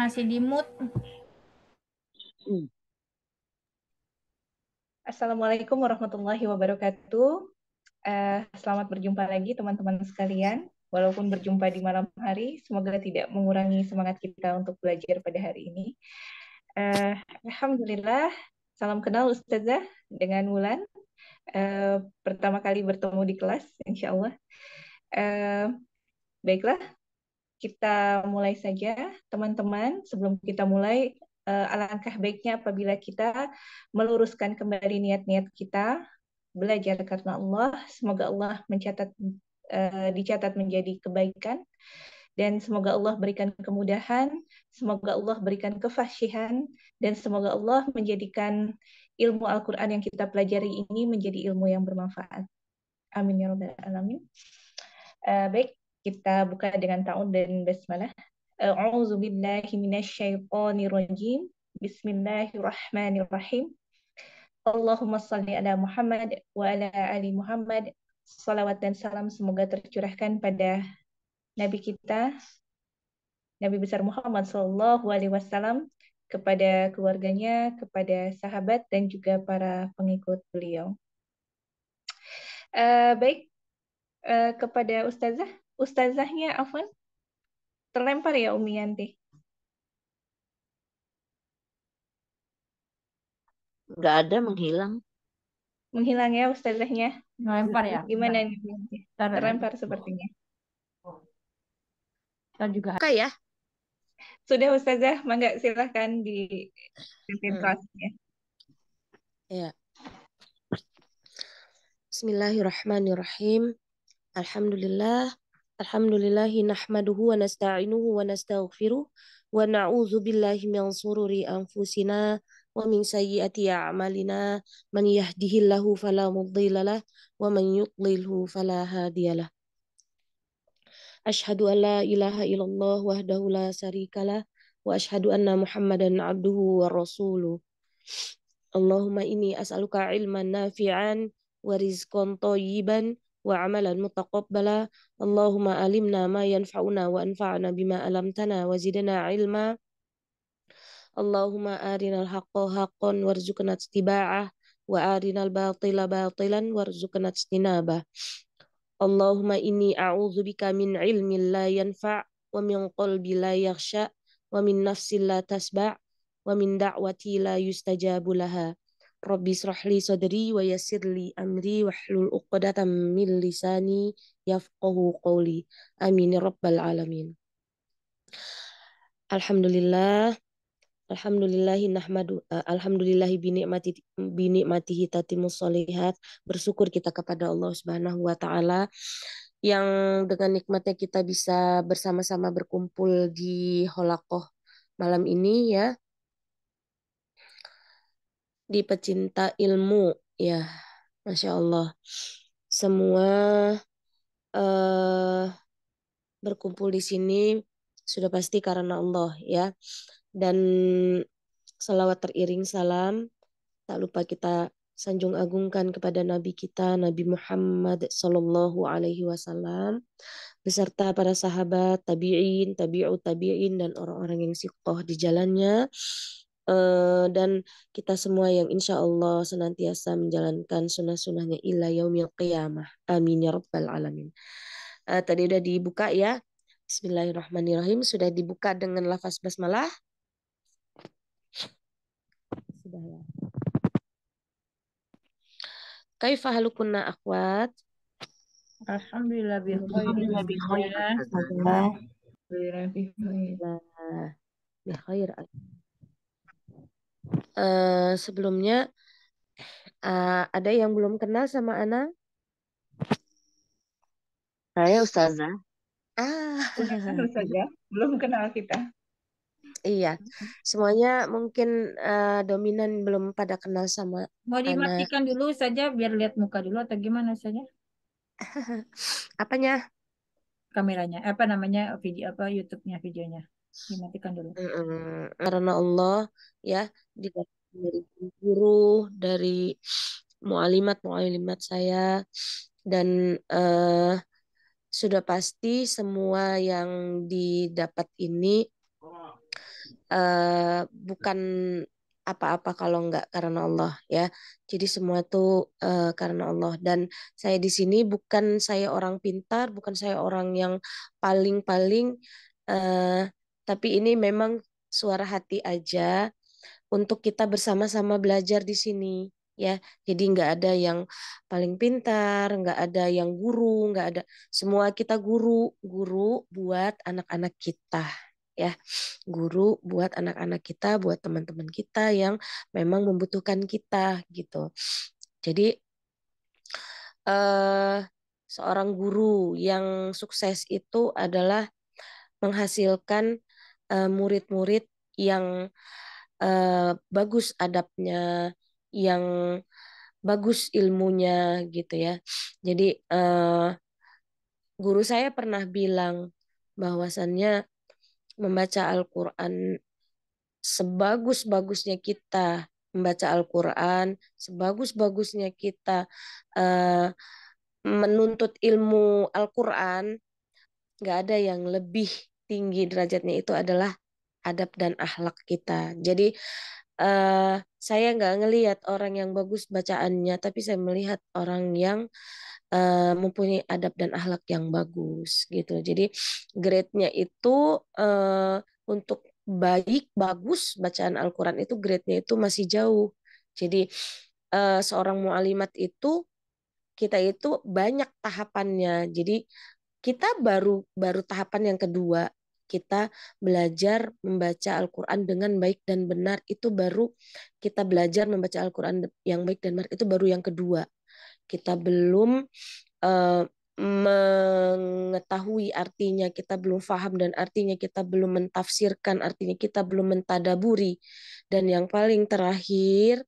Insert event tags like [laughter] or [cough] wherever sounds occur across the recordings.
Masih di mood. Hmm. Assalamualaikum warahmatullahi wabarakatuh. Uh, selamat berjumpa lagi teman-teman sekalian. Walaupun berjumpa di malam hari, semoga tidak mengurangi semangat kita untuk belajar pada hari ini. Uh, Alhamdulillah, salam kenal Ustazah dengan Wulan. Uh, pertama kali bertemu di kelas, insya Allah. Uh, baiklah, kita mulai saja, teman-teman. Sebelum kita mulai, eh, alangkah baiknya apabila kita meluruskan kembali niat-niat kita belajar karena Allah. Semoga Allah mencatat eh, dicatat menjadi kebaikan dan semoga Allah berikan kemudahan, semoga Allah berikan kefasihan dan semoga Allah menjadikan ilmu Al-Qur'an yang kita pelajari ini menjadi ilmu yang bermanfaat. Amin ya rabbal alamin. Uh, baik, kita buka dengan taun dan basmalah. Eh, A'udzu billahi minasyaitonir rajim. Bismillahirrahmanirrahim. Allahumma shalli ala Muhammad wa ala ali Muhammad. Salawat dan salam semoga tercurahkan pada Nabi kita, Nabi besar Muhammad Sallallahu Alaihi Wasallam, kepada keluarganya, kepada sahabat dan juga para pengikut beliau. Uh, baik, uh, kepada Ustazah, ustazahnya afan terlempar ya Umi Yanti? Nggak ada menghilang. Menghilang ya ustazahnya? Terlempar ya? Gimana nih? Terlempar sepertinya. Kita juga. Oke ya. Sudah ustazah, mangga silahkan di hmm. kelasnya. Ya. Bismillahirrahmanirrahim. Alhamdulillah Alhamdulillahi nahmaduhu wa nasta'inuhu wa nastaghfiruh wa na'udzu billahi min sururi anfusina wa min sayyiati a'malina man yahdihillahu fala mudhillalah wa man yudlilhu fala hadiyalah Ashhadu an la ilaha illallah wahdahu la wa ashhadu anna Muhammadan abduhu wa rasuluh Allahumma inni as'aluka ilman nafi'an wa وعملا متقبلا اللهم علمنا ما ينفعنا وانفعنا بما علمتنا وزدنا علما اللهم أرنا الحق حقا وارزقنا اتباعه وأرنا الباطل باطلا وارزقنا اجتنابه اللهم إني أعوذ بك من علم لا ينفع ومن قلب لا يخشى ومن نفس لا تسبع ومن دعوة لا يستجاب لها Rabbi srohli sodri wa yasirli amri wahlul uqdatam min lisani yafqahu qawli. Amin ya rabbal alamin. Alhamdulillah. Alhamdulillahi nahmadu uh, alhamdulillahi binikmati ni'mati Bersyukur kita kepada Allah Subhanahu wa taala yang dengan nikmatnya kita bisa bersama-sama berkumpul di Holakoh malam ini ya di pecinta ilmu ya masya Allah semua uh, berkumpul di sini sudah pasti karena Allah ya dan salawat teriring salam tak lupa kita sanjung agungkan kepada Nabi kita Nabi Muhammad Sallallahu Alaihi Wasallam beserta para sahabat tabiin tabiut tabiin dan orang-orang yang sikoh di jalannya uh, dan kita semua yang insya Allah senantiasa menjalankan sunnah-sunnahnya ilah yaumil qiyamah. Amin ya rabbal alamin. Uh, tadi udah dibuka ya. Bismillahirrahmanirrahim. Sudah dibuka dengan lafaz basmalah. Sudah ya. Kaifa halukunna akhwat? Alhamdulillah bi khair. Alhamdulillah bi khair uh, sebelumnya uh, ada yang belum kenal sama Ana? Saya Ustazah. Ah, [laughs] Ustazah. Belum kenal kita. Iya, semuanya mungkin uh, dominan belum pada kenal sama. Mau dimatikan Ana. dulu saja biar lihat muka dulu atau gimana saja? [laughs] Apanya? Kameranya, apa namanya video apa YouTube-nya videonya? dimatikan dulu karena Allah ya di dari guru dari mualimat mualimat saya dan uh, sudah pasti semua yang didapat ini uh, bukan apa-apa kalau enggak karena Allah ya. Jadi semua itu uh, eh, karena Allah dan saya di sini bukan saya orang pintar, bukan saya orang yang paling-paling uh, tapi ini memang suara hati aja untuk kita bersama-sama belajar di sini ya jadi nggak ada yang paling pintar nggak ada yang guru nggak ada semua kita guru guru buat anak-anak kita ya guru buat anak-anak kita buat teman-teman kita yang memang membutuhkan kita gitu jadi eh, seorang guru yang sukses itu adalah menghasilkan Eh, murid-murid yang eh, bagus adabnya, yang bagus ilmunya gitu ya. Jadi eh, guru saya pernah bilang bahwasannya membaca Al-Quran sebagus-bagusnya kita membaca Al-Quran, sebagus-bagusnya kita uh, menuntut ilmu Al-Quran, nggak ada yang lebih tinggi derajatnya itu adalah adab dan ahlak kita. Jadi uh, saya nggak ngelihat orang yang bagus bacaannya, tapi saya melihat orang yang uh, mempunyai adab dan ahlak yang bagus gitu. Jadi grade-nya itu uh, untuk baik bagus bacaan Al-Quran itu grade-nya itu masih jauh. Jadi uh, seorang mualimat itu kita itu banyak tahapannya. Jadi kita baru baru tahapan yang kedua kita belajar membaca Al-Quran dengan baik dan benar itu baru kita belajar membaca Al-Quran yang baik dan benar itu baru yang kedua kita belum uh, mengetahui artinya kita belum faham dan artinya kita belum mentafsirkan artinya kita belum mentadaburi dan yang paling terakhir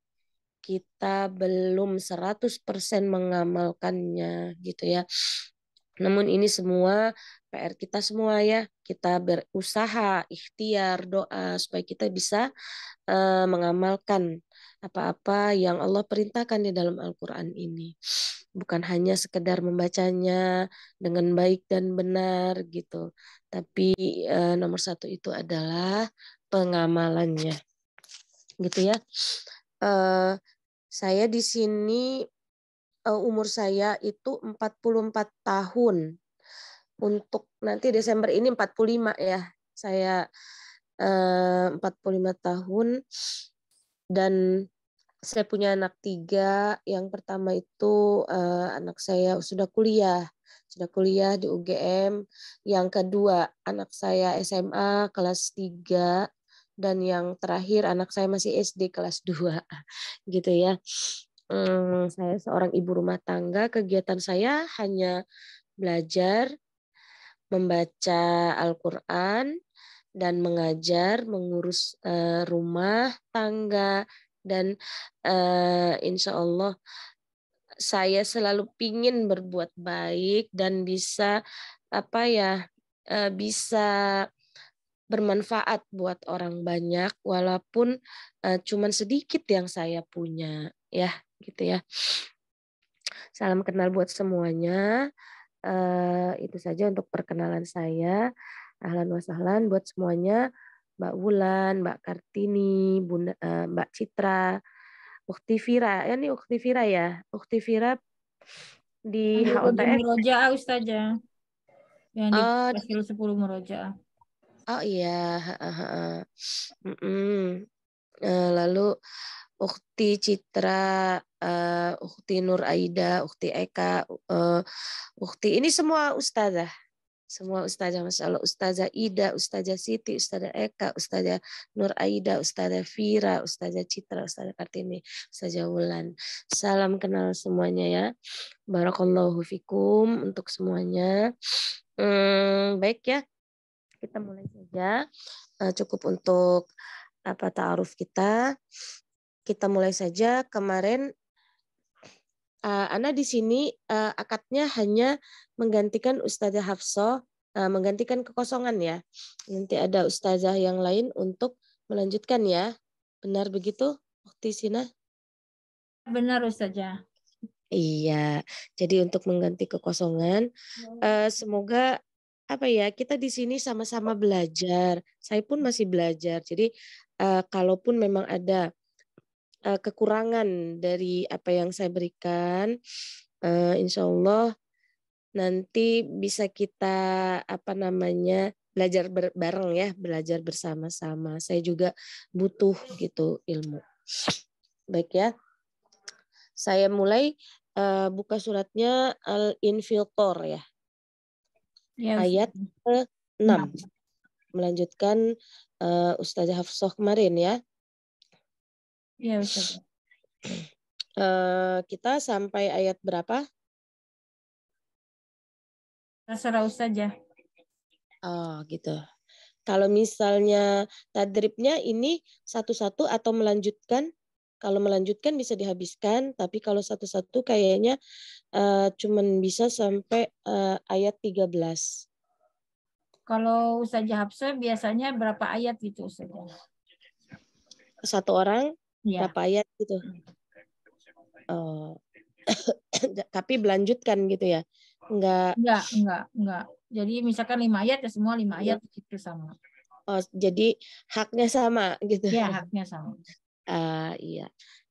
kita belum 100% mengamalkannya gitu ya namun ini semua PR kita semua ya. Kita berusaha, ikhtiar, doa supaya kita bisa uh, mengamalkan apa-apa yang Allah perintahkan di dalam Al-Qur'an ini. Bukan hanya sekedar membacanya dengan baik dan benar gitu. Tapi uh, nomor satu itu adalah pengamalannya. Gitu ya. Uh, saya di sini Eh, umur saya itu 44 tahun. Untuk nanti Desember ini 45 ya. Saya 45 eh, tahun dan saya punya anak tiga. Yang pertama itu uh, anak saya sudah kuliah, sudah kuliah di UGM. Yang kedua anak saya SMA kelas tiga dan yang terakhir anak saya masih SD kelas 2 [laughs] gitu ya hmm, saya seorang ibu rumah tangga, kegiatan saya hanya belajar, membaca Al-Quran, dan mengajar, mengurus uh, rumah tangga, dan uh, insya Allah saya selalu pingin berbuat baik dan bisa apa ya uh, bisa bermanfaat buat orang banyak walaupun uh, cuman sedikit yang saya punya ya gitu ya. Salam kenal buat semuanya. Uh, itu saja untuk perkenalan saya. Ahlan wasahlan buat semuanya. Mbak Wulan, Mbak Kartini, Bunda, uh, Mbak Citra, Ukti Vira. Ya ini Ukti Vira ya. Ukti Vira di HOTM. Meroja, Ustazah. Yang di oh, 10 Meroja. Oh iya, Uh, uh, uh. Mm -mm. Eh, lalu Ukti Citra, eh, Ukti Nur Aida, Ukti Eka, eh, Ukti ini semua ustazah. Semua ustazah, Masya Allah. Ustazah Ida, Ustazah Siti, Ustazah Eka, Ustazah Nur Aida, Ustazah Fira, Ustazah Citra, Ustazah Kartini, Ustazah Wulan. Salam kenal semuanya ya. Barakallahu fikum untuk semuanya. Hmm, baik ya, kita mulai saja. cukup untuk apa ta'aruf kita. Kita mulai saja. Kemarin uh, Ana di sini uh, akadnya hanya menggantikan Ustazah Hafsah, uh, menggantikan kekosongan ya. Nanti ada Ustazah yang lain untuk melanjutkan ya. Benar begitu, Ukti Sina? Benar Ustazah. Iya, jadi untuk mengganti kekosongan, ya. semoga apa ya kita di sini sama-sama oh. belajar. Saya pun masih belajar. Jadi uh, kalaupun memang ada uh, kekurangan dari apa yang saya berikan, uh, insya Allah nanti bisa kita apa namanya belajar bareng ya, belajar bersama-sama. Saya juga butuh gitu ilmu. Baik ya. Saya mulai uh, buka suratnya al infiltor ya yes. Ya, ayat ke-6. Melanjutkan uh, Ustazah Hafsah kemarin ya. Iya, Ustazah. [clears throat] Eh, uh, kita sampai ayat berapa? Terserah Ustazah. Oh, gitu. Kalau misalnya tadribnya ini satu-satu atau melanjutkan kalau melanjutkan bisa dihabiskan, tapi kalau satu-satu kayaknya uh, cuman bisa sampai uh, ayat 13. Kalau usaha Hapsa biasanya berapa ayat gitu Ustazah? Satu orang ya. berapa ayat gitu? Uh, [coughs] tapi melanjutkan gitu ya? Enggak. Enggak, enggak, enggak. Jadi misalkan lima ayat ya semua lima iya. ayat ya. gitu sama. Oh, jadi haknya sama gitu. Iya, haknya sama. A. Iya.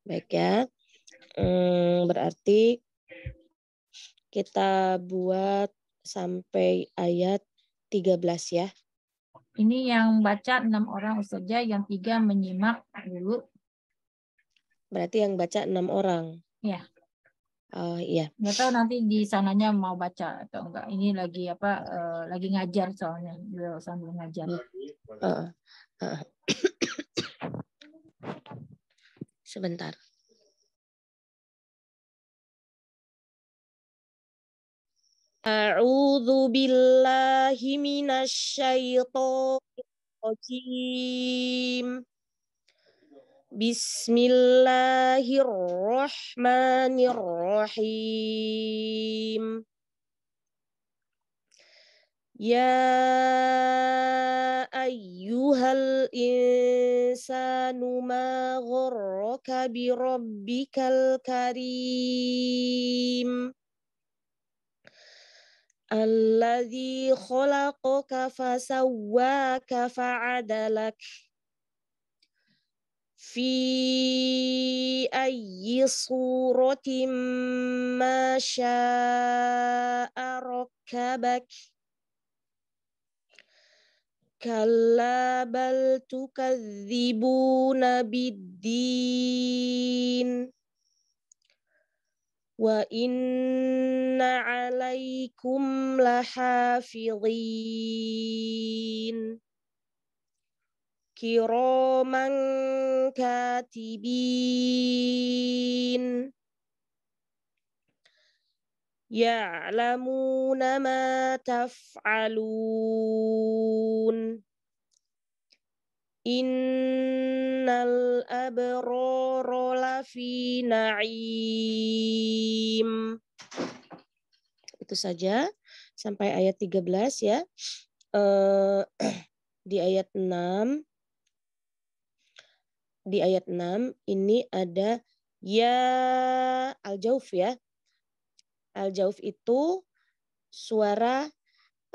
Baik ya. Hmm, berarti kita buat sampai ayat 13 ya. Ini yang baca enam orang saja yang tiga menyimak dulu. Berarti yang baca enam orang. Ya. Oh iya. Nggak tahu nanti di sananya mau baca atau enggak. Ini lagi apa? Uh, lagi ngajar soalnya beliau sambil ngajar. Uh, uh. Sebentar. A'udzu billahi minasyaitonir rajim. Bismillahirrahmanirrahim. يا أيها الإنسان ما غرك بربك الكريم الذي خلقك فسواك فعدلك في أي صورة ما شاء ركبك Kalla bal tukadzibuna biddin. Wa inna alaikum lahafidhin. Kiraman katibin. يعلمون ما تفعلون إن الأبرار لفي نعيم Itu saja sampai ayat 13 ya. Eh, [clears throat] di ayat 6 di ayat 6 ini ada ya al-jauf ya Al-jauf itu suara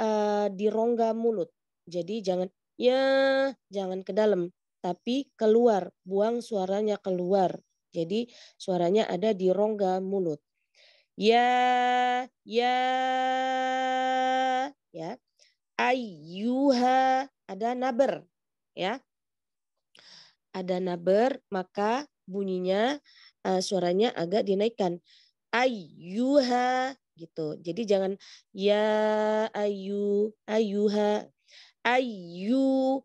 uh, di rongga mulut. Jadi jangan ya, jangan ke dalam, tapi keluar, buang suaranya keluar. Jadi suaranya ada di rongga mulut. Ya, ya, ya. Ayuha ada naber, ya. Ada naber, maka bunyinya uh, suaranya agak dinaikkan ayuha gitu. Jadi jangan ya ayu ayuha ayu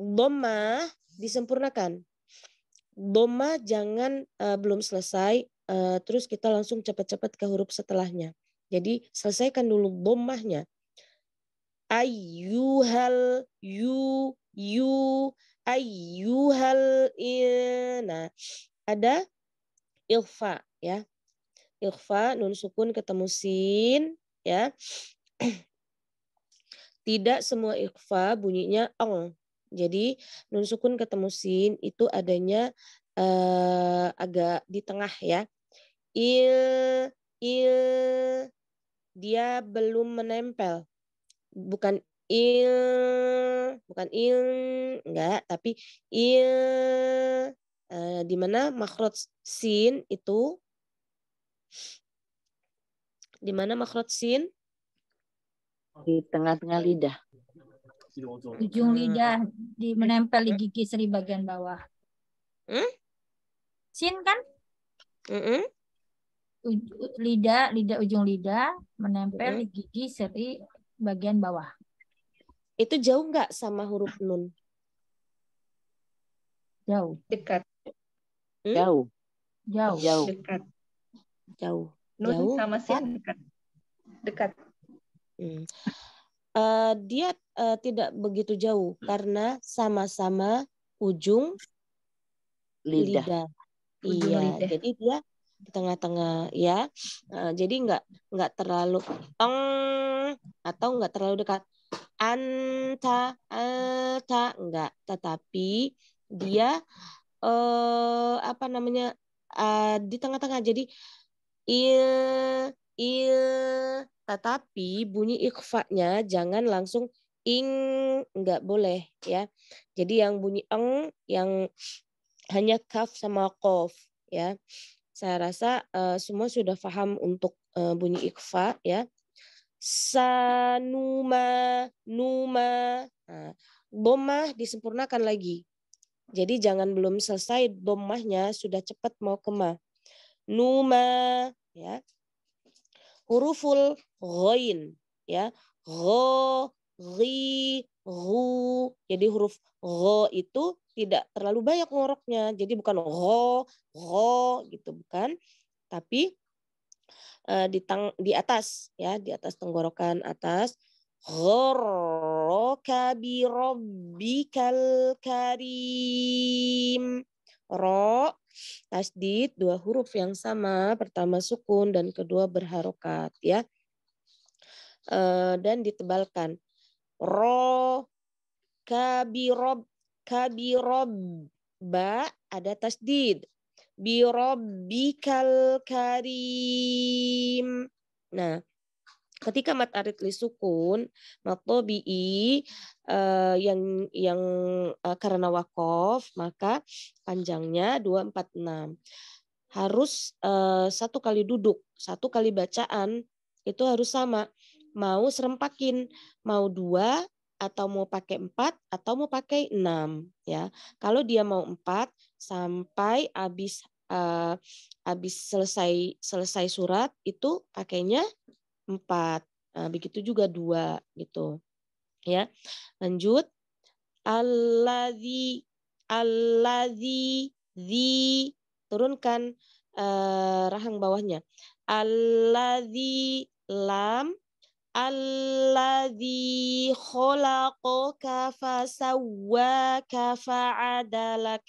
doma disempurnakan. Doma jangan uh, belum selesai uh, terus kita langsung cepat-cepat ke huruf setelahnya. Jadi selesaikan dulu domahnya ayuhal yu yu ayuhal ina. ada ilfa ya ikhfa nun sukun ketemu sin ya [clears throat] tidak semua ikhfa bunyinya ong jadi nun sukun ketemu sin itu adanya uh, agak di tengah ya il il dia belum menempel bukan il bukan il enggak tapi il uh, di mana makhraj sin itu di mana makhraj sin? Di tengah-tengah lidah. Ujung lidah di menempel di gigi seri bagian bawah. Hmm? Sin kan? Mm -hmm. Lidah, lidah ujung lidah menempel mm -hmm. di gigi seri bagian bawah. Itu jauh nggak sama huruf nun? Jauh. Dekat. Hmm? Jauh. Jauh. Dekat. Jauh. Nun jauh sama sin dekat. Dekat. Hmm. Uh, dia uh, tidak begitu jauh hmm. karena sama-sama ujung lidah. lidah. Ujung iya, lidah. jadi dia di tengah-tengah ya. Uh, jadi nggak nggak terlalu teng atau nggak terlalu dekat anta anta enggak, tetapi dia eh uh, apa namanya uh, di tengah-tengah. Jadi il iya, il iya. tetapi bunyi ikhfa-nya jangan langsung ing nggak boleh ya. Jadi yang bunyi eng yang hanya kaf sama kof ya. Saya rasa uh, semua sudah paham untuk uh, bunyi ikhfa ya. Sanuma numa. Nah, domah disempurnakan lagi. Jadi jangan belum selesai domahnya sudah cepat mau kemah numa ya huruful ghoin ya gho ghi ghu jadi huruf gho itu tidak terlalu banyak ngoroknya jadi bukan gho gho gitu bukan tapi uh, di tang di atas ya di atas tenggorokan atas gharraka bi rabbikal karim ro Tasdid dua huruf yang sama, pertama sukun dan kedua berharokat ya. E, dan ditebalkan. Ro kabirob kabirob ba ada tasdid. Birobbikal karim. Nah, ketika mat arid li sukun matobi'i uh, eh, yang yang uh, karena wakof maka panjangnya dua empat enam. harus uh, satu kali duduk satu kali bacaan itu harus sama mau serempakin mau dua atau mau pakai empat atau mau pakai enam ya kalau dia mau empat sampai habis uh, habis selesai selesai surat itu pakainya empat. Nah, begitu juga dua gitu. Ya. Lanjut. Alladzi alladzi zi turunkan uh, rahang bawahnya. Alladzi lam alladzi khalaqaka fasawwaka fa'adalak.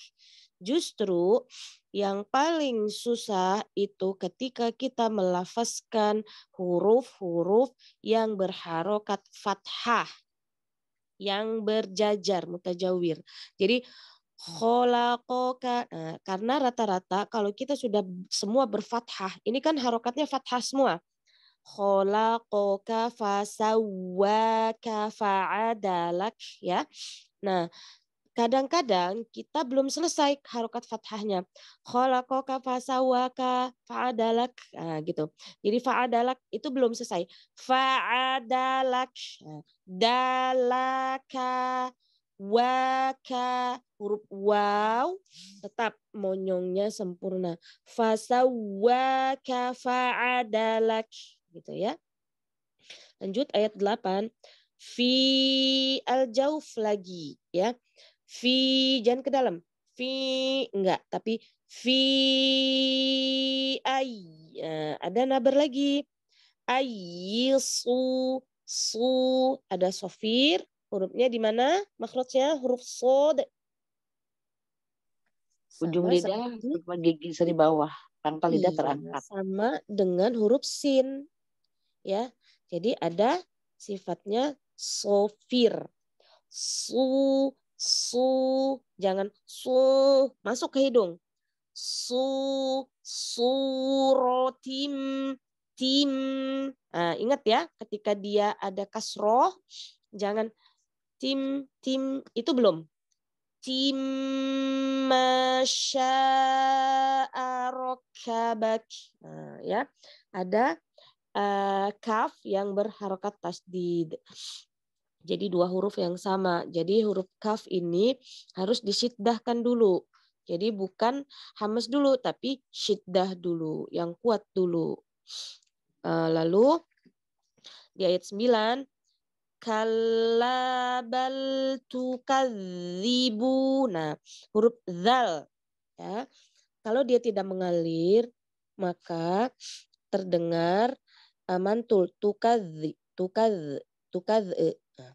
Justru yang paling susah itu ketika kita melafazkan huruf-huruf yang berharokat fathah yang berjajar mutajawir. Jadi kholakoka. Nah, karena rata-rata kalau kita sudah semua berfathah, ini kan harokatnya fathah semua. Kholakoka fasawaka fa'adalak ya. Nah, kadang-kadang kita belum selesai harokat fathahnya. Kholakoka fasawaka fa'adalak. Nah, gitu. Jadi fa'adalak itu belum selesai. Fa'adalak. Dalaka. Waka. Huruf waw. Tetap monyongnya sempurna. Fasawaka fa'adalak. Gitu ya. Lanjut ayat delapan Fi al-jauf lagi. Ya Fi jangan ke dalam. Fi enggak, tapi fi ay. Eh, ada nabar lagi. Ayisu su ada sofir hurufnya di mana makhrajnya huruf sod ujung sama, lidah sama, gigi seri bawah pangkal iya, lidah terangkat sama dengan huruf sin ya jadi ada sifatnya sofir su su, jangan su, masuk ke hidung. Su, surotim, tim. Nah, ingat ya, ketika dia ada kasroh, jangan tim, tim, itu belum. Tim masya'arokabak. Nah, ya, ada uh, kaf yang berharokat tasdid. Jadi dua huruf yang sama. Jadi huruf kaf ini harus disiddahkan dulu. Jadi bukan hamas dulu, tapi syiddah dulu, yang kuat dulu. Eh, lalu di ayat 9, kalabal Nah, Huruf zal. Ya. Kalau dia tidak mengalir, maka terdengar eh, mantul tukaz, tukaz, tukaz. Nah,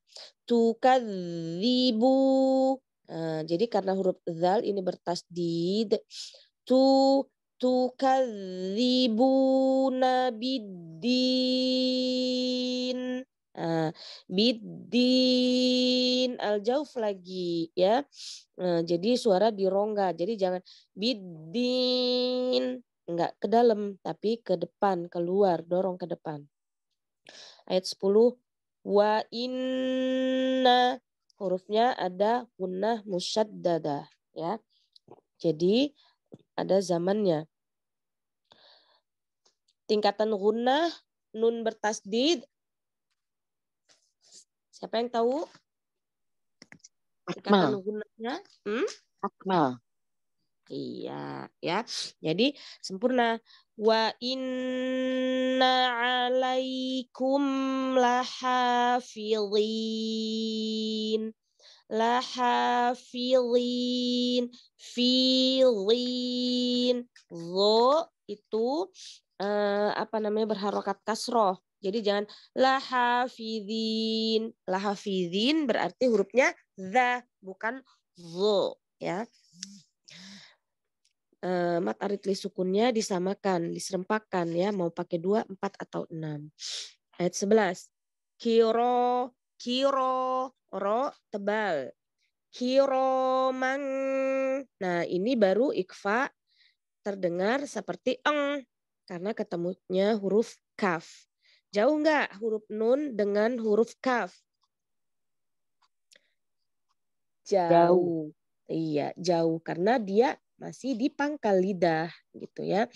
tukadzibu. Nah, jadi karena huruf zal ini bertasdid. Tu tukadzibu nabiddin. Nah, biddin al-jauf lagi ya. Nah, jadi suara di rongga. Jadi jangan biddin enggak ke dalam tapi ke depan, keluar, dorong ke depan. Ayat 10 Wa inna hurufnya ada gunnah musyaddada ya. Jadi ada zamannya. Tingkatan gunnah nun bertasdid. Siapa yang tahu? Tingkatan gunnahnya? Hmm? Akmal. Iya, ya. Jadi sempurna wa inna alaikum lahafidhin lahafidhin filin lo itu eh, apa namanya berharokat kasroh jadi jangan lahafidin. Lahafidin berarti hurufnya za bukan zo ya Eh, mat arit li sukunnya disamakan, diserempakan ya, mau pakai dua, empat atau enam. Ayat sebelas. Kiro, kiro, ro, tebal. Kiro mang. Nah, ini baru ikfa terdengar seperti eng karena ketemunya huruf kaf. Jauh nggak huruf nun dengan huruf kaf? Jauh. jauh. Iya, jauh karena dia masih di pangkal lidah gitu ya.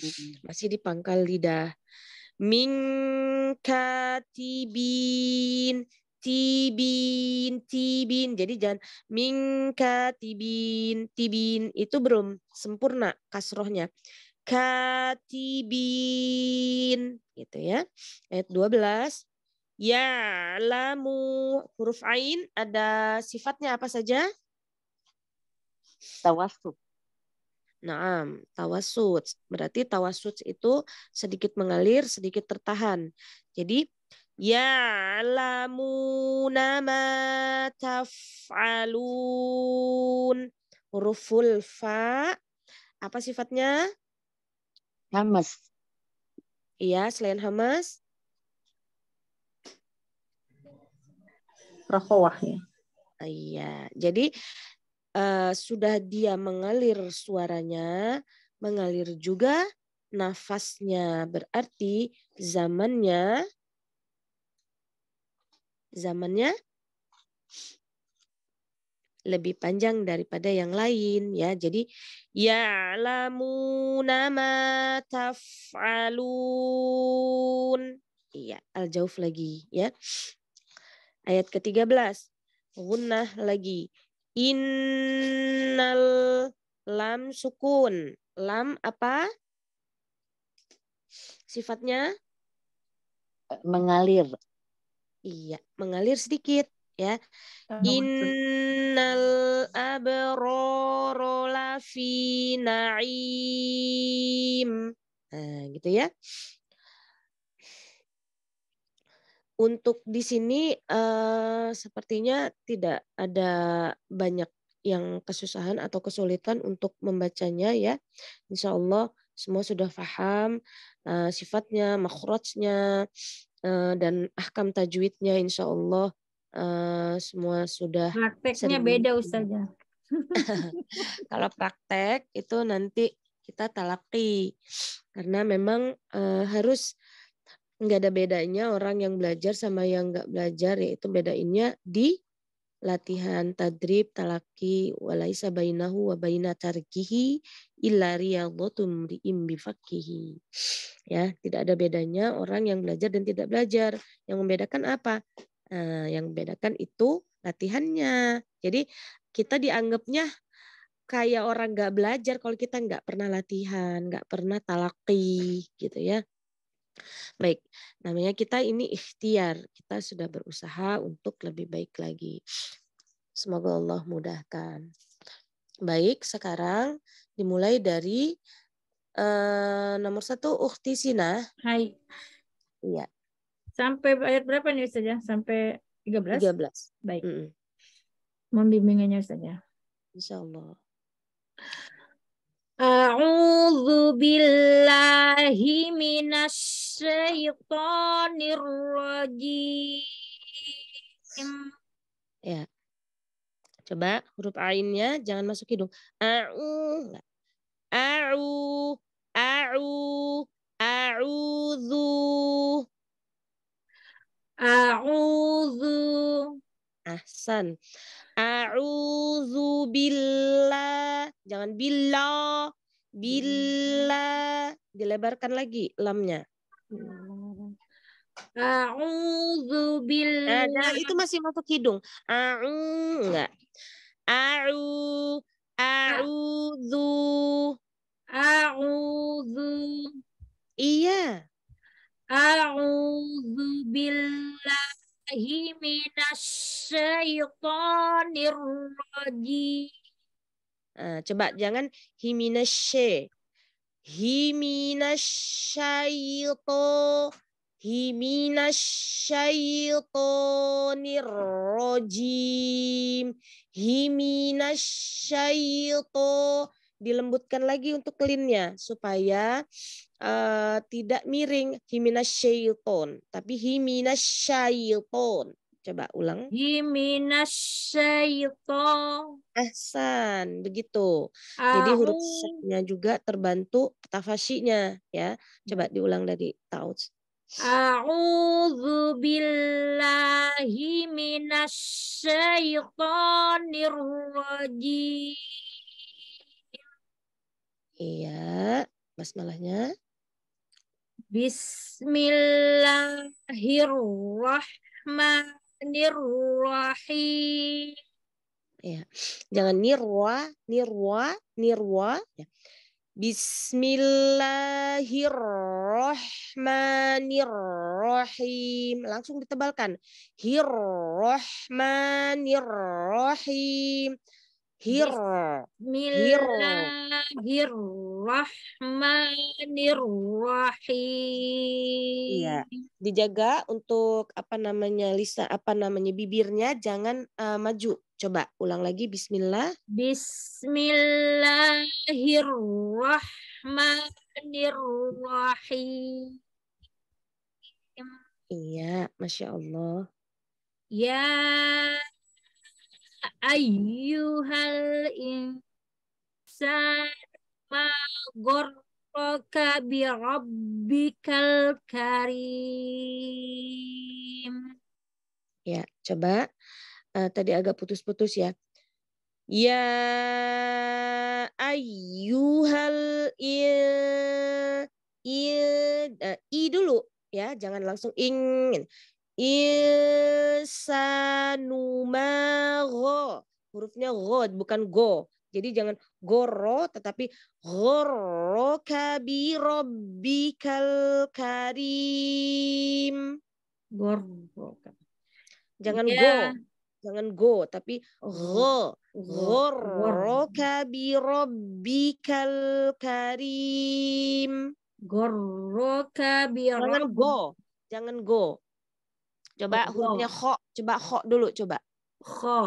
Masih di pangkal lidah. mingka tibin tibin tibin jadi jangan mingka tibin tibin itu belum sempurna kasrohnya katibin gitu ya ayat 12 ya lamu huruf ain ada sifatnya apa saja tawassuf Naam, tawasut Berarti tawasut itu sedikit mengalir, sedikit tertahan. Jadi ya'lamuna ma taf'alun. Huruful fa apa sifatnya? Hamas. Iya, selain hamas? Rokhawah ya. Iya, jadi uh, sudah dia mengalir suaranya, mengalir juga nafasnya. Berarti zamannya zamannya lebih panjang daripada yang lain ya. Jadi ya lamu nama taf'alun. Iya, al-jauf lagi ya. Ayat ke-13. Gunnah lagi. Innal lam sukun. Lam apa? Sifatnya mengalir. Iya, mengalir sedikit ya. Innal abroro lafi na'im. Nah, gitu ya untuk di sini uh, sepertinya tidak ada banyak yang kesusahan atau kesulitan untuk membacanya ya. Insya Allah semua sudah faham uh, sifatnya, makhrajnya, uh, dan ahkam tajwidnya insya Allah uh, semua sudah. Prakteknya sering. beda Ustazah. [laughs] Kalau praktek itu nanti kita talaki karena memang uh, harus nggak ada bedanya orang yang belajar sama yang nggak belajar yaitu bedainnya di latihan tadrib talaki walaisa bainahu wa baina tarkihi illa riyadhatum ri'im bifakihi ya tidak ada bedanya orang yang belajar dan tidak belajar yang membedakan apa nah, yang membedakan itu latihannya jadi kita dianggapnya kayak orang nggak belajar kalau kita nggak pernah latihan nggak pernah talaki gitu ya Baik, namanya kita ini ikhtiar. Kita sudah berusaha untuk lebih baik lagi. Semoga Allah mudahkan. Baik, sekarang dimulai dari uh, nomor satu Ukti Sina. Hai. Iya. Sampai ayat berapa nih Ustazah? Ya? Sampai 13? 13. Baik. Mm -mm. Membimbingannya Ustazah. Ya? Insya Allah. A'udzu billahi minasy syaithanir rajim. Ya. Coba huruf ainnya jangan masuk hidung. A'u. A'u. A'u. A'udzu. A'udzu. Ahsan. A'udzu billah. Jangan billah. Billah. Dilebarkan lagi lamnya. A'udzu nah, nah, billah. Nah, itu masih masuk hidung. A'u enggak. A'u a'udzu a'udzu. Iya. A'udzu billah الله من الشيطان الرجيم coba jangan himinasy himinasyaiton himinasyaitonir rajim himinasyaiton dilembutkan lagi untuk linnya supaya uh, tidak miring himina syaiton tapi himina syaiton coba ulang himina syaiton ahsan begitu ah. jadi huruf juga terbantu tafasinya ya coba diulang dari taus A'udzu billahi minasy syaithanir rajim Iya, basmalahnya. Bismillahirrahmanirrahim. Iya. Jangan nirwa, nirwa, nirwa. Ya. Bismillahirrohmanirrohim. Langsung ditebalkan. Hirrahmanirrahim. Hir. Bismillahirrahmanirrahim. Iya, dijaga untuk apa namanya lisa apa namanya bibirnya jangan uh, maju. Coba ulang lagi bismillah. Bismillahirrahmanirrahim. Iya, Masya Allah. Ya ayyuhal insan ma gorroka bi rabbikal karim. Ya, coba. Uh, tadi agak putus-putus ya. Ya ayyuhal il, il, uh, i dulu ya, jangan langsung ingin. Insanu Hurufnya god bukan go. Jadi jangan goro tetapi goro kabi kal karim. Goro. Jangan go. Jangan go tapi go. Goro kabi kal karim. Goro kabi Jangan go. Jangan go. Coba hurufnya kho. Coba kho dulu coba. Kho.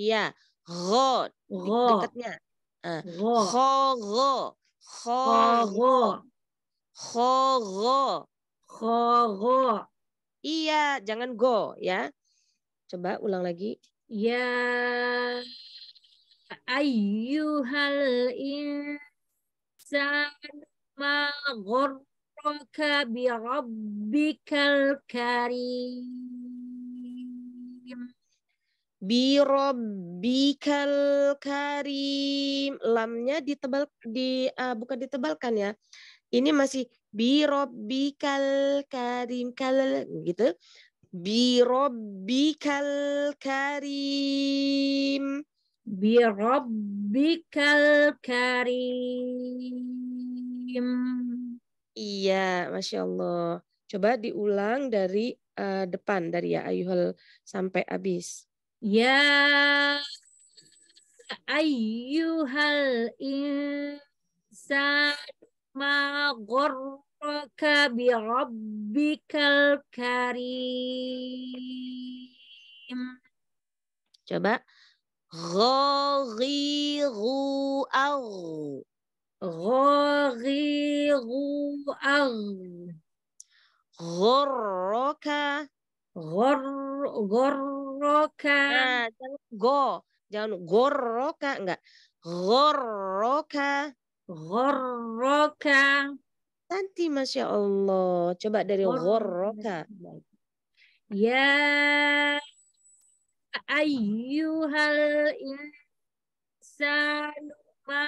Iya. Eh, kho. Kho. Dekatnya. Kho. Kho Kho. Kho Kho. Kho Kho. Kho Iya, jangan go ya. Coba ulang lagi. Ya Ayuhal insan ma ghurra bushroka bi rabbikal karim bi rabbikal karim lamnya ditebal di uh, bukan ditebalkan ya ini masih bi rabbikal karim kal gitu bi rabbikal karim bi rabbikal karim Iya, Masya Allah. Coba diulang dari uh, depan, dari ya ayuhal sampai habis. Ya ayuhal insan ma bi rabbikal karim. Coba. Ghoghi Ghoriru ard. Gor, jangan go. Jangan ghorroka. Enggak. Ghorroka. Ghorroka. Nanti Masya Allah. Coba dari ghorroka. Ya ayuhalin, insanu ma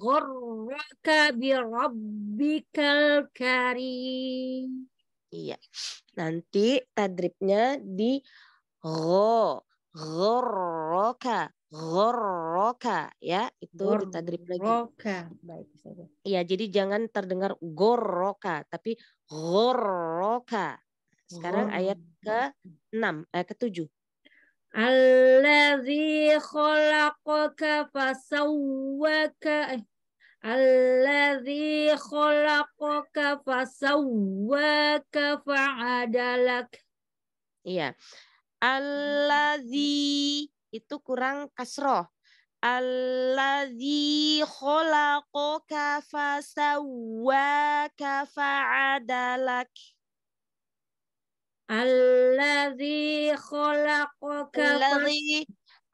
gharraka bi rabbikal karim. Iya. Nanti tadribnya di gho, gharraka, gharraka ya. Itu Gor ditadrib lagi. Gharraka. Baik, saya. Iya, jadi jangan terdengar gharraka tapi gharraka. Sekarang ayat ke-6, ayat eh, ke-7. Alladzi khalaqaka fasawwaka eh Alladzi khalaqaka fasawwaka fa'adalak Iya. Alladzi itu kurang kasroh. Alladzi khalaqaka fasawwaka fa'adalak Alladhi khalaqaka Alladhi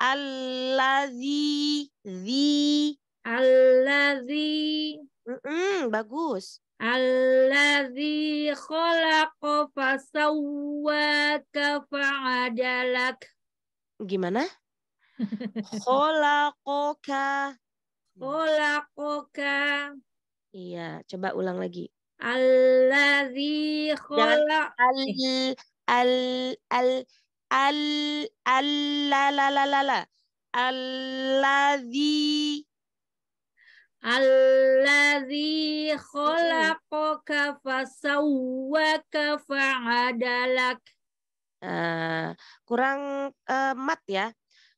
Alladhi Zi Alladhi mm -mm, Bagus Alladhi khalaqa fasawwaka fa'adalak Gimana? [laughs] khalaqaka Khalaqaka Iya, coba ulang lagi Alladzi khala al eh. al al al al la la la la la alladzi alladzi hmm. khalaqaka fasawwaka fa'adalak uh, kurang uh, mat ya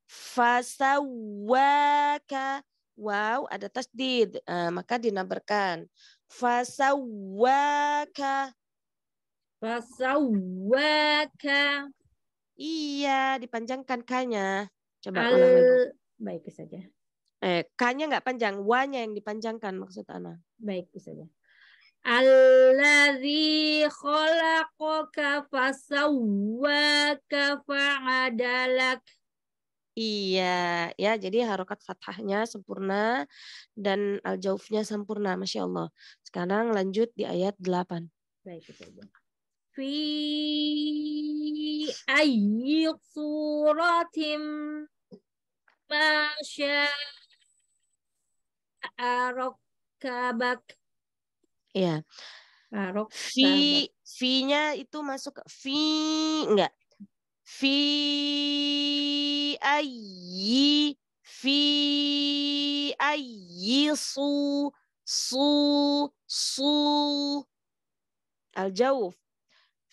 fasawwaka wow ada tasdid uh, maka dinabarkan Fasawaka. Fasawaka. Iya, dipanjangkan kanya. Coba Al... Baik saja. Eh, kanya nggak panjang, wanya yang dipanjangkan maksud Ana. Baik saja. Alladhi khalaqaka fasawaka fa'adalak. Iya, ya jadi harokat fathahnya sempurna dan al jaufnya sempurna, masya Allah. Sekarang lanjut di ayat 8. Baik, itu aja. Fi ayyi suratim masya arokabak. Iya. Arok fi fi-nya itu masuk fi enggak? Fi ayyi fi ayyi su su su al-jawf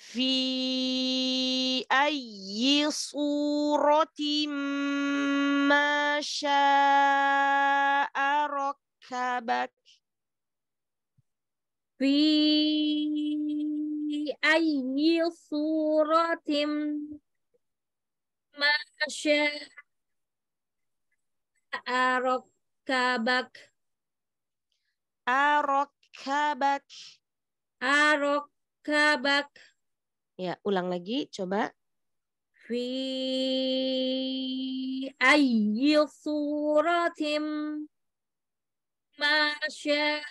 fi ayyi suratim ma syaa rakkabak fi ayyi suratim ma syaa rakkabak arok arokabak Arokabak. Ya, ulang lagi. Coba. Fi ayi suratim masya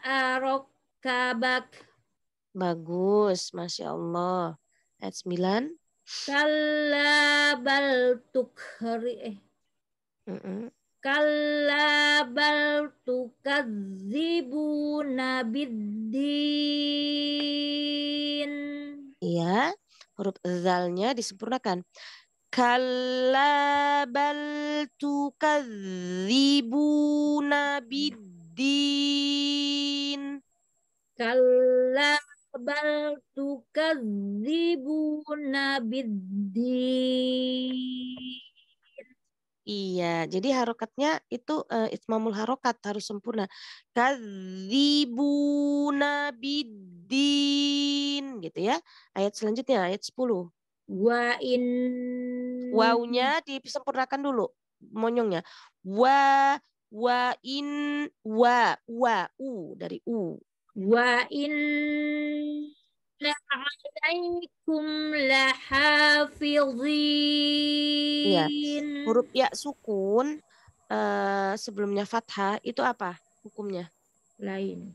arokabak Bagus, Masya Allah. Ayat sembilan. kalabal bal tukhri. Mm -mm. Kalla bal tukadzibuna biddin. Iya, huruf zalnya disempurnakan. Kalla bal tukadzibuna biddin. Kalla bal tukadzibuna biddin. Iya, jadi harokatnya itu uh, eh, itmamul harokat harus sempurna. Kadzibuna bidin gitu ya. Ayat selanjutnya ayat 10. Wa in wawnya disempurnakan dulu monyongnya. Wa wa in wa wa u dari u. Wa in Iya, alaikum lahafizin. Ya. Huruf ya sukun uh, sebelumnya fathah itu apa hukumnya? Lain.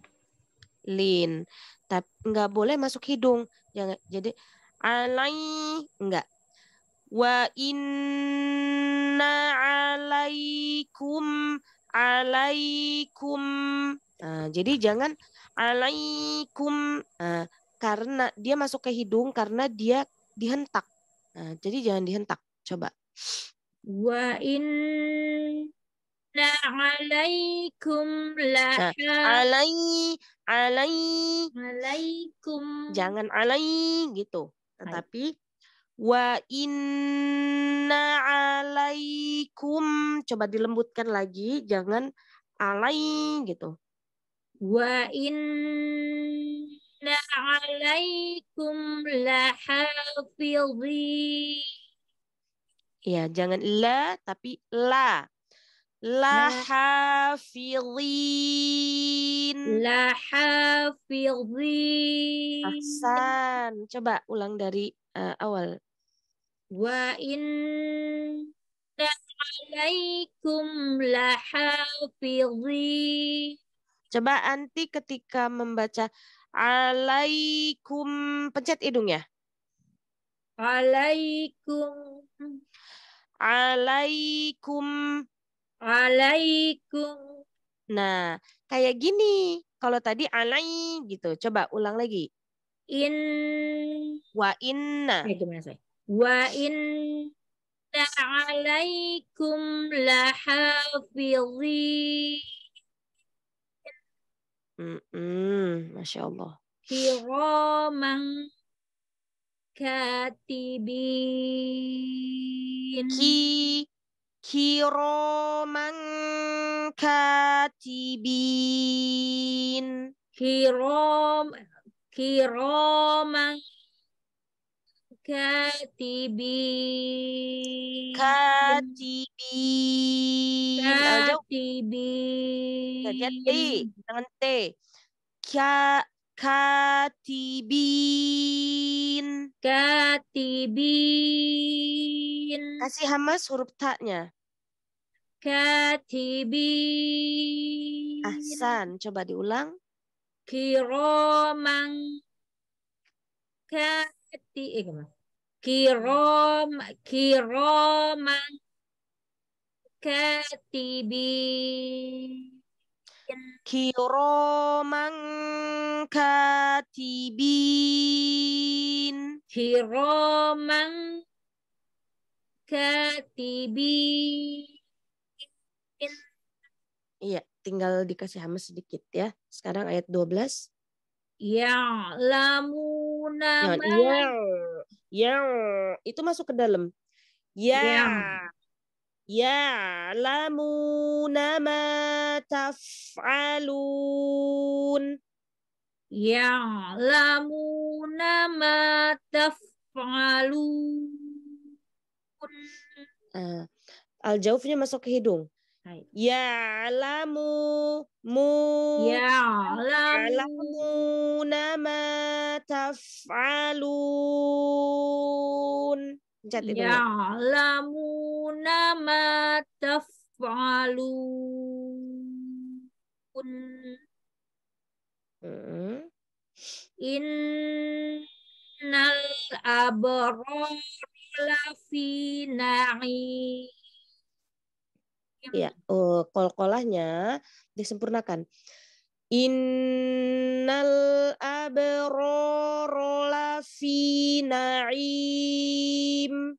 Lin. Tapi nggak boleh masuk hidung. Jangan jadi alai enggak. Wa inna alaikum alaikum. Nah, jadi jangan alaikum. Eh, karena dia masuk ke hidung karena dia dihentak. Nah, jadi jangan dihentak. Coba. Wa inna alaikum la nah, alai alai alaikum jangan alai gitu. Tetapi wa inna alaikum coba dilembutkan lagi jangan alai gitu. Wa in alaikum lahafidhi. Ya, jangan la tapi la. Lahafidhin. Lahafidhin. Ahsan. Coba ulang dari uh, awal. Wa inna alaikum lahafidhin. Coba anti ketika membaca alaikum pencet hidungnya alaikum alaikum alaikum nah kayak gini kalau tadi alai gitu coba ulang lagi in wa inna eh, gimana saya wa inna alaikum lahafizin Mm-mm, Masya Allah. Kiromang katibin. Ki kiroman katibin. Kirom kiroman katibin. Katibin. Katibin. Lihat T, T. Kya, katibin. Katibin. Kasih hamas huruf taknya. Katibin. Ahsan, coba diulang. Kiromang, Kati, eh, gimana? kirom kiroman katibin kiroman katibin kiroman katibin iya tinggal dikasih hama sedikit ya sekarang ayat 12 ya lamuna nah, ya, ya yang itu masuk ke dalam. Ya. Ya. lamu nama taf'alun. Ya lamu nama taf'alun. Uh, ah, al-jaufnya masuk ke hidung. Ya lamu mu ya lamu nama tafalun. Ya lamu nama tafalun. Inal Innal abrar lafi na'im ya uh, kol-kolahnya disempurnakan. Innal abroro lafi na'im.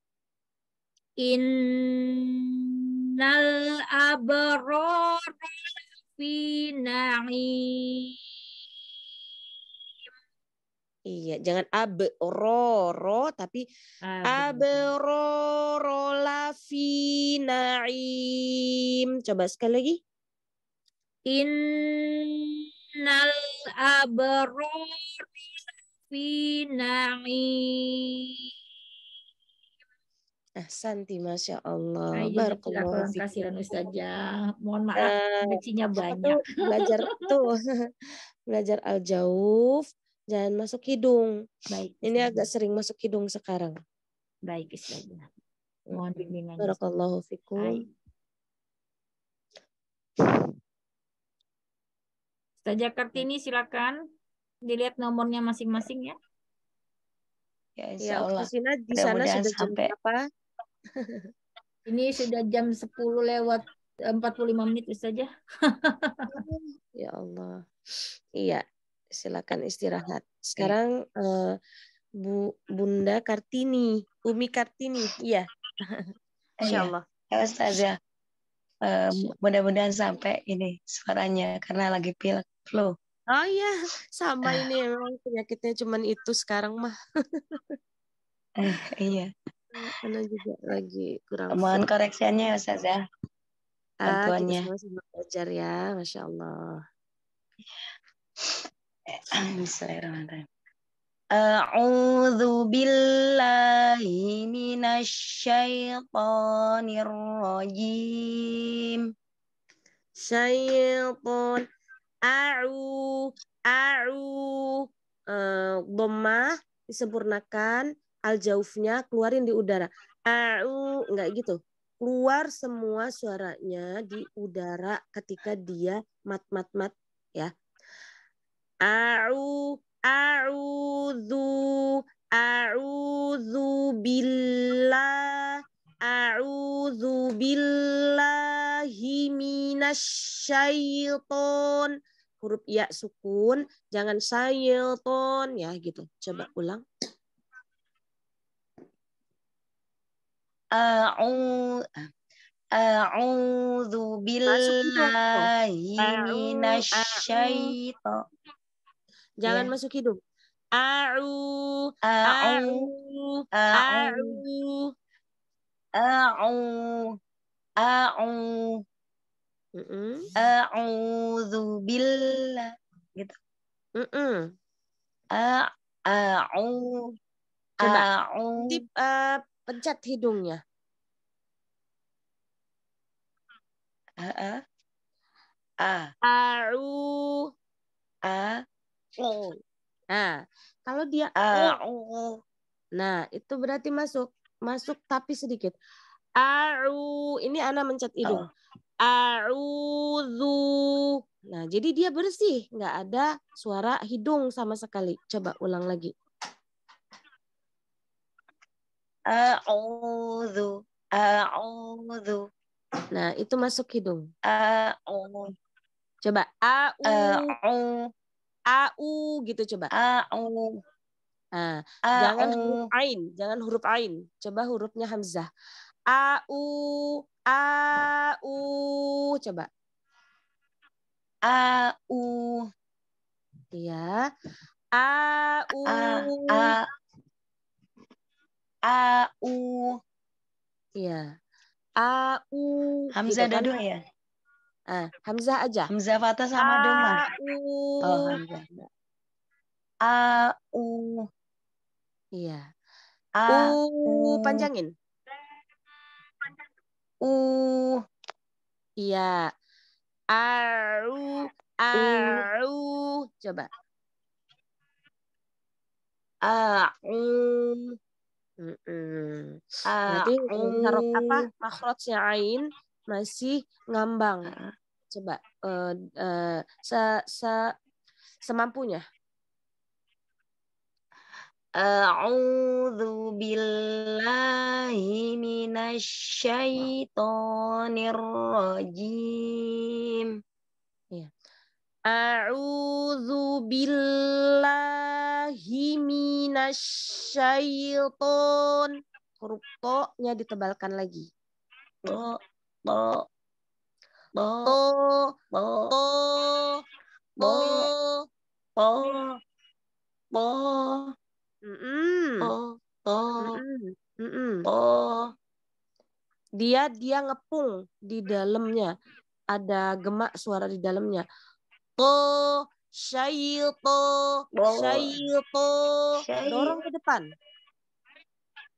Innal abroro lafi na'im. Iya, jangan abroro tapi ah, abroro lafi naim. Coba sekali lagi. Innal abroro lafi naim. Santi, Masya Allah. Nah, iya, Barakallahu kasihan Ustazah. Mohon maaf, uh, banyak. Belajar [laughs] tuh, [laughs] belajar al-jauf Jangan masuk hidung. Baik. Ini agak sering masuk hidung sekarang. Baik, Ustazah. Hmm. Mohon bimbingan. Barakallahu fikum. Saja Kartini silakan dilihat nomornya masing-masing ya. Ya, ya insya Allah. Ya, di sana sudah sampai. jam berapa? [laughs] Ini sudah jam 10 lewat 45 eh, menit saja. [laughs] ya Allah. Iya, silakan istirahat. Sekarang uh, Bu Bunda Kartini, Umi Kartini, iya. [laughs] Oh, iya. insyaallah. Allah. Ya Ustazah, uh, mudah-mudahan sampai ini suaranya karena lagi pilek flu. Oh iya, sama uh. ini memang penyakitnya cuman itu sekarang mah. uh, iya. Karena juga lagi kurang. Mohon koreksiannya ya Ustazah. Bantuannya. Ah, kita semua belajar ya, Masya Allah. Iya. Bismillahirrahmanirrahim. A'udzu billahi minasyaitonir rajim. Syaiton a'u a'u uh, dhamma disempurnakan al jaufnya keluarin di udara. A'u enggak gitu. Keluar semua suaranya di udara ketika dia mat mat mat ya A'u a'udzu a'udzu billah a'udzu billahi minasyaiton huruf ya sukun jangan syaiton ya gitu coba ulang a'u a'udzu billahi minasyaiton Jangan yeah. masuk hidung. A'u, a'u, a'u, a'u, a'u, a'udzu billah gitu. Mm -mm. A'u, a'u. Tip uh, pencet hidungnya. A, a, a. A'u, a, Nah, kalau dia ah. oh, oh. Nah, itu berarti masuk masuk tapi sedikit. Aru, ini ana mencet hidung. Ah. zu Nah, jadi dia bersih, nggak ada suara hidung sama sekali. Coba ulang lagi. A'udzu. zu Nah, itu masuk hidung. A'udzu. Coba a'u au gitu coba. Au. Nah, a jangan huruf ain, jangan huruf ain. Coba hurufnya hamzah. Au, au, coba. Au. Iya. Au. A, au. Iya. Au. Hamzah gitu, kan? ya? Ah, Hamzah aja. Hamzah Fatah sama A, ah, Doma. Uh. Oh, Hamzah. A U. Iya. A U, U. panjangin. U. Iya. a u a u Coba. A U. Mm -mm. Berarti harus apa? Makhrajnya ain masih ngambang coba uh, uh, se, se semampunya A'udzu billahi minasyaitonir rajim. Iya. A'udzu billahi minasyaiton. Huruf to-nya ditebalkan lagi. Oh bo bo bo bo bo bo bo dia dia ngepung di dalamnya ada gemak suara di dalamnya to syaito syaito dorong ke depan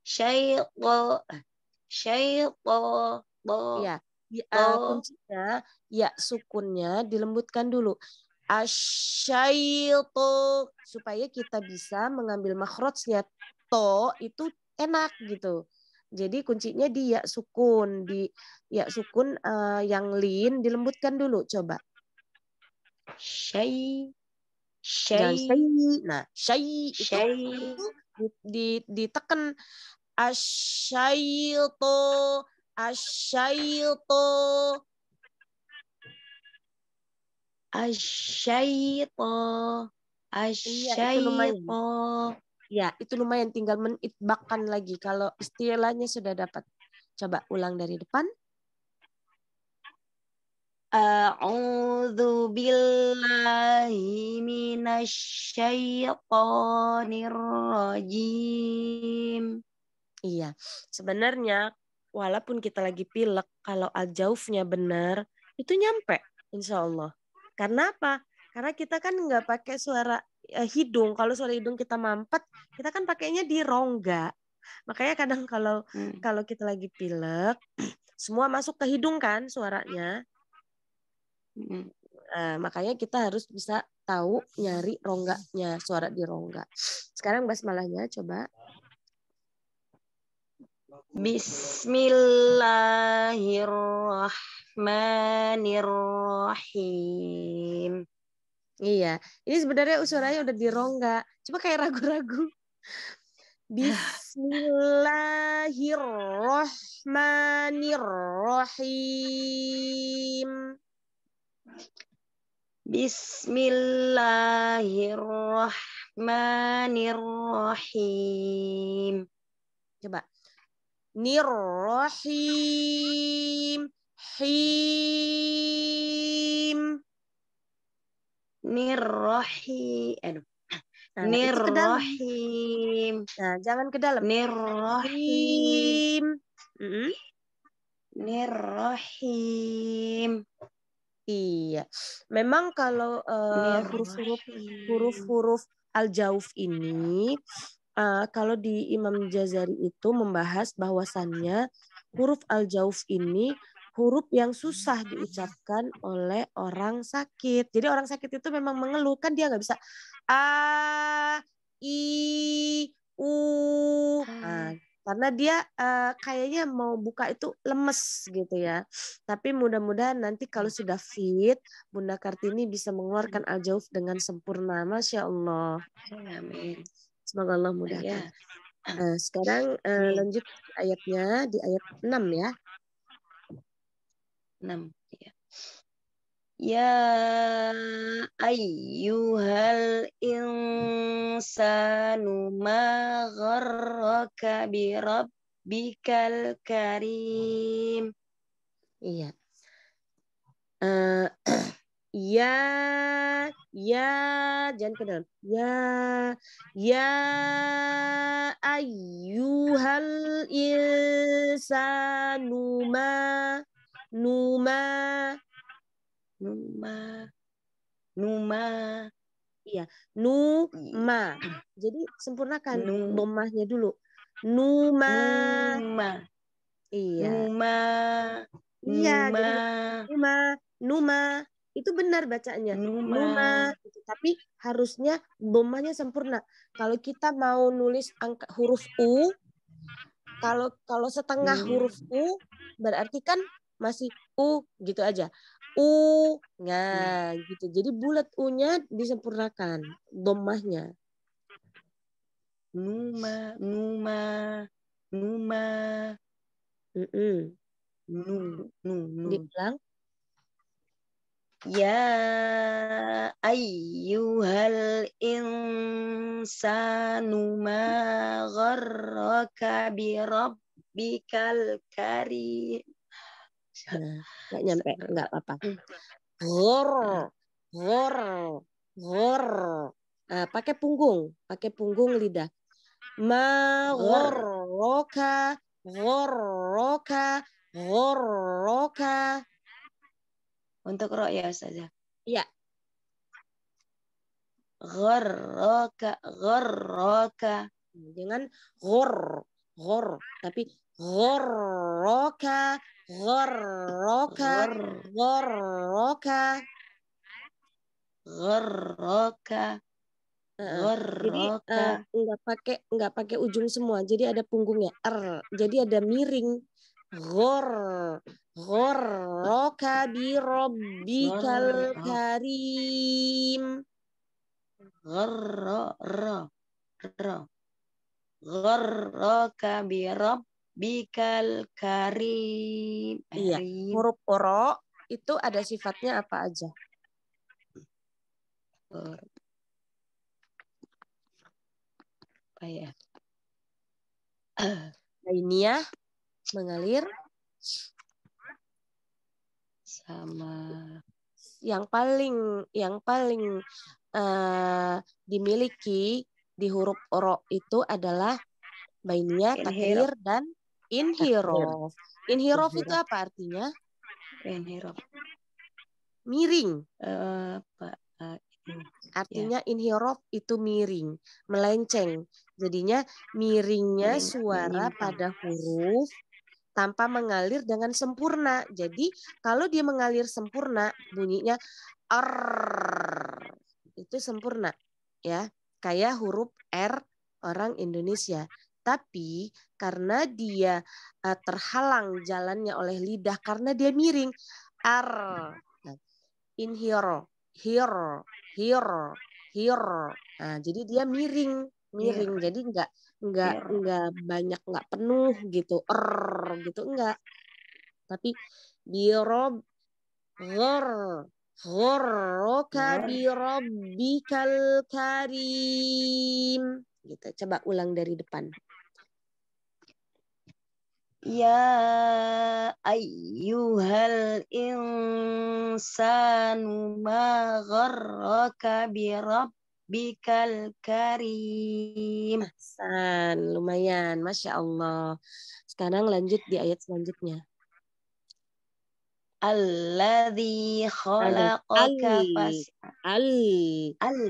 syaito syaito Bo. Ya. Bo. Uh, kuncinya ya sukunnya dilembutkan dulu. to supaya kita bisa mengambil makhrajnya to itu enak gitu. Jadi kuncinya di ya sukun, di ya sukun uh, yang lin dilembutkan dulu coba. Shay, Shay, shay. Nah, Shay syai. itu di, di, ditekan to Asyaito, asyaito, iya, asyaito. Ya, itu lumayan tinggal menitbakkan lagi kalau istilahnya sudah dapat. Coba ulang dari depan. A'udzu billahi minasyaitonir rajim. Iya, sebenarnya walaupun kita lagi pilek, kalau ajaufnya benar, itu nyampe, insya Allah. Karena apa? Karena kita kan nggak pakai suara e, hidung. Kalau suara hidung kita mampet, kita kan pakainya di rongga. Makanya kadang kalau hmm. kalau kita lagi pilek, [clears throat] semua masuk ke hidung kan suaranya. Hmm. E, makanya kita harus bisa tahu nyari rongganya, suara di rongga. Sekarang basmalahnya coba. Bismillahirrahmanirrahim. Iya, ini sebenarnya usulannya udah di rongga, cuma kayak ragu-ragu. [sighs] Bismillahirrahmanirrahim. Bismillahirrahmanirrahim. Coba Nirrahim. Him. Nirrahim. Eh, aduh. Nah, Nirrohim. Nah, jangan ke dalam. Nirrohim. Mm Iya. Memang kalau eh, huruf-huruf uh, huruf-huruf al-jauf ini uh, kalau di Imam Jazari itu membahas bahwasannya huruf al-jauf ini huruf yang susah diucapkan oleh orang sakit. Jadi orang sakit itu memang mengeluh kan dia nggak bisa a i u. Nah, hmm. karena dia uh, kayaknya mau buka itu lemes gitu ya. Tapi mudah-mudahan nanti kalau sudah fit, Bunda Kartini bisa mengeluarkan al-jauf dengan sempurna. Masya Allah. Amin. Semoga Allah mudahkan. Ya. Uh, nah, sekarang uh, lanjut ayatnya di ayat 6 ya. 6 ya. Ya ayyuhal insanu ma gharraka bi rabbikal karim. Iya. Uh, [clears throat] ya ya jangan ke dalam ya ya ayuhal insanu ma numa numa numa iya numa jadi sempurnakan domahnya dulu numa, numa. iya numa Iya, numa, numa, itu benar bacanya Numa, Numa gitu. tapi harusnya domanya sempurna kalau kita mau nulis angka huruf u kalau kalau setengah hmm. huruf u berarti kan masih u gitu aja u nah hmm. gitu jadi bulat u-nya disempurnakan domahnya Numa, Numa, Numa. Mm -mm. Nu, nu, nu. Dibilang Ya ayyuhal insanu ma gharraka bi rabbikal karim. Enggak nah, nyampe, enggak apa-apa. Hmm. Ghor, ghor, ghor. Uh, ah, pakai punggung, pakai punggung lidah. Ma gharraka, gharraka. gharraka. Untuk roh ya Ustazah. Iya. Gharraka, gharraka. Jangan ghor, ghor, tapi gharraka, gharraka, gharraka. Gharraka. Uh, jadi uh, nggak pakai nggak pakai ujung semua jadi ada punggungnya r er, jadi ada miring ghor ghorroka bi rabbikal karim ghorro ghorroka bi rabbikal karim iya huruf ro itu ada sifatnya apa aja apa ya lainnya mengalir sama yang paling yang paling uh, dimiliki di huruf ro itu adalah bainya takhir dan inhiro Inhirof itu apa artinya? Inhirof. Miring. Eh, apa? Uh, Artinya yeah. inhirof itu miring, melenceng. Jadinya miringnya suara pada huruf tanpa mengalir dengan sempurna. Jadi kalau dia mengalir sempurna bunyinya r itu sempurna ya kayak huruf r orang Indonesia. Tapi karena dia terhalang jalannya oleh lidah karena dia miring r in here here here here. Nah, jadi dia miring miring yeah. jadi enggak nggak yeah. nggak banyak nggak penuh gitu er gitu enggak tapi birob ghor ghorroka iya. birobbikal karim gitu coba ulang dari depan Ya ayyuhal insanu ma gharraka bi rabbikal karim. Hasan, lumayan. Masya Allah. Sekarang lanjut di ayat selanjutnya. Alladhi khalaqaka al, al,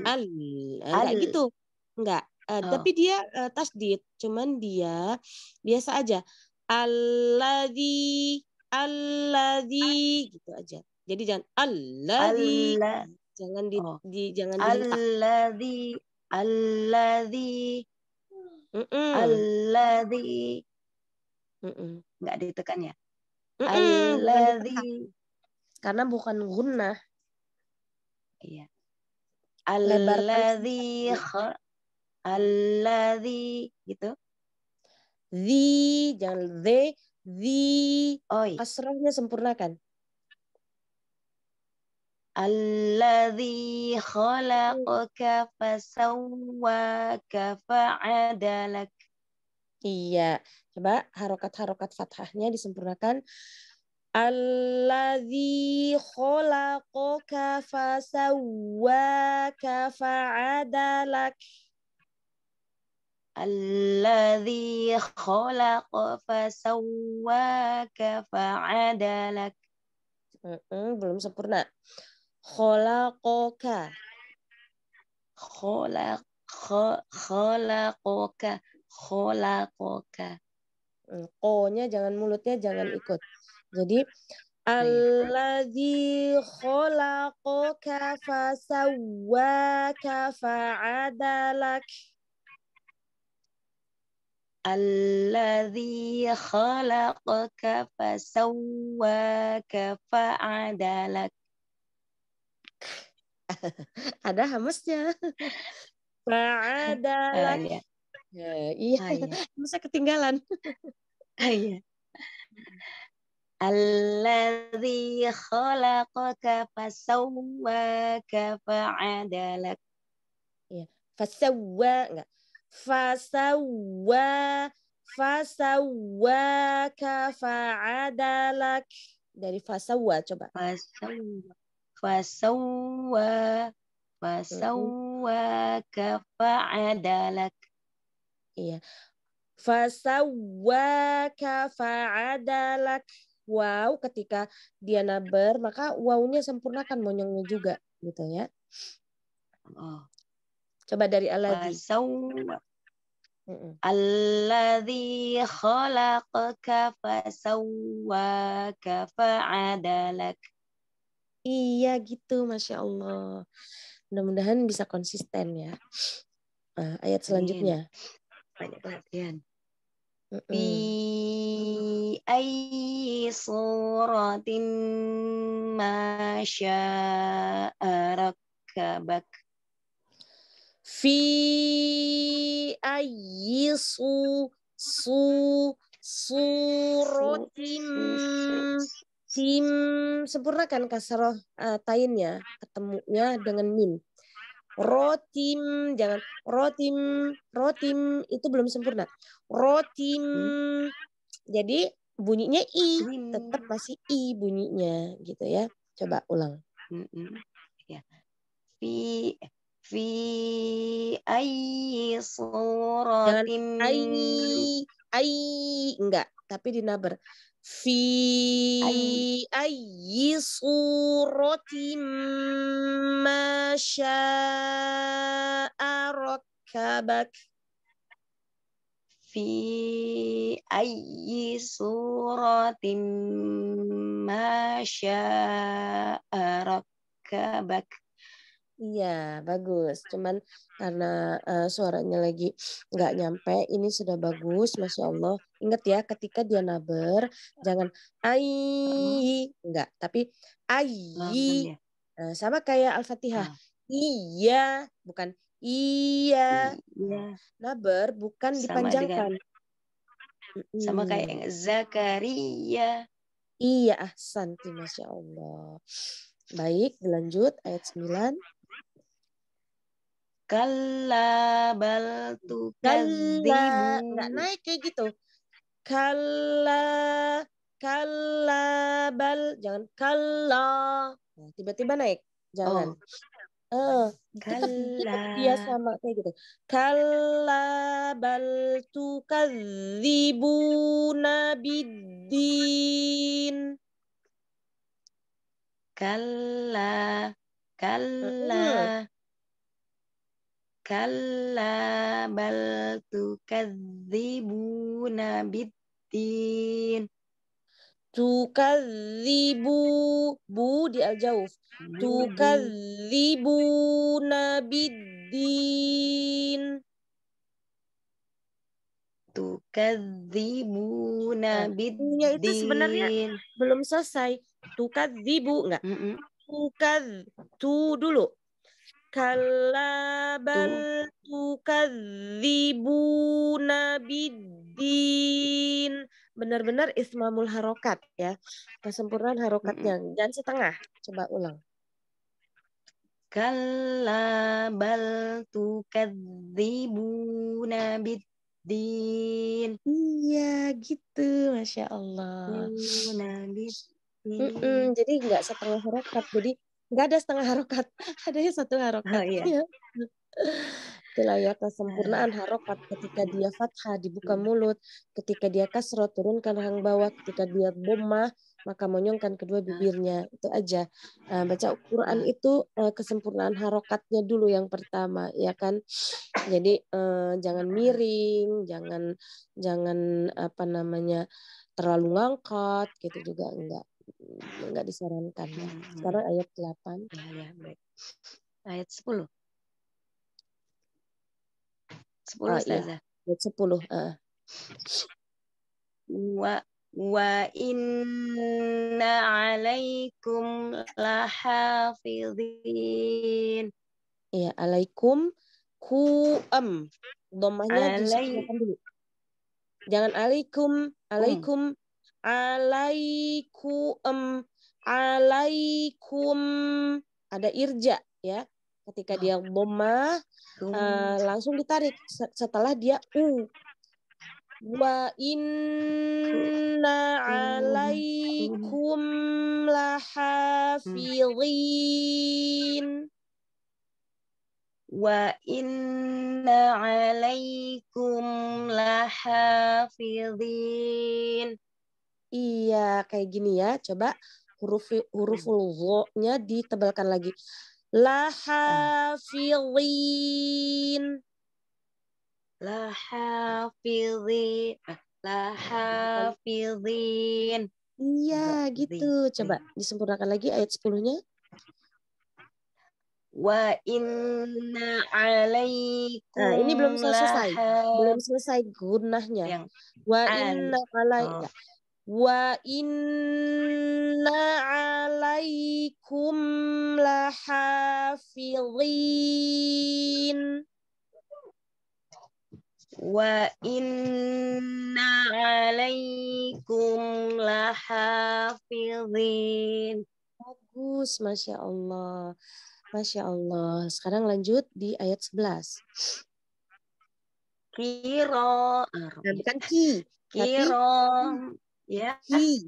al, eh, al. al gitu. Enggak. Uh, eh, oh. Tapi dia uh, tasdid. Cuman dia biasa aja. Alladhi, alladhi. Gitu aja. Jadi jangan alladhi. Alladhi. Jangan di, oh. di jangan Alladhi alladhi mm -mm. alladhi mm nggak ditekan ya? Alladhi karena bukan gunnah. Iya. Alladhi alladhi gitu. Di jangan the di oh, iya. kasrahnya sempurnakan. Alladhi khalaqaka fasawwaka fa'adalak. Iya. Coba harokat-harokat fathahnya disempurnakan. Alladhi khalaqaka fasawwaka fa'adalak. Alladhi khalaqa fasawwaka fa'adalak. Mm -mm, belum sempurna khalaqaka kholak khalaqaka kholakoka ko-nya jangan mulutnya jangan hmm. ikut jadi iya. Alladzi khalaqaka fasawwaka fa'adalak Alladzi khalaqaka fasawwaka fa'adalak [laughs] ada hamasnya. [laughs] ada. uh, iya. Uh, iya. Uh, iya. [laughs] Masa ketinggalan. uh, iya. Alladhi khalaqaka fasawwaka fa'adalak. Ya, fasawwa enggak. Fasawwa fasawwaka fa'adalak. Dari fasawwa coba. Fasawwa fasawa fasawaka fa'adalak iya fasawaka fa'adalak wow ketika dia naber maka wawnya sempurnakan monyongnya juga gitu ya oh. coba dari Allah fasawa Alladhi khalaqaka fasawwaka fa'adalak. Iya gitu, Masya Allah. Mudah-mudahan bisa konsisten ya. Nah, ayat selanjutnya. Banyak latihan. Bi ayi suratin masyarakabak. Fi ayyi su su suratin Sim sempurnakan kasroh uh, eh, tainnya ketemunya dengan mim. Rotim jangan rotim rotim itu belum sempurna. Rotim hmm. jadi bunyinya i hmm. tetap masih i bunyinya gitu ya. Coba ulang. Hmm. Ya. Fi fi ai suratim ai ai enggak tapi naber fi ayyi suratin ma syaa rakkabak fi ayyi suratin ma syaa rakkabak Iya, bagus. Cuman karena uh, suaranya lagi nggak nyampe, ini sudah bagus, masya Allah. Ingat ya, ketika dia naber, jangan ai, nggak, tapi ai. uh, sama kayak Al-Fatihah. Ah. Iya, bukan iya. iya. Naber bukan dipanjangkan. sama kayak Zakaria. Iya, Santi masya Allah. Baik, dilanjut ayat 9 kala bal tu Kalla nggak naik kayak gitu. kala kala bal jangan kalla. tiba nah, tiba-tiba naik. Jangan. Oh. Eh, kita, kan dia sama kayak gitu. kala bal tu tukadzibuna nabidin kala kalla Kalla bal tukadzibuna biddin. Tukadzibu bu di al jauh. Tukadzibu nabiddin. Tukadzibu nabiddin. Ya itu sebenarnya belum selesai. Tukadzibu enggak? Mm -mm. Tukad tu dulu. Kalla bal tukadzibuna biddin. Benar-benar ismamul harokat ya. Kesempurnaan harokatnya. Dan setengah. Coba ulang. Kalla bal tukadzibuna biddin. Iya gitu. Masya Allah. Nabiddin. Mm -mm, jadi nggak setengah harokat. Jadi nggak ada setengah harokat [laughs] adanya satu harokat oh, iya. [laughs] Itulah ya kesempurnaan harokat ketika dia fathah dibuka mulut, ketika dia kasro turunkan hang bawah, ketika dia bomah maka monyongkan kedua bibirnya itu aja eh, baca Quran itu eh, kesempurnaan harokatnya dulu yang pertama ya kan [sniffs] jadi eh, jangan miring jangan jangan apa namanya terlalu ngangkat gitu juga enggak Hmm, nggak disarankan ya. Hmm, hmm. Sekarang ayat 8. Ya, ya, baik. Ayat 10. 10 oh, Ustazah. Ayat 10. Uh. Ah. Wa wa inna alaikum lahafidhin. Iya, alaikum kuam. Domanya disesuaikan Jangan alaikum, alaikum, um alaikum alaikum ada irja ya ketika dia boma ah. uh, eh, langsung ditarik setelah dia u wa inna alaikum lahafidhin wa inna alaikum lahafidhin Iya, kayak gini ya. Coba huruf huruf hmm. wo-nya ditebalkan lagi. Lahafilin. Lahafilin. Eh, Lahafilin. Iya, gitu. Coba disempurnakan lagi ayat 10-nya. Wa inna alaikum Nah, ini belum selesai. Belum selesai gunahnya. Yang Wa inna alaikum. Oh wa inna alaikum lahafidhin wa inna alaikum lahafidhin bagus masya Allah masya Allah sekarang lanjut di ayat 11 kiro bukan ki kiro ya. Yeah.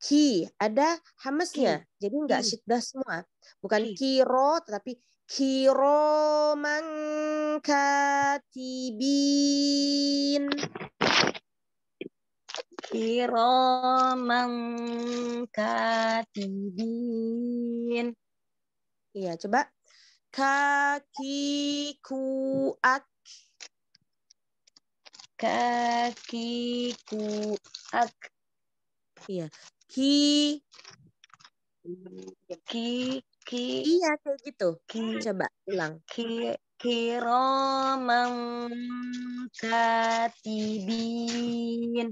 He, he ada hamasnya. He. Jadi enggak syiddah semua. Bukan he. kiro tetapi kiro mangkatibin kiro mangkatibin Iya, coba kakiku ak kakiku ak Iya. Ki. Ki. Ki. Iya kayak gitu. Ki. Coba ulang. Ki. Kiromam katibin.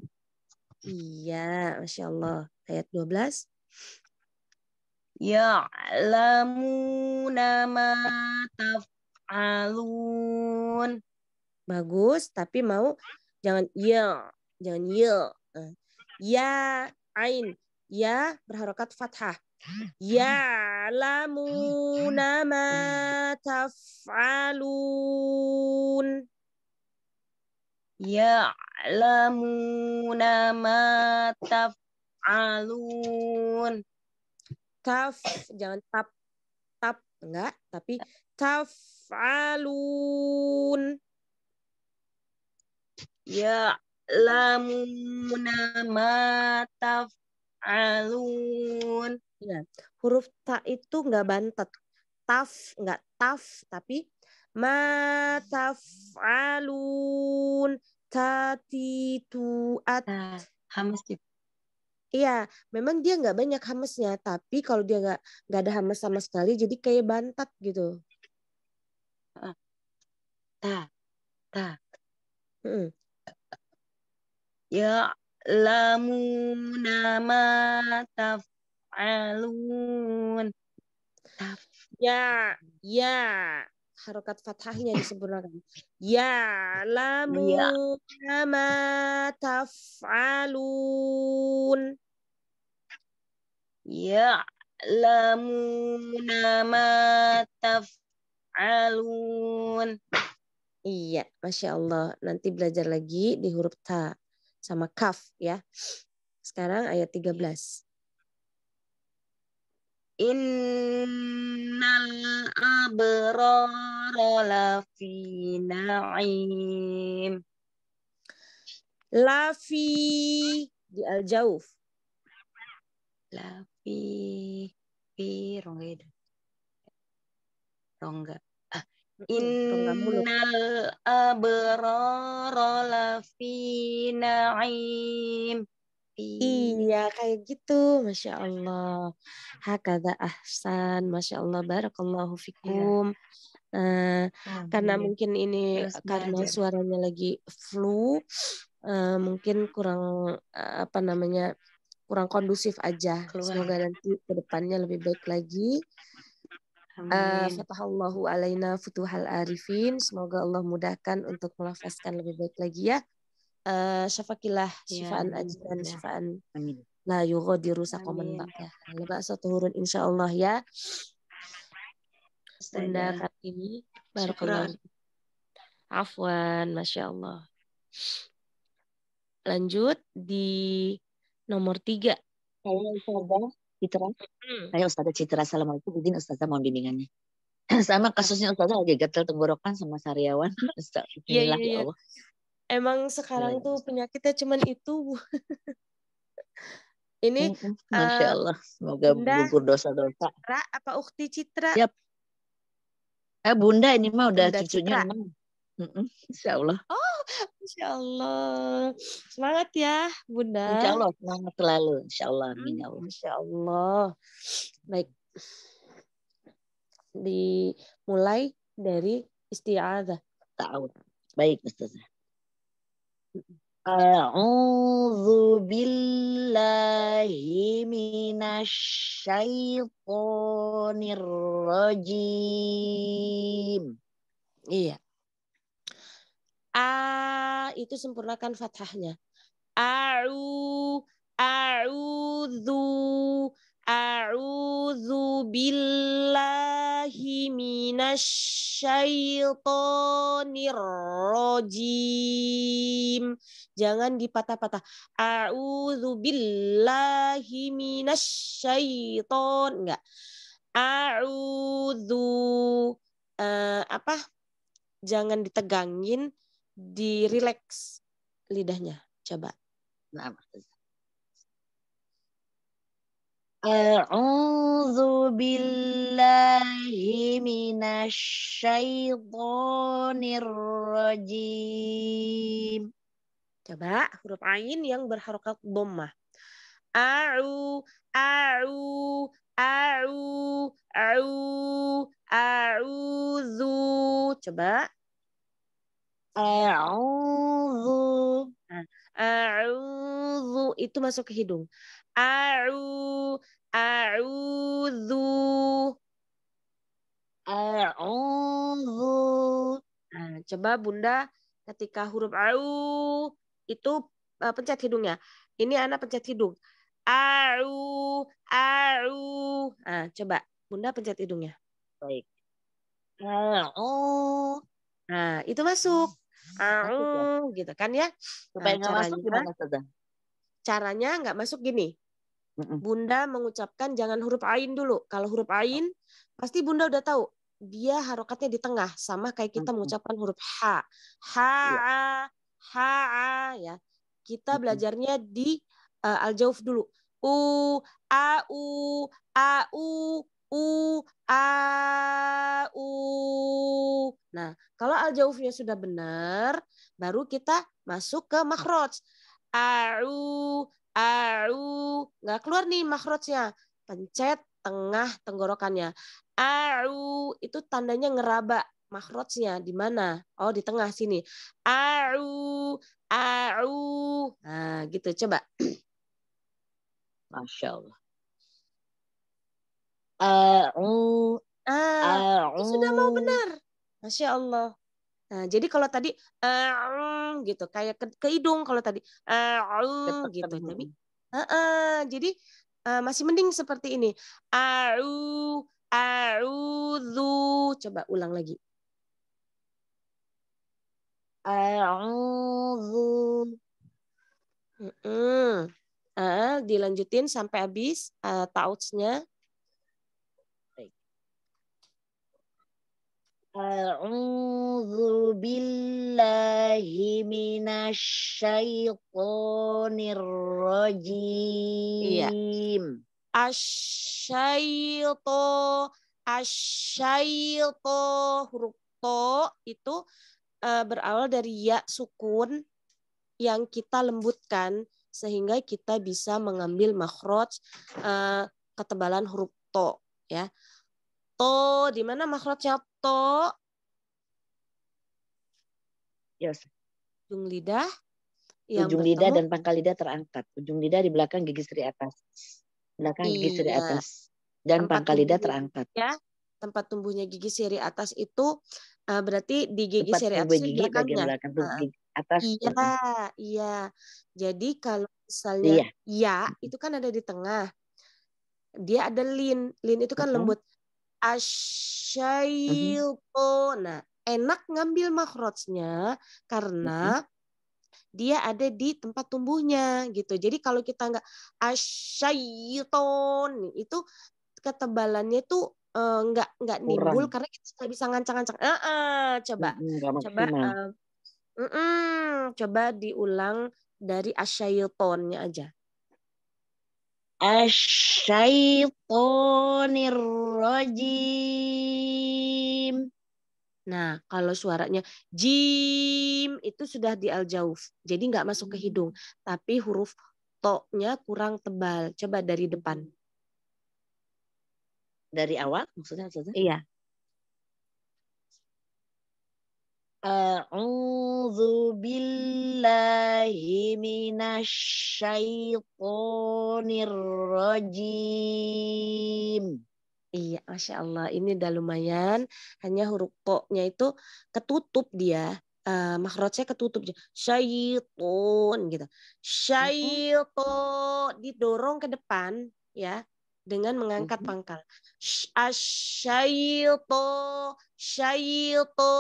Iya, Masya Allah. Ayat 12. lamu nama taf'alun. Bagus, tapi mau jangan iya. Iya. Eh. ya, jangan ya. Ya ain. Ya berharokat fathah. Hmm. Ya'lamuna hmm. ma taf'alun. Ya'lamuna ma taf'alun. Taf, jangan tap. Tap, enggak. Tapi taf'alun. Ya ya'lamuna ma taf'alun. Ya. Huruf ta itu nggak bantet. Taf, nggak taf, tapi ma taf'alun tu Nah, hamas itu. Iya, memang dia nggak banyak hamasnya, tapi kalau dia nggak nggak ada hamas sama sekali, jadi kayak bantet gitu. Ah, ta, ta ya'lamuna ma taf'alun. Taf ya, ya. Harokat fathahnya disempurnakan. [laughs] Ya lamu ya. nama taf'alun. Ya lamu ma taf'alun. Iya, Masya Allah. Nanti belajar lagi di huruf ta sama kaf ya. Sekarang ayat 13. Innal abrara lafi na'im. Lafi di al-jauf. Lafi fi rongga. Rongga. Mm, Innal abrara lafi na'im. Iya, iya, kayak gitu. Masya Allah. Hakadha ahsan. Masya Allah. Barakallahu fikum. Ya. Uh, karena mungkin ini Terus karena belajar. suaranya lagi flu, uh, mungkin kurang uh, apa namanya kurang kondusif aja. Keluar. Semoga nanti kedepannya lebih baik lagi. Fatahallahu alaina futuhal arifin. Semoga Allah mudahkan untuk melafazkan lebih baik lagi ya. Uh, eh, syafakillah ya, syifaan ya, ajian ya. syifaan Amin. la yughadiru saqaman ya. Lebak satu hurun insyaallah ya. Bunda Kartini barakallahu. Afwan, Masya Allah. Lanjut di nomor tiga. Saya Ustazah. Citra. Gitu kan? Hmm. Saya Ustazah Citra. Assalamualaikum. Izin Ustazah mohon bimbingannya. [clears throat] sama kasusnya Ustazah lagi gatal tenggorokan sama sariawan. Ustazah. [laughs] Iya, iya, iya. Emang sekarang ya, tuh iya. penyakitnya cuman itu. [laughs] Ini Masya eh, Allah. Semoga Bunda, gugur dosa-dosa. Citra apa Ukti Citra? Siap. Eh, Bunda ini mah udah Bunda cucunya. Citra. Insyaallah. insya Allah. Oh, insya Allah. Semangat ya, Bunda. Insya Allah, semangat selalu. Insya Allah, amin ya Insya hmm, Allah. Baik. Dimulai dari isti'adah. Ta'awud. Baik, Ustazah. أعوذ بالله من الشيطان الرجيم. Iya. A itu sempurnakan fathahnya. A'u, a'udzu, a'udzu billahi minasyaitonir rajim. Jangan dipatah-patah. A'udzu billahi minasyaiton. Enggak. A'udzu uh, apa? Jangan ditegangin di relax lidahnya. Coba. A'udzu billahi بالله من Coba huruf ain yang berharokat dhammah. A'u, a'u, a'u, a'u, a'udzu. Coba A'udhu. Nah, a'udhu itu masuk ke hidung. A'u, a'udhu. A'udhu. Nah, coba Bunda ketika huruf a'u itu uh, pencet hidungnya. Ini anak pencet hidung. A'u, a'u. Nah, coba Bunda pencet hidungnya. Baik. A'u. Nah, itu masuk. A'u gitu kan ya. Supaya nah, caranya, masuk gimana Ustazah? Caranya nggak masuk gini. Bunda mengucapkan jangan huruf ain dulu. Kalau huruf ain pasti Bunda udah tahu dia harokatnya di tengah sama kayak kita mengucapkan huruf ha. Ha iya. a ha a ya. Kita belajarnya di uh, eh, al-jauf dulu. U a u a u u a u. Nah, kalau al jaufnya sudah benar, baru kita masuk ke makhraj. a u. Nggak keluar nih makhrajnya. Pencet tengah tenggorokannya. A'u itu tandanya ngeraba makhrajnya di mana? Oh, di tengah sini. a u. Nah, gitu coba. [clears throat] Masya Allah. Ah, a'u. sudah mau benar. Masya Allah. Nah, jadi kalau tadi a'u gitu kayak ke, ke hidung kalau tadi a'u gitu. Tapi uh, jadi uh, masih mending seperti ini. A'u a'udzu. Coba ulang lagi. A'udzu. Uh, dilanjutin sampai habis uh, tautsnya أعوذ بالله من الشيطان الرجيم Asyaito, asyaito, huruf to itu uh, berawal dari ya sukun yang kita lembutkan sehingga kita bisa mengambil makhraj uh, ketebalan huruf to ya. To di mana makhrajnya to yes. ujung lidah yang ujung bertemu. lidah dan pangkal lidah terangkat ujung lidah di belakang gigi seri atas belakang iya. gigi seri iya. atas dan tempat pangkal lidah terangkat ya tempat tumbuhnya gigi seri atas itu uh, berarti di gigi tempat seri atas gigi belakangnya belakang tuh, gigi atas iya belakang. iya jadi kalau misalnya iya. ya itu kan ada di tengah dia ada lin lin itu kan lembut nah Enak ngambil makrotnya karena mhm. dia ada di tempat tumbuhnya gitu. Jadi kalau kita nggak asyaiton itu ketebalannya tuh eh, nggak uh, nggak nimbul karena kita nggak bisa ngancang-ngancang. uh, uh, coba, mhm, coba, uh, mm, mm, coba diulang dari asyaitonnya aja asyaitonir rojim. Nah, kalau suaranya jim itu sudah di al-jauf. Jadi nggak masuk ke hidung, tapi huruf to-nya kurang tebal. Coba dari depan. Dari awal maksudnya? maksudnya? Iya, A'udzu billahi من الشيطان rajim. Iya, Masya Allah. Ini udah lumayan. Hanya huruf koknya itu ketutup dia. Uh, makhrajnya ketutup. Syaiton gitu. Syaiton. Didorong ke depan. ya dengan mengangkat mm-hmm. pangkal. Asyaito syaito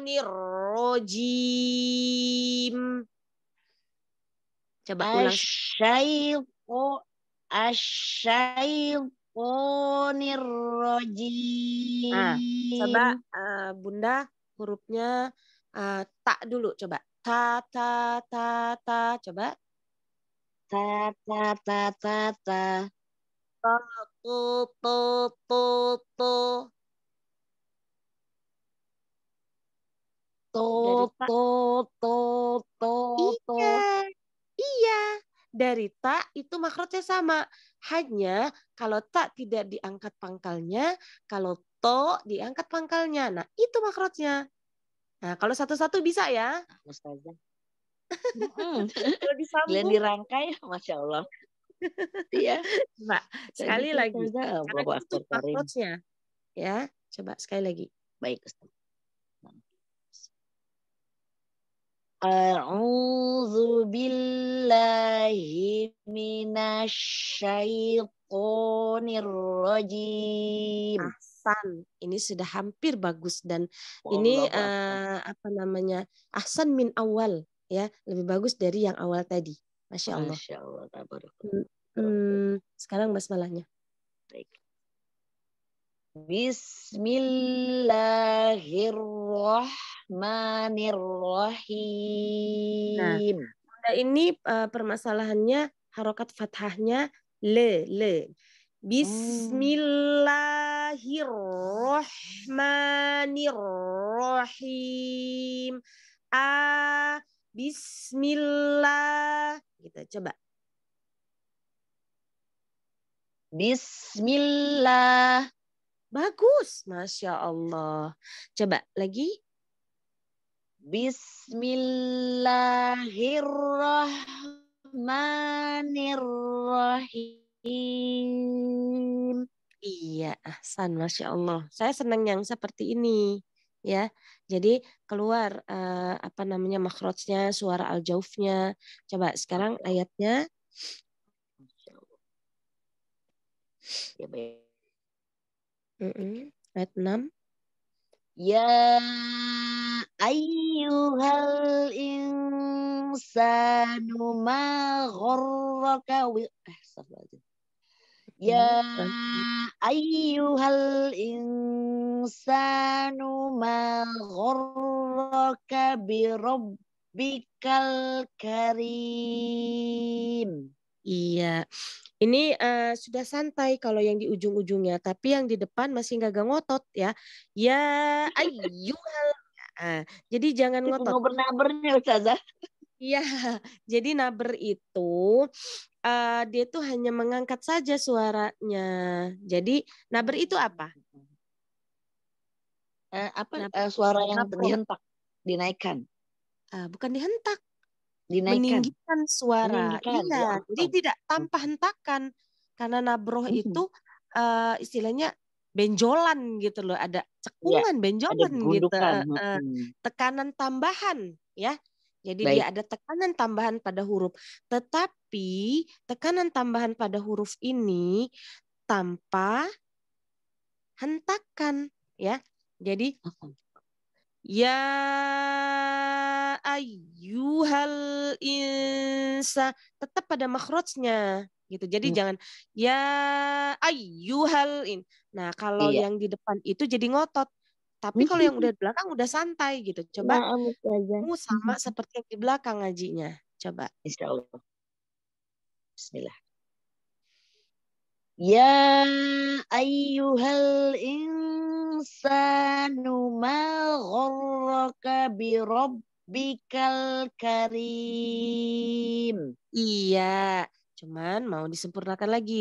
nirojim. Coba ulang. Asyaito asyaito rojim. Ah, coba eh, Bunda hurufnya eh, tak dulu coba. Ta ta ta ta coba. Ta ta ta ta ta to to to to to to to to to iya iya dari tak itu makrotnya sama hanya kalau tak tidak diangkat pangkalnya kalau to diangkat pangkalnya nah itu makrotnya nah kalau satu-satu bisa ya Mas [laughs] Hmm. Kalau disambung. dirangkai, Masya Allah. Iya. Coba sekali Jadi, gitu, lagi. Bawa aktor Karim. Ya, coba sekali lagi. Baik, Ustaz. أعوذ بالله من الشيطان الرجيم Ahsan. Ini sudah hampir bagus dan oh, ini Allah, uh, eh, apa namanya? Ahsan min awal ya, lebih bagus dari yang awal tadi. Masya Allah. Masya Allah. Hmm, hmm, sekarang basmalahnya. Baik. Bismillahirrahmanirrahim. Nah, ini uh, permasalahannya harokat fathahnya le le. Bismillahirrahmanirrahim. A Bismillah kita gitu, coba Bismillah bagus Masya Allah coba lagi Bismillahirrahmanirrahim Iya, Ahsan, Masya Allah. Saya senang yang seperti ini ya. Jadi keluar uh, apa namanya makrotnya, suara al-jaufnya. Coba sekarang ayatnya. Mm -mm. Ayat 6. Ya ayyuhal insanu ma gharraka wi... Eh, Ya ayyuhal insanu ma gharraka bi rabbikal karim. Iya. Ini uh, sudah santai kalau yang di ujung-ujungnya, tapi yang di depan masih nggak ngotot ya. Ya [laughs] ayyuhal. Uh, ah, jadi jangan ngotot. Ngobrol-ngobrolnya Ustazah. Iya, [laughs] jadi naber itu uh, dia tuh hanya mengangkat saja suaranya. Jadi naber itu apa? Eh, apa eh, suara yang naber. dihentak, dinaikkan? Uh, bukan dihentak, dinaikkan. Meninggikan suara. Meninggikan, iya, ya, jadi tidak tanpa hentakan karena nabroh hmm. itu uh, istilahnya benjolan gitu loh, ada iya, cekungan, ya, benjolan ada gitu, eh, hmm. tekanan tambahan ya jadi Baik. dia ada tekanan tambahan pada huruf. Tetapi tekanan tambahan pada huruf ini tanpa hentakan ya. Jadi ya ayyuhal insa tetap pada makhrajnya gitu. Jadi hmm. jangan ya ayyuhal in. Nah, kalau iya. yang di depan itu jadi ngotot. Tapi kalau yang udah di [laughs] belakang udah santai gitu. Coba nah, ah, gitu kamu sama hmm. seperti yang di belakang ngajinya. Coba. Insya Allah. Bismillah. Ya ayyuhal insanu ma gharraka bi rabbikal karim. Iya, cuman mau disempurnakan lagi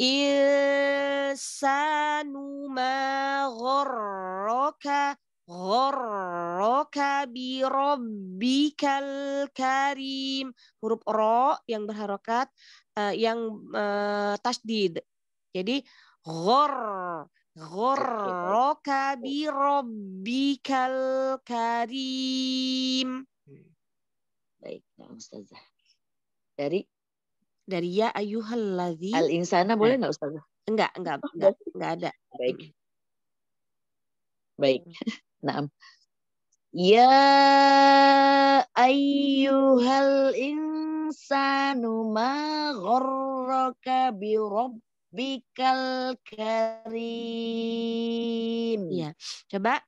insanu ma gharraka gharraka bi rabbikal karim. Huruf ro yang berharokat uh, yang uh, tasdid. Jadi ghor gharraka bi rabbikal karim. Hmm. Baik, nah, Ustazah. Dari dari ya ayyuhallazi al insana nah, boleh nggak ustaz enggak enggak enggak oh, enggak ada baik baik [laughs] nah ya ayyuhal insanu ma gharraka bi rabbikal karim ya coba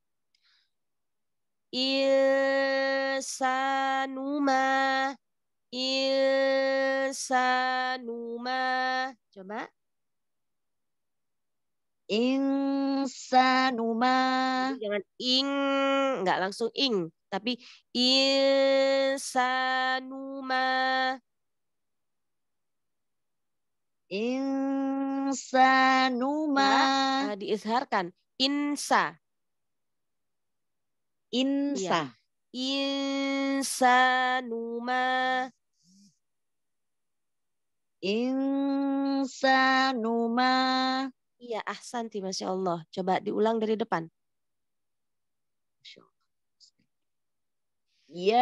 insanu ma Insanuma, coba Insanuma, jangan ing nggak langsung ing tapi insanuma. Insanuma, insanu ma nah, diisharkan insa insa ya. insanu insanu ma. Iya, ahsanti Masya Allah. Coba diulang dari depan. Ya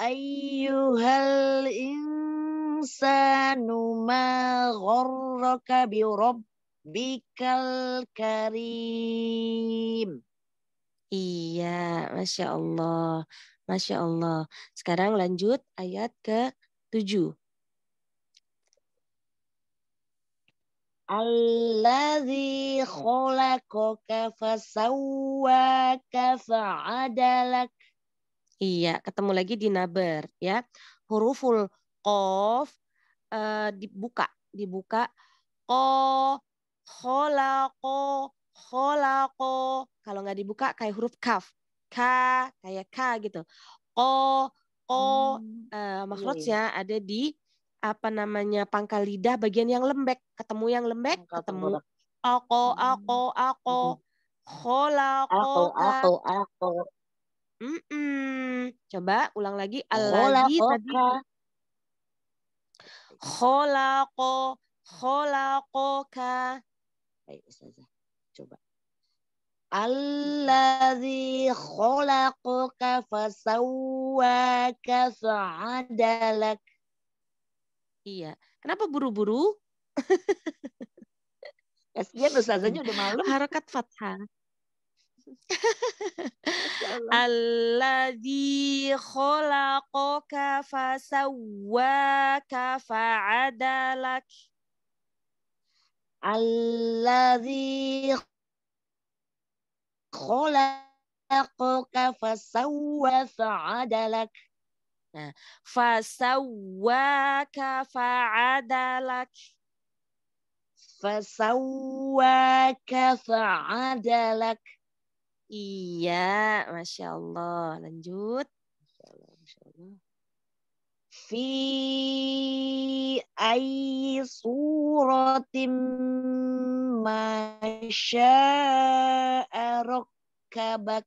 ayyuhal insanu ma gharraka bi rabbikal karim. Iya, Masya Allah. Masya Allah. Sekarang lanjut ayat ke-7. Alladzi khalaqaka fasawwaka fa'adalak. Iya, ketemu lagi di naber ya. Huruful qaf uh, dibuka, dibuka ko kholaqo kholaqo. Kalau nggak dibuka kayak huruf kaf. K kayak K gitu. Ko ko hmm. uh, eh, iya, makhrajnya iya. ada di apa namanya pangkal lidah bagian yang lembek ketemu yang lembek ketemu aku aku aku hola aku aku aku coba ulang lagi alagi tadi khola aku khola aku ka baik eh, saja coba Alladzi khalaqaka fasawwaka fa'adalak Iya. Kenapa buru-buru? [laughs] Kasian ustazahnya udah malu. Harakat fathah. Alladhi khalaqaka fasawwaka fa'adalak. Alladhi khalaqaka fasawwaka fa'adalak. فسواك فعدلك فسواك فعدلك يا ما شاء الله لنجود في أي صورة ما شاء ركبك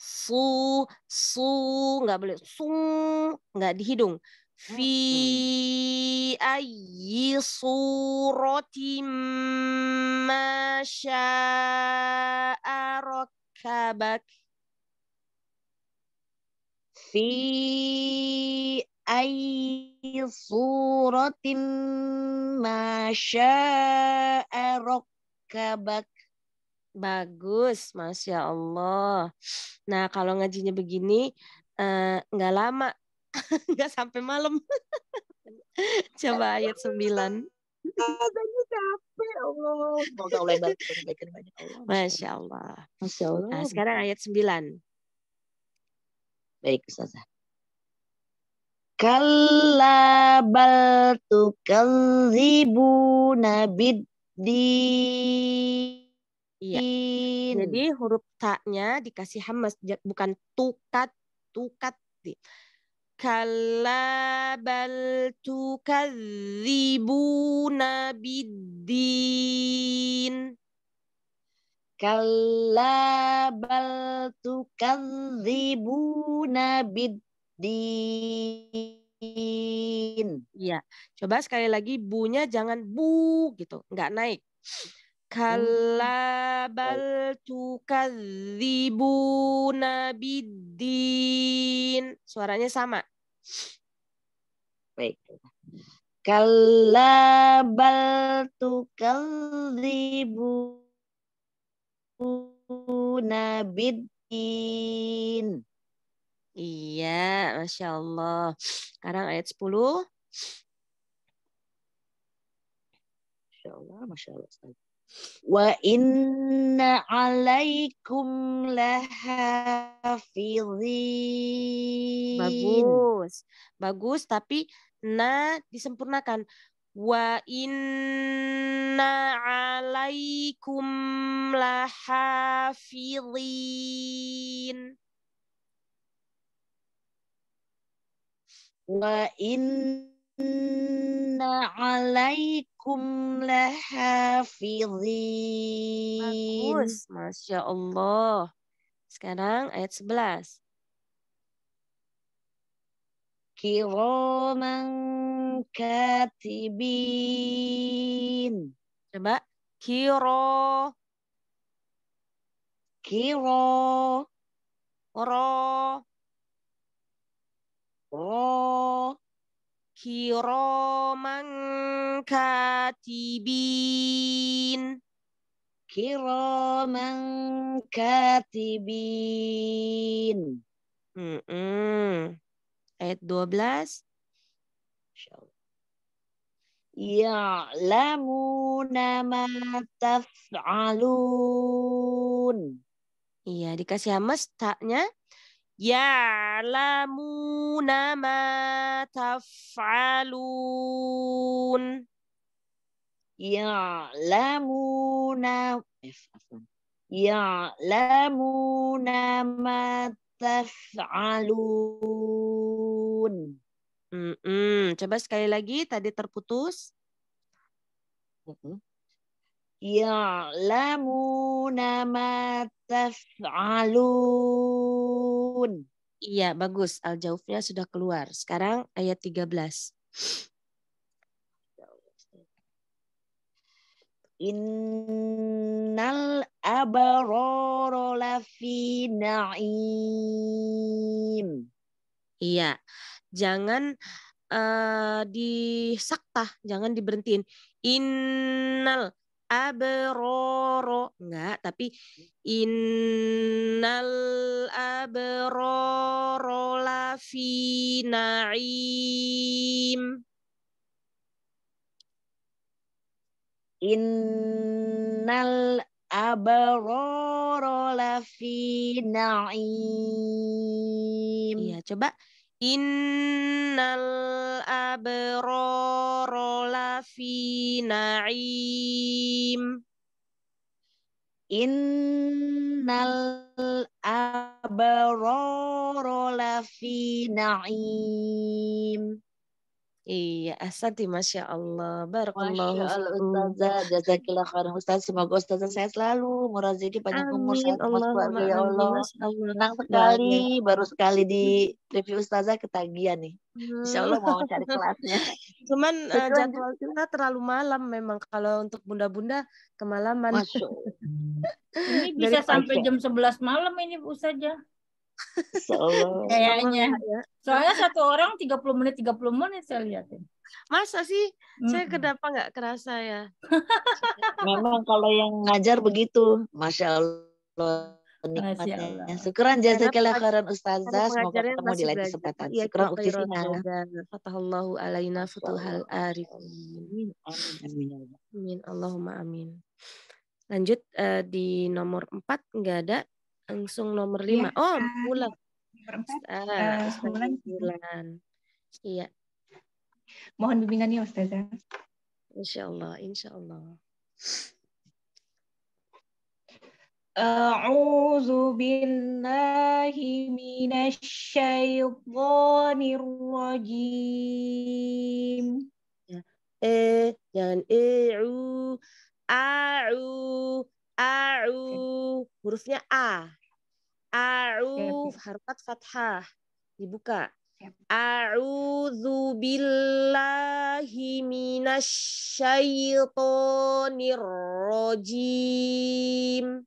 su su nggak boleh sung nggak di hidung fi oh, ayi suratim masyarakat fi ayi suratin masyarakat Bagus, masya Allah. Nah kalau ngajinya begini eh, nggak lama, [laughs] nggak sampai malam. [laughs] Coba ayat 9 Rasanya capek Allah. Semoga Allah bantu kebaikan banyak Allah. Masya Allah. Masya Allah. Nah, sekarang ayat 9. Baik, Ustazah. Kalla bal tukazibuna bid Iya. In. Jadi huruf taknya dikasih hamas bukan tukat tukat. Kalabal bal tukadzibuna biddin. kalabal bal biddin. Iya. Coba sekali lagi bunya jangan bu gitu, nggak naik. Hmm. Kalabal bal tukadzibuna biddin. Suaranya sama. Baik. Kalabal bal tukadzibuna biddin. Iya, Masya Allah. Sekarang ayat 10. Masya Allah, Masya Allah. Wa inna alaikum lahafidhin. Bagus. Bagus tapi na disempurnakan. Wa inna alaikum lahafidhin. Wa inna inna alaikum lahafidhin. Bagus, Masya Allah. Sekarang ayat 11. Kiraman katibin. Coba. Kiro. Kiro. Ro. Ro kiraman katibin kiraman katibin mm -mm. ayat 12 Ya'lamuna ma taf'alun. Iya, dikasih hamas taknya ya'lamuna ma taf'alun. Ya'lamuna eh, Ya'lamuna ma taf'alun. Mm -mm. Coba sekali lagi, tadi terputus. Mm -mm ya'lamuna ma taf'alun. Iya, bagus. Al-Jaufnya sudah keluar. Sekarang ayat 13. Innal abaroro lafi na'im. Iya. Jangan uh, eh, disaktah, jangan diberhentiin. Innal abroro enggak tapi innal abroro lafi naim innal abroro lafi naim iya coba Innal abroro lafi na'im. Innal abroro lafi na'im. Iya, Asanti ya Masya Allah. Barakallah. Ustazah, jazakillah khairan Ustazah. Semoga Ustaz saya selalu murazidi panjang umur sehat sama ya Allah. Senang sekali, Amin. baru sekali di [laughs] review Ustazah ketagihan nih. Insya Allah mau hmm. cari [laughs] kelasnya. Cuman uh, [laughs] jadwal kita terlalu malam memang kalau untuk bunda-bunda kemalaman. Masuk. ini bisa Dari sampai jam 11 malam ini Bu Ustazah. Kayaknya. Ya. Soalnya satu orang 30 menit 30 menit saya lihatin. Masa sih? Hmm. Saya kenapa nggak kerasa ya? [laughs] Memang kalau yang ngajar begitu, masya Allah nikmatnya. Syukuran jasa kelakaran ustazah. Semoga ketemu di lain kesempatan. Iya, ya, Syukuran ukti sina. Fatahallahu alaina futuhal arifin. Ya amin. Allahumma amin. Lanjut uh, di nomor 4 enggak ada langsung nomor iya lima. Ya, oh, kan? pulang Nomor empat. uh, ah, bulan. Eh, iya. Mohon bimbingannya Ustazah. Insya Allah, insya Allah. أعوذ بالله من الشيطان الرجيم eh jangan eu au au hurufnya a A'udzu harokat fathah dibuka. A'udzu billahi minasyaitonir rajim.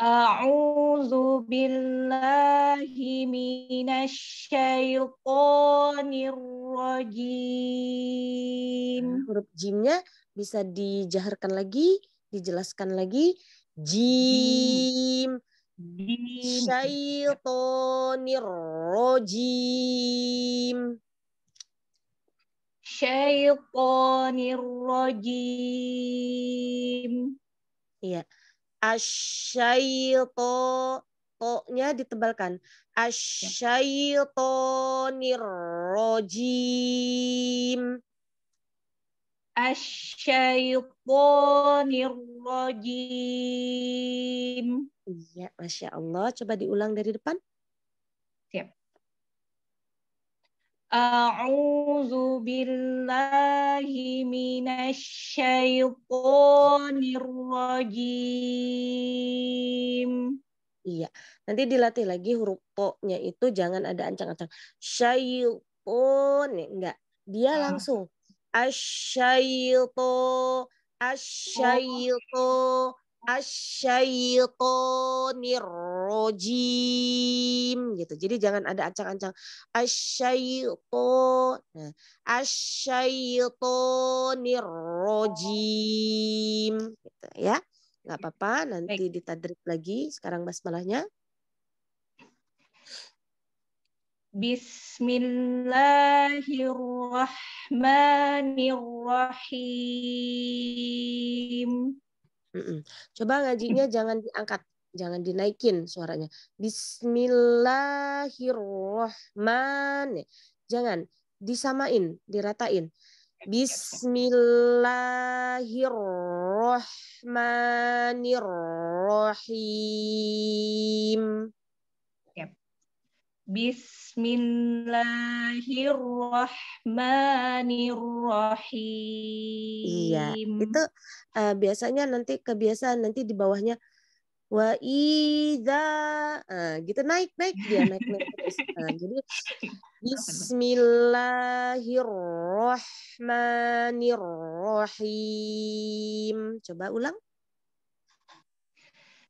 A'udzu billahi minasyaitonir rajim. Huruf jimnya bisa dijaharkan lagi, dijelaskan lagi jim syaitonir rojim syaitonir rojim iya asyaito to-nya ditebalkan asyaito rojim Asyaitonirrojim. Iya, Masya Allah. Coba diulang dari depan. Siap. A'udzu billahi minasyaitonir rajim. Iya. Nanti dilatih lagi huruf po nya itu jangan ada ancang-ancang. Syaiton, enggak. Dia ah. langsung Asyaito, asyaito, asyaito nirojim gitu. Jadi jangan ada acang-acang Asyaito, nah, asyaito nirojim. gitu ya. nggak apa-apa nanti ditadrik lagi sekarang basmalahnya. Bismillahirrahmanirrahim. Coba ngajinya jangan diangkat, jangan dinaikin suaranya. Bismillahirrahman. Jangan disamain, diratain. Bismillahirrahmanirrahim. Bismillahirrahmanirrahim. Iya, itu uh, biasanya nanti kebiasaan nanti di bawahnya wa iza uh, eh, gitu naik naik dia naik naik terus. Uh, [laughs] jadi Bismillahirrahmanirrahim. Coba ulang.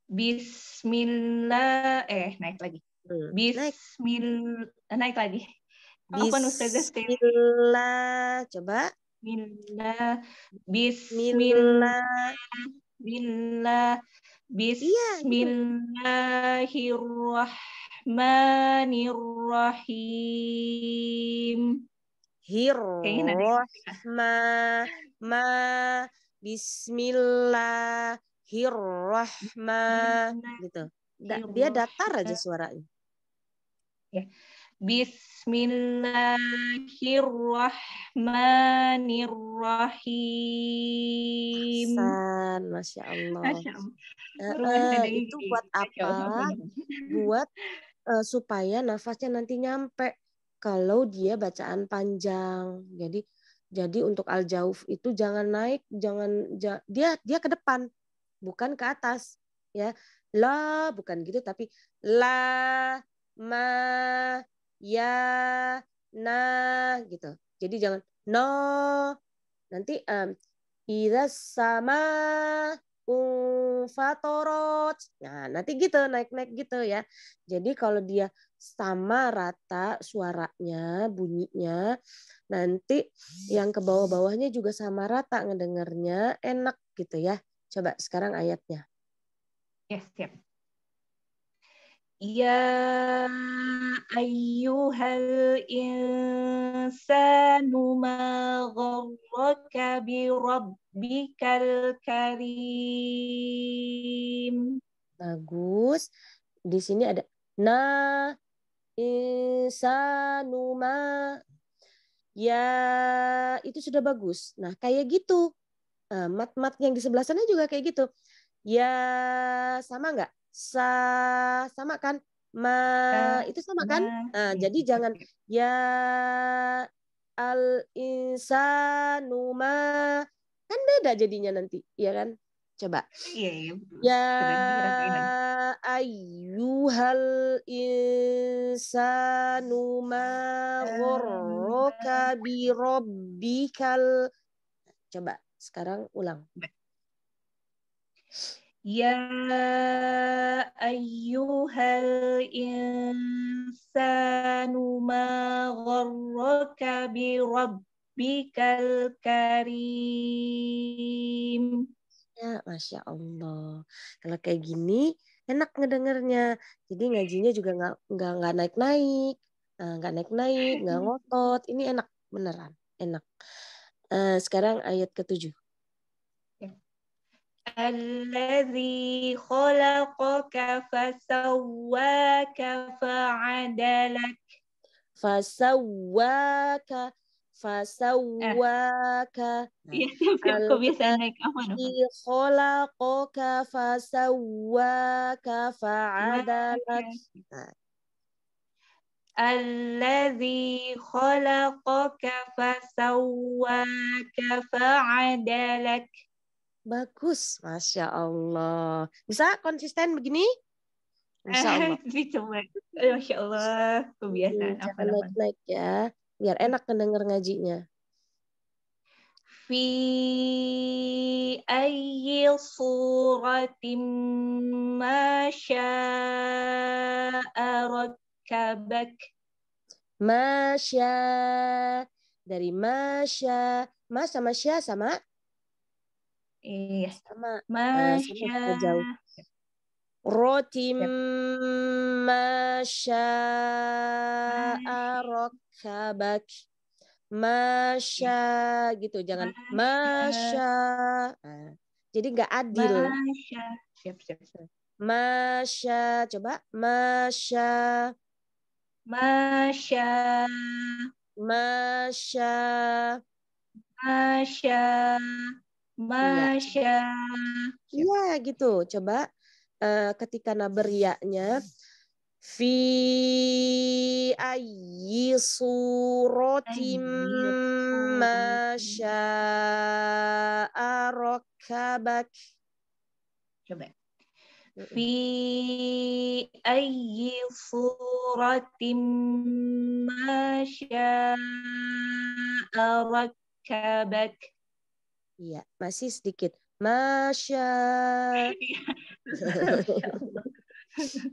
Bismillah eh naik lagi. Hmm. Bismillah eh, naik. naik lagi. Apaan Ustazah? Bismillah coba. Bismillah. Bismillah. Bismillah. Iya, gitu. Bismillahirrahmanirrahim. Hirroh ma ma Bismillah Hirrohma gitu. Da, dia datar aja suaranya. Ya. Bismillahirrahmanirrahim. Hasan, Masya Allah. Masya Allah. Uh, itu buat apa? Buat uh, supaya nafasnya nanti nyampe kalau dia bacaan panjang. Jadi jadi untuk al jauf itu jangan naik, jangan ja, dia dia ke depan, bukan ke atas, ya. La bukan gitu tapi la ma ya na gitu. Jadi jangan no nanti um, ida sama fatorot. Nah, nanti gitu naik-naik gitu ya. Jadi kalau dia sama rata suaranya, bunyinya, nanti yang ke bawah-bawahnya juga sama rata ngedengarnya enak gitu ya. Coba sekarang ayatnya. Yes, siap. Ya ayyuhal insanu ma gharraka bi rabbikal karim. bagus di sini ada na insanu ma ya itu sudah bagus nah kayak gitu nah, mat-mat yang di sebelah sana juga kayak gitu ya sama enggak sa sama kan ma ya, itu sama kan iya, nah, jadi iya. jangan ya al insanu ma kan beda jadinya nanti ya kan coba iya, ya, ya ayuhal insanu ma ghurraka coba sekarang ulang يا أيها الإنسان ما غرك بربك الكريم Ya, Masya Allah. Kalau kayak gini, enak ngedengernya. Jadi ngajinya juga nggak nggak nggak naik naik, eh, nggak naik naik, nggak [laughs] ngotot. Ini enak beneran, enak. Uh, sekarang ayat ketujuh. الذي خلقك فسواك فعدلك فسواك آه. فسواك [laughs] الذي خلقك فسواك فعدلك الذي خلقك فسواك فعدلك Bagus, masya Allah. Bisa konsisten begini? Masya eh, Allah. [laughs] Coba. Eh, masya Allah, kebiasaan. Jangan iya, naik-naik ya, biar enak kedenger ngajinya. Fi ayyi suratim masya arakabak. Masya, dari masya. Mas sama sama Iya, sama. Eh, masya. Uh, jauh. Roti yep. masya'a Masya gitu, jangan masya. Ah, jadi nggak adil. Masya. Siap, siap, siap. Masya, coba masya. Masya. Masya. Masya. Iya. Masya. Iya gitu. Coba uh, ketika naberiaknya fi ayi suratim masya arokabak. Coba. Fi ayi suratim masya arokabak. Iya, masih sedikit. Masya. Iya. [laughs]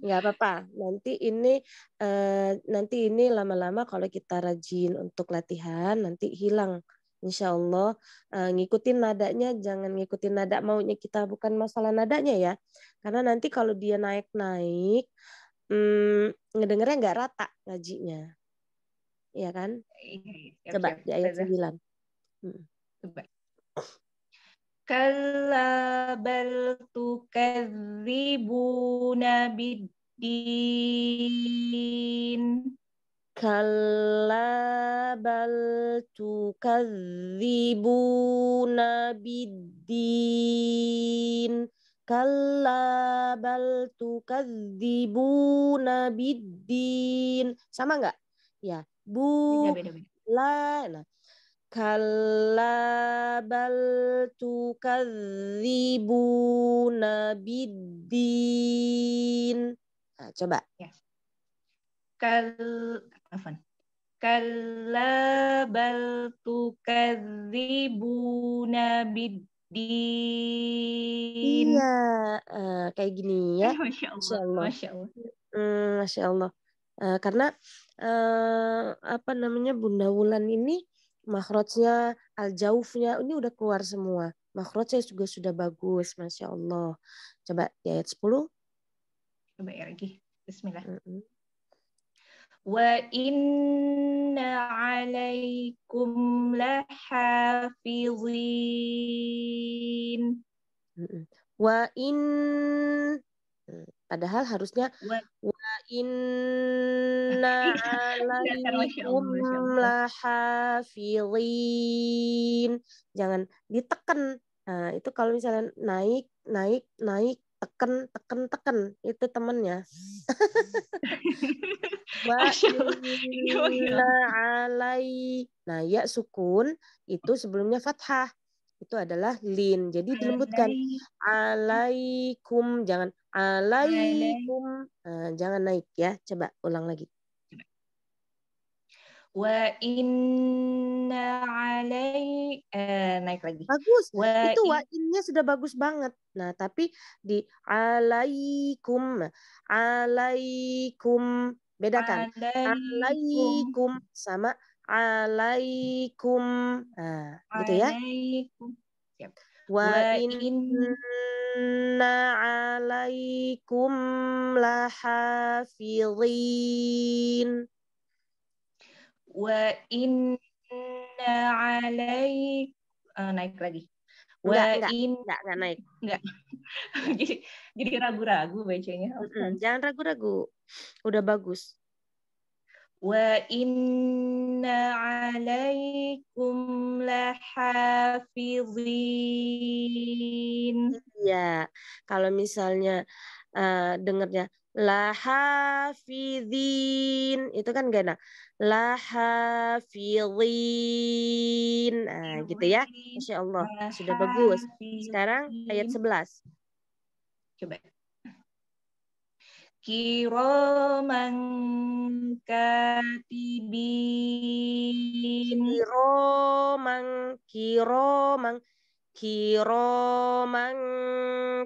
nggak apa-apa. Nanti ini uh, nanti ini lama-lama kalau kita rajin untuk latihan nanti hilang. Insya Allah uh, ngikutin nadanya, jangan ngikutin nada maunya kita bukan masalah nadanya ya. Karena nanti kalau dia naik-naik, hmm, ngedengernya nggak rata ngajinya. ya kan? Iya, iya. Coba ya, ayat sembilan hmm. Coba. Kala bal tukadzibuna nabidin, Kalla bal tukadzibuna nabidin, Kalla bal tukadzibuna nabidin, Sama nggak? Ya. Bu. Beda, beda, beda. Nah. Kalla bal tukadzibuna biddin. Nah, coba. Ya. Kal Afan. Kalla bal tukadzibuna biddin. Iya, uh, kayak gini ya. [laughs] Masya Allah. Masya Allah. Masya Allah. Hmm, Masya Allah. Uh, karena uh, apa namanya Bunda Wulan ini makrotnya, al-jaufnya, ini udah keluar semua. Makrotnya juga sudah bagus, Masya Allah. Coba di ayat 10. Coba ya lagi. Bismillah. Mm -hmm. Wa inna alaikum lahafizin. Mm -hmm. Wa in mm. Padahal harusnya wa inna [laughs] iya, alaikum lahafilin. Jangan ditekan Nah, itu kalau misalnya naik, naik, naik, teken, teken, teken, itu temennya. [laughs] wa inna iya, alai. Nah, ya sukun itu sebelumnya fathah. Itu adalah lin. Jadi dilembutkan. Alaikum. Jangan alaikum uh, jangan naik ya coba ulang lagi wa inna alai eh, naik lagi bagus wa itu wa innya sudah bagus banget nah tapi di alaikum alaikum bedakan alaikum, sama alaikum nah, gitu ya alaikum. Siap. Wa inna alaikum lahafidhin. Wa inna alaikum uh, eh, naik lagi. Wa enggak, in... enggak, enggak naik. Enggak. [laughs] jadi jadi ragu-ragu bacanya. Mm -hmm. Jangan ragu-ragu. Udah bagus. وَإِنَّ عَلَيْكُمْ لَحَافِظِينَ Ya, kalau misalnya uh, eh, dengarnya lahafizin itu kan enak lahafidhin nah, gitu ya Masya Allah sudah bagus sekarang ayat 11 coba kiraman katibin kiraman kiraman kiraman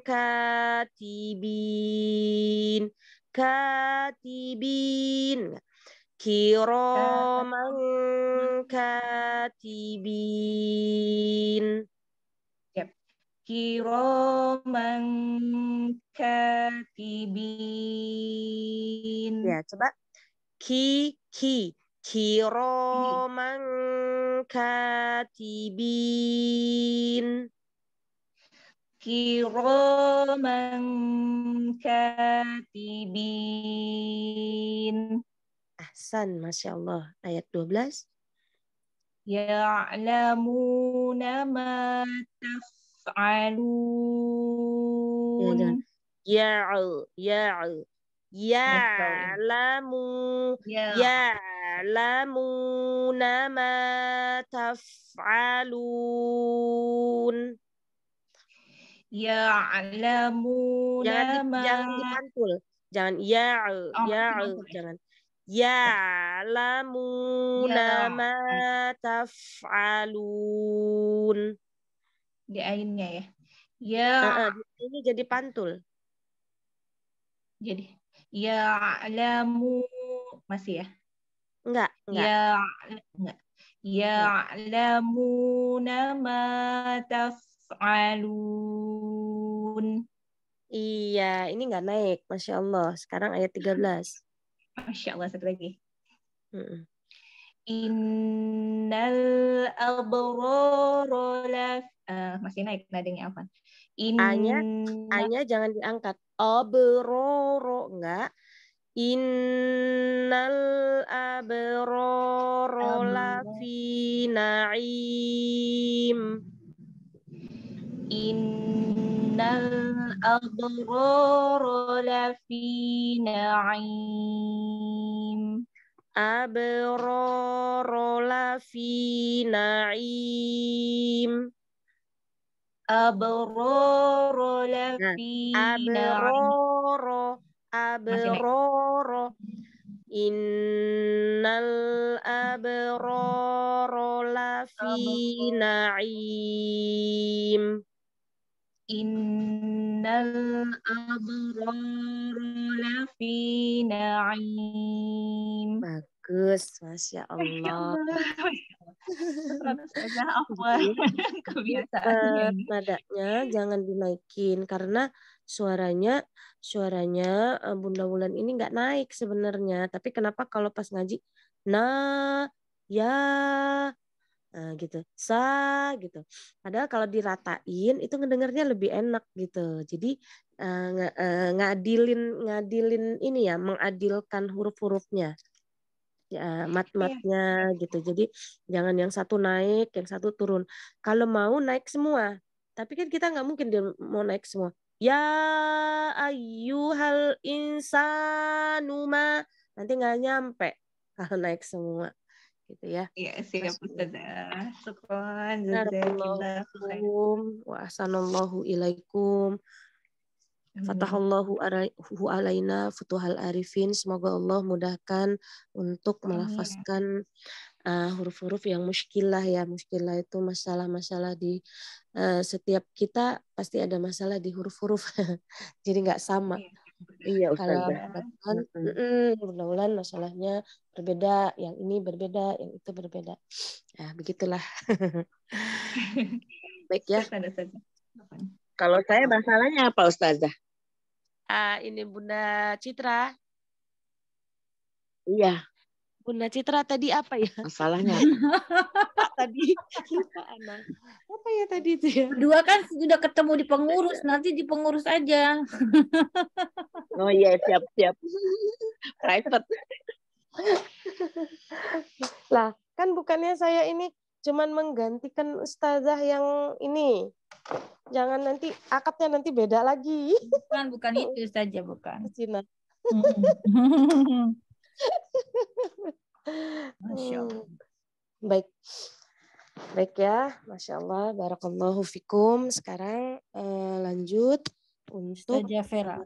katibin katibin kiraman katibin kiroman katibin. Ya, coba. Ki, ki. kiroman katibin. Kiroman katibin. Ahsan, Masya Allah. Ayat 12. Ya'lamuna ma taf yaf'alun. Ya'al, ya'al. Ya'lamu, ya. ya'lamuna ma taf'alun. Ya'lamuna jangan, Jangan dipantul. Jangan ya'al, oh, ya ya'al. Jangan. Ya'lamuna ya. ma taf'alun di ainnya ya. Ya. Uh, ini jadi pantul. Jadi ya alamu masih ya? Enggak, enggak. Ya enggak. Ya alamu nama tas'alun. Iya, ini enggak naik. Masya Allah. Sekarang ayat 13. Masya Allah, satu lagi. Hmm. Innal abrara uh, masih naik nadanya apa? In... A-nya, A-nya jangan diangkat. Abroro enggak. Innal abroro lafi na'im. Innal abroro lafi na'im. Abroro lafi na'im abroro lafi nah, abroro abroro innal abroro lafi na'im innal abroro lafi na'im bagus masya eh, ya Allah [laughs] Gitu. [laughs] kebiasaan. Eh, nadanya jangan dinaikin karena suaranya suaranya eh, Bunda Wulan ini nggak naik sebenarnya. Tapi kenapa kalau pas ngaji nah ya nah, gitu sa gitu. Padahal kalau diratain itu ngedengarnya lebih enak gitu. Jadi uh, ng uh, ngadilin ngadilin ini ya mengadilkan huruf-hurufnya ya, iya. mat-matnya yeah. gitu. Jadi jangan yang satu naik, yang satu turun. Kalau mau naik semua, tapi kan kita nggak mungkin dia mau naik semua. Ya hal insanuma nanti nggak nyampe kalau naik semua gitu ya. Iya, siap Ustazah. Syukran jazakumullah Wa ilaikum. Fatahallahu iya. alaina futuhal arifin. Semoga Allah mudahkan untuk melafazkan huruf eh, huruf-huruf yang muskilah ya. Muskilah itu masalah-masalah di uh, setiap kita pasti ada masalah di huruf-huruf. [laughs] Jadi nggak sama. Iya, iya kalau kan mudah-mudahan masalahnya berbeda, yang ini berbeda, yang itu berbeda. Ya, begitulah. [laughs] Baik ya. Kalau saya masalahnya apa Ustazah? uh, ini Bunda Citra. Iya. Bunda Citra tadi apa ya? Masalahnya. [laughs] tadi Apa ya tadi itu ya? Dua kan sudah ketemu di pengurus, nanti di pengurus aja. [laughs] oh iya, siap-siap. Private. Lah, kan bukannya saya ini cuman menggantikan ustazah yang ini Jangan nanti akadnya nanti beda lagi. Bukan, bukan itu [laughs] saja, bukan. Cina. [laughs] Masya Allah. Hmm. Baik. Baik ya, Masya Allah, Barakallahu Fikum. Sekarang eh, lanjut untuk... Ustazah Fira.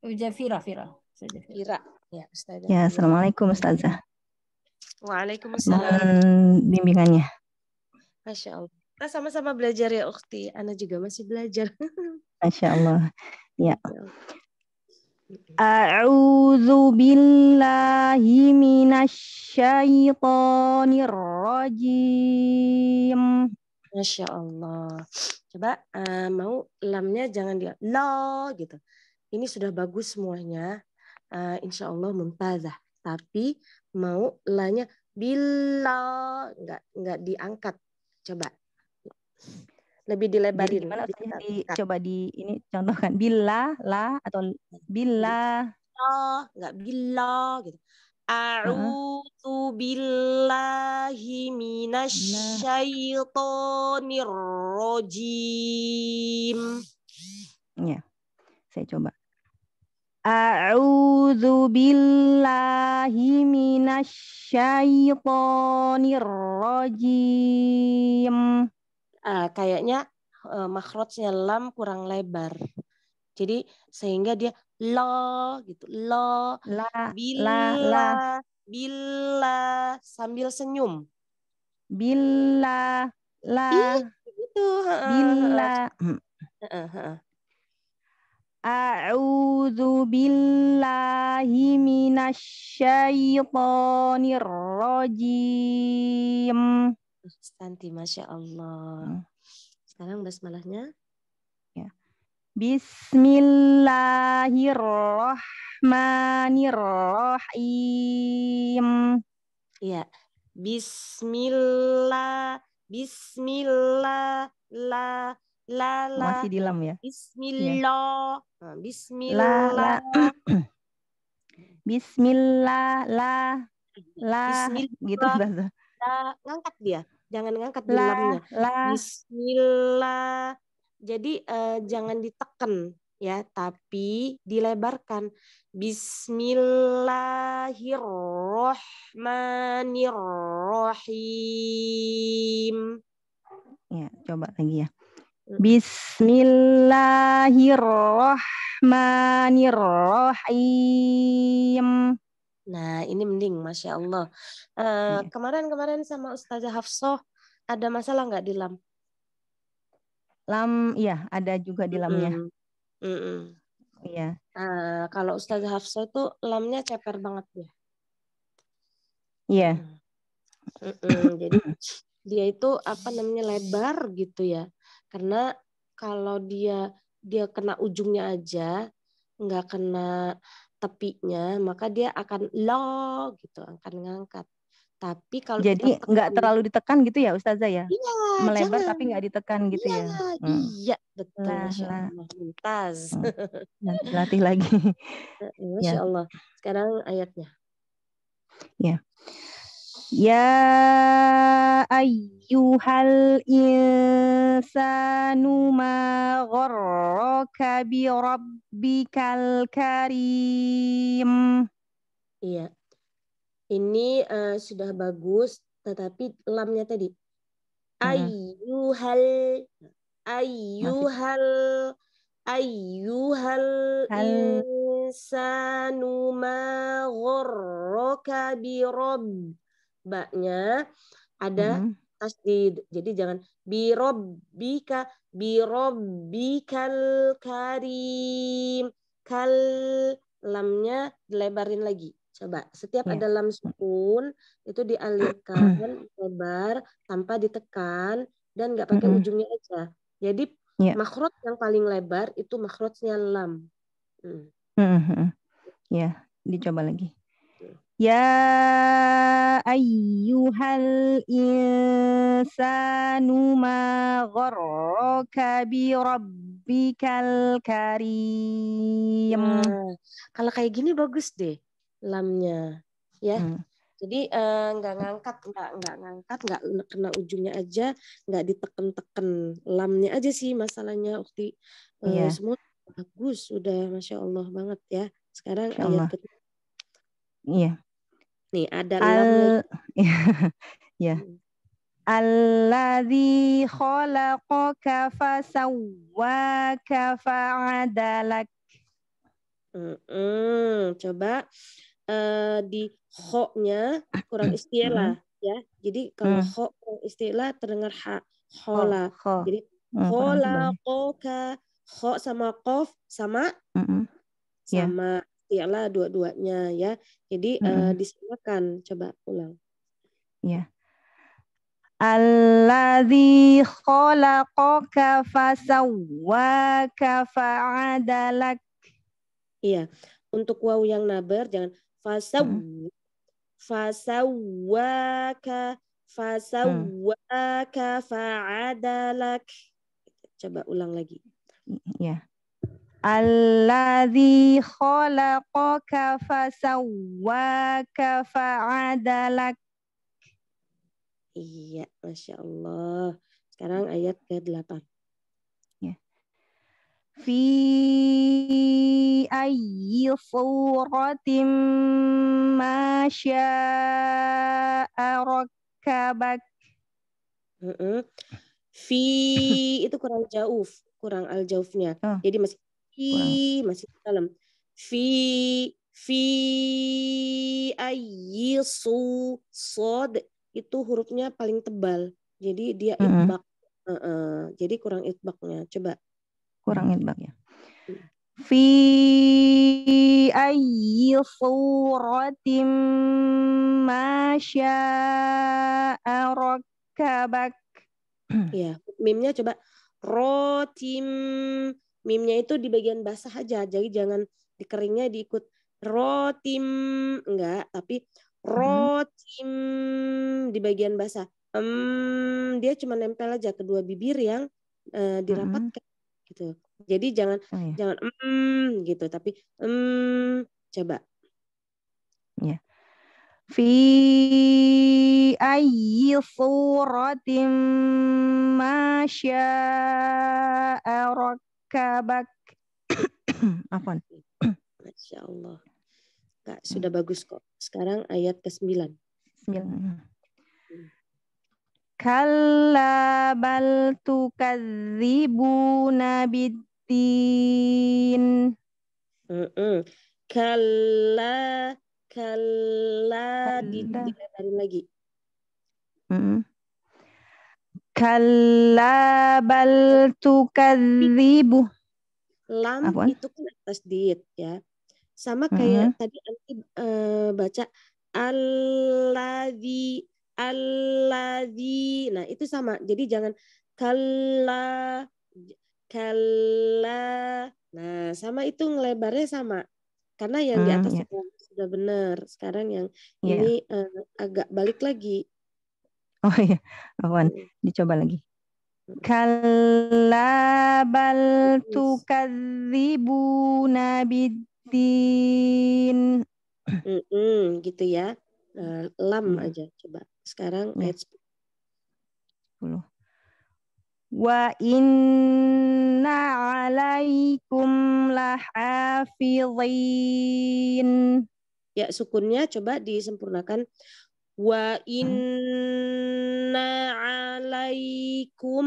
Ustazah Fira, Fira. Fira. Ya, Ustazah. Ya, Assalamualaikum Ustazah. Waalaikumsalam. Mohon bimbingannya. Masya Allah. Kita sama-sama belajar ya Ukti. Ana juga masih belajar. [laughs] Masya Allah. Ya. ya. A'udzu billahi minasyaitonir Masya Allah. Coba uh, mau lamnya jangan dia lo gitu. Ini sudah bagus semuanya. Uh, insya Allah mumtazah. Tapi mau lanya bila nggak nggak diangkat. Coba lebih dilebarin. Jadi gimana maksudnya di, coba di ini contohkan bila la atau bila oh, nggak bila gitu. A'udzu billahi minasyaitonir rajim. Ya. Saya coba. A'udzu billahi minasyaitonir rajim uh, kayaknya uh, makrotnya lam kurang lebar. Jadi sehingga dia lo gitu, lo la, bila la, la. bila sambil senyum. Bila la Ih, gitu. Bila. Hmm. A'udzu billahi minasy syaithanir rajim. Santi, Masya Allah. Hmm. Sekarang basmalahnya. Ya. Bismillahirrohmanirrohim. Ya. Bismillah, Bismillah, la, la, la. Masih di lam ya. Bismillah, ya. Bismillah. La, la. [clears throat] Bismillah, la, la. Bismillah. Gitu, kita ngangkat dia jangan ngangkat la, dalamnya. Bismillah jadi eh, jangan ditekan ya tapi dilebarkan Bismillahirrohmanirrohim ya coba lagi ya mm. Bismillahirrohmanirrohim Nah, ini mending, masya Allah. kemarin eh, iya. Kemarin-kemarin sama Ustazah Hafsoh ada masalah nggak di lam? Lam, iya, ada juga di lamnya. Mm -mm. Mm -mm. Iya. Uh, kalau Ustazah Hafsoh itu lamnya ceper banget ya. Iya. Mm -mm. Jadi [clears throat] dia itu apa namanya lebar gitu ya, karena kalau dia dia kena ujungnya aja, nggak kena tepinya, maka dia akan lo gitu, akan ngangkat. Tapi kalau jadi nggak terlalu ditekan gitu ya Ustazah ya? Iya, Melebar jangan. tapi nggak ditekan gitu iya, ya? Hmm. Iya, betul. Nah, Masya Nah, hmm. nah latih lagi. [laughs] Ya. Masya Allah. Sekarang ayatnya. Ya. Ya ayyuhal insanu ma gharraka bi rabbikal karim. Iya. Ini uh, sudah bagus tetapi lamnya tadi Ayuhal, ayyuhal ayyuhal ayyuhal insanu ma gharraka bi rabbikal baknya ada hmm. tasdid. Jadi jangan birobika birobikal karim. Kal lamnya dilebarin lagi. Coba setiap ya. ada lam sukun itu dialihkan mm-hmm. lebar tanpa ditekan dan nggak pakai -hmm. ujungnya aja. Jadi ya. makrot yang paling lebar itu makrotnya lam. Hmm. Mm -hmm. Ya, dicoba lagi. Ya ayyuhal insanu ma gharraka bi rabbikal karim. Hmm, kalau kayak gini bagus deh lamnya ya. Hmm. Jadi eh, nggak uh, ngangkat, nggak nggak ngangkat, nggak kena ujungnya aja, nggak diteken-teken lamnya aja sih masalahnya waktu uh, eh, yeah. semua bagus udah masya Allah banget ya. Sekarang ayat ketiga iya, Iya. Nih ada Al, [laughs] ya. Hmm. Alladzi khalaqaka fa sawwaka fa adalak. Coba uh, di kho nya kurang [clears throat] istilah ya. Jadi kalau kho mm. kurang istilah terdengar ha hola. Jadi mm, hola kho sama kof sama mm sama yeah istilah dua-duanya ya. Jadi hmm. Eh, uh, disamakan. coba ulang. Ya. Alladzi khalaqaka fasawwaka fa'adalak. Iya. Untuk waw yang nabar jangan fasaw hmm. fasawwaka fasawwaka fa'adalak. Coba ulang lagi. Ya. Alladhi khalaqaka fasawwaka fa'adalak. Iya, Masya Allah. Sekarang ayat ke-8. Ya. Fi ayyi suratim ma sya'a rakkabak. Mm -mm. Fi itu kurang jauh, kurang al-jaufnya. Oh. Jadi masih Fi masih dalam. Fi fi ayi su sod itu hurufnya paling tebal. Jadi dia itbak. -hmm. itbak Uh -uh. Jadi kurang itbaknya. Coba. Kurang itbaknya. Mm. Fi ayyi suratim masya arokabak Ya, mimnya coba rotim mimnya itu di bagian basah aja jadi jangan dikeringnya diikut rotim enggak tapi mm-hmm. rotim di bagian basah um, dia cuma nempel aja kedua bibir yang uh, eh, dirapatkan hmm gitu jadi jangan oh, iya. jangan um, gitu tapi um, coba ya fi ayyi suratim masya kabak. [coughs] Afwan. Masya Allah. Kak, sudah bagus kok. Sekarang ayat ke-9. 9. Kalla bal tukadzibuna biddin. Kalla, kalla, kalla. dari lagi. Mm -mm. Kalla bal tukadzibu. Lam Apaan? itu kan atas diet ya. Sama kayak uh -huh. tadi Anti uh, baca alladzi alladzi. Nah, itu sama. Jadi jangan kalla kalla. Nah, sama itu ngelebarnya sama. Karena yang hmm, di ah, atas yeah. sudah benar. Sekarang yang yeah. ini uh, agak balik lagi Oh iya, Afwan. Hmm. Dicoba lagi. Hmm. Kalabal bal tukadzibuna Mm -mm, gitu ya. Eh, lam hmm. aja coba. Sekarang ya. ayat 10. Wa inna alaikum lahafidhin. Ya, sukunnya coba disempurnakan wa hmm? inna alaikum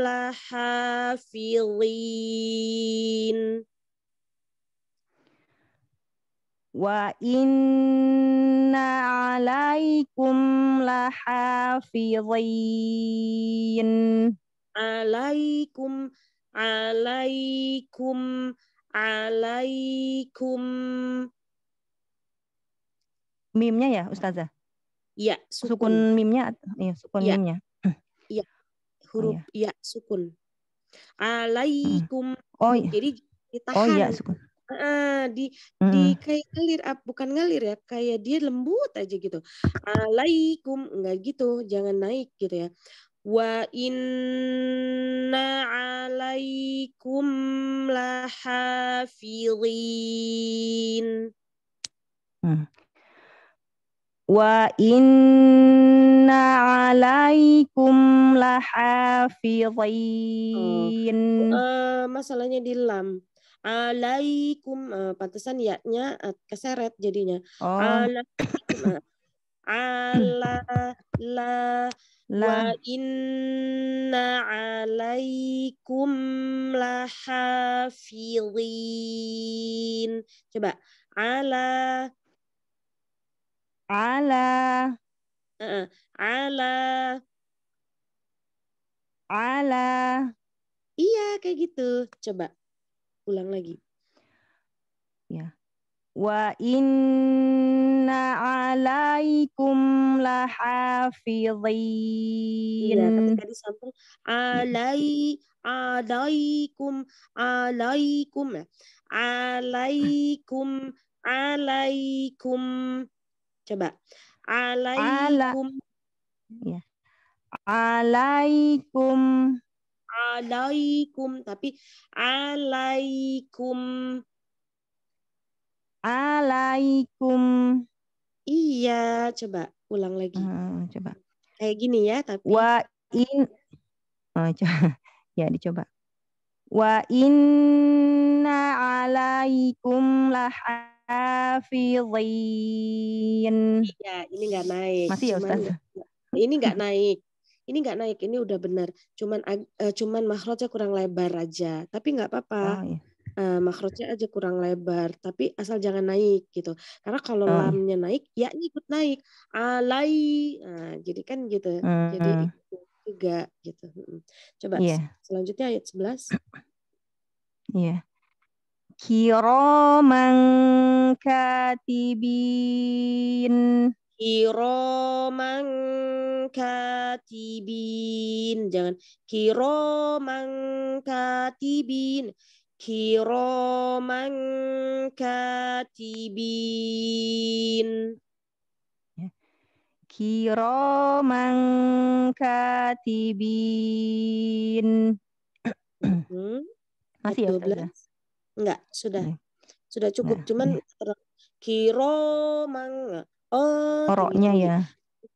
lahafizin. wa inna alaikum lahafizin. alaikum alaikum alaikum mimnya ya ustazah Iya, sukun. sukun mimnya iya, sukun ya. mimnya. Hmm. Iya. Huruf oh, iya. ya sukun. Hmm. Alaikum. Oh iya. Jadi ditahan. Oh iya, sukun. Uh, di mm. di kayak ngelir bukan ngelir ya kayak dia lembut aja gitu alaikum nggak gitu jangan naik gitu ya wa inna alaikum lahafidhin hmm wa inna alaikum lahafizin Oh. Uh, masalahnya di lam. Alaikum uh, pantesan yaknya uh, eh, keseret jadinya. Oh. Alaikum. ala la la wa inna alaikum lahafizin Coba ala Ala. Uh -uh. Ala. Ala. Iya, kayak gitu. Coba ulang lagi. Ya. Wa inna alaikum lahafidhin. Iya, tapi tadi sampul alai alaikum alaikum alaikum alaikum Coba. Alaikum. Iya. Alaikum. Alaikum. Tapi alaikum. Alaikum. Iya, coba ulang lagi. uh, coba. Kayak gini ya, tapi. Wa in. Oh, coba. [laughs] ya, dicoba. Wa inna alaikum lah feeling. Iya, ini nggak naik. Masih ya Ustaz? [laughs] Ini nggak naik. Ini nggak naik, ini udah benar. Cuman uh, cuman makhrajnya kurang lebar aja. Tapi nggak apa-apa. Oh, iya. Uh, makhrajnya aja kurang lebar, tapi asal jangan naik gitu. Karena kalau oh. lamnya naik, ya ikut naik. Alai. Nah, jadi kan gitu. Uh. Jadi ikut juga gitu. Coba yeah. selanjutnya ayat sebelas. Iya. Yeah. Kiroman katibin. Kiroman katibin. Jangan kiroman katibin. Kiroman katibin. Ya. Kiroman katibin. Hmm. [clears throat] Masih ya, 12. Enggak, sudah. Hmm. Sudah cukup. Nah, Cuman ya. kiro mang oh oroknya gitu. ya.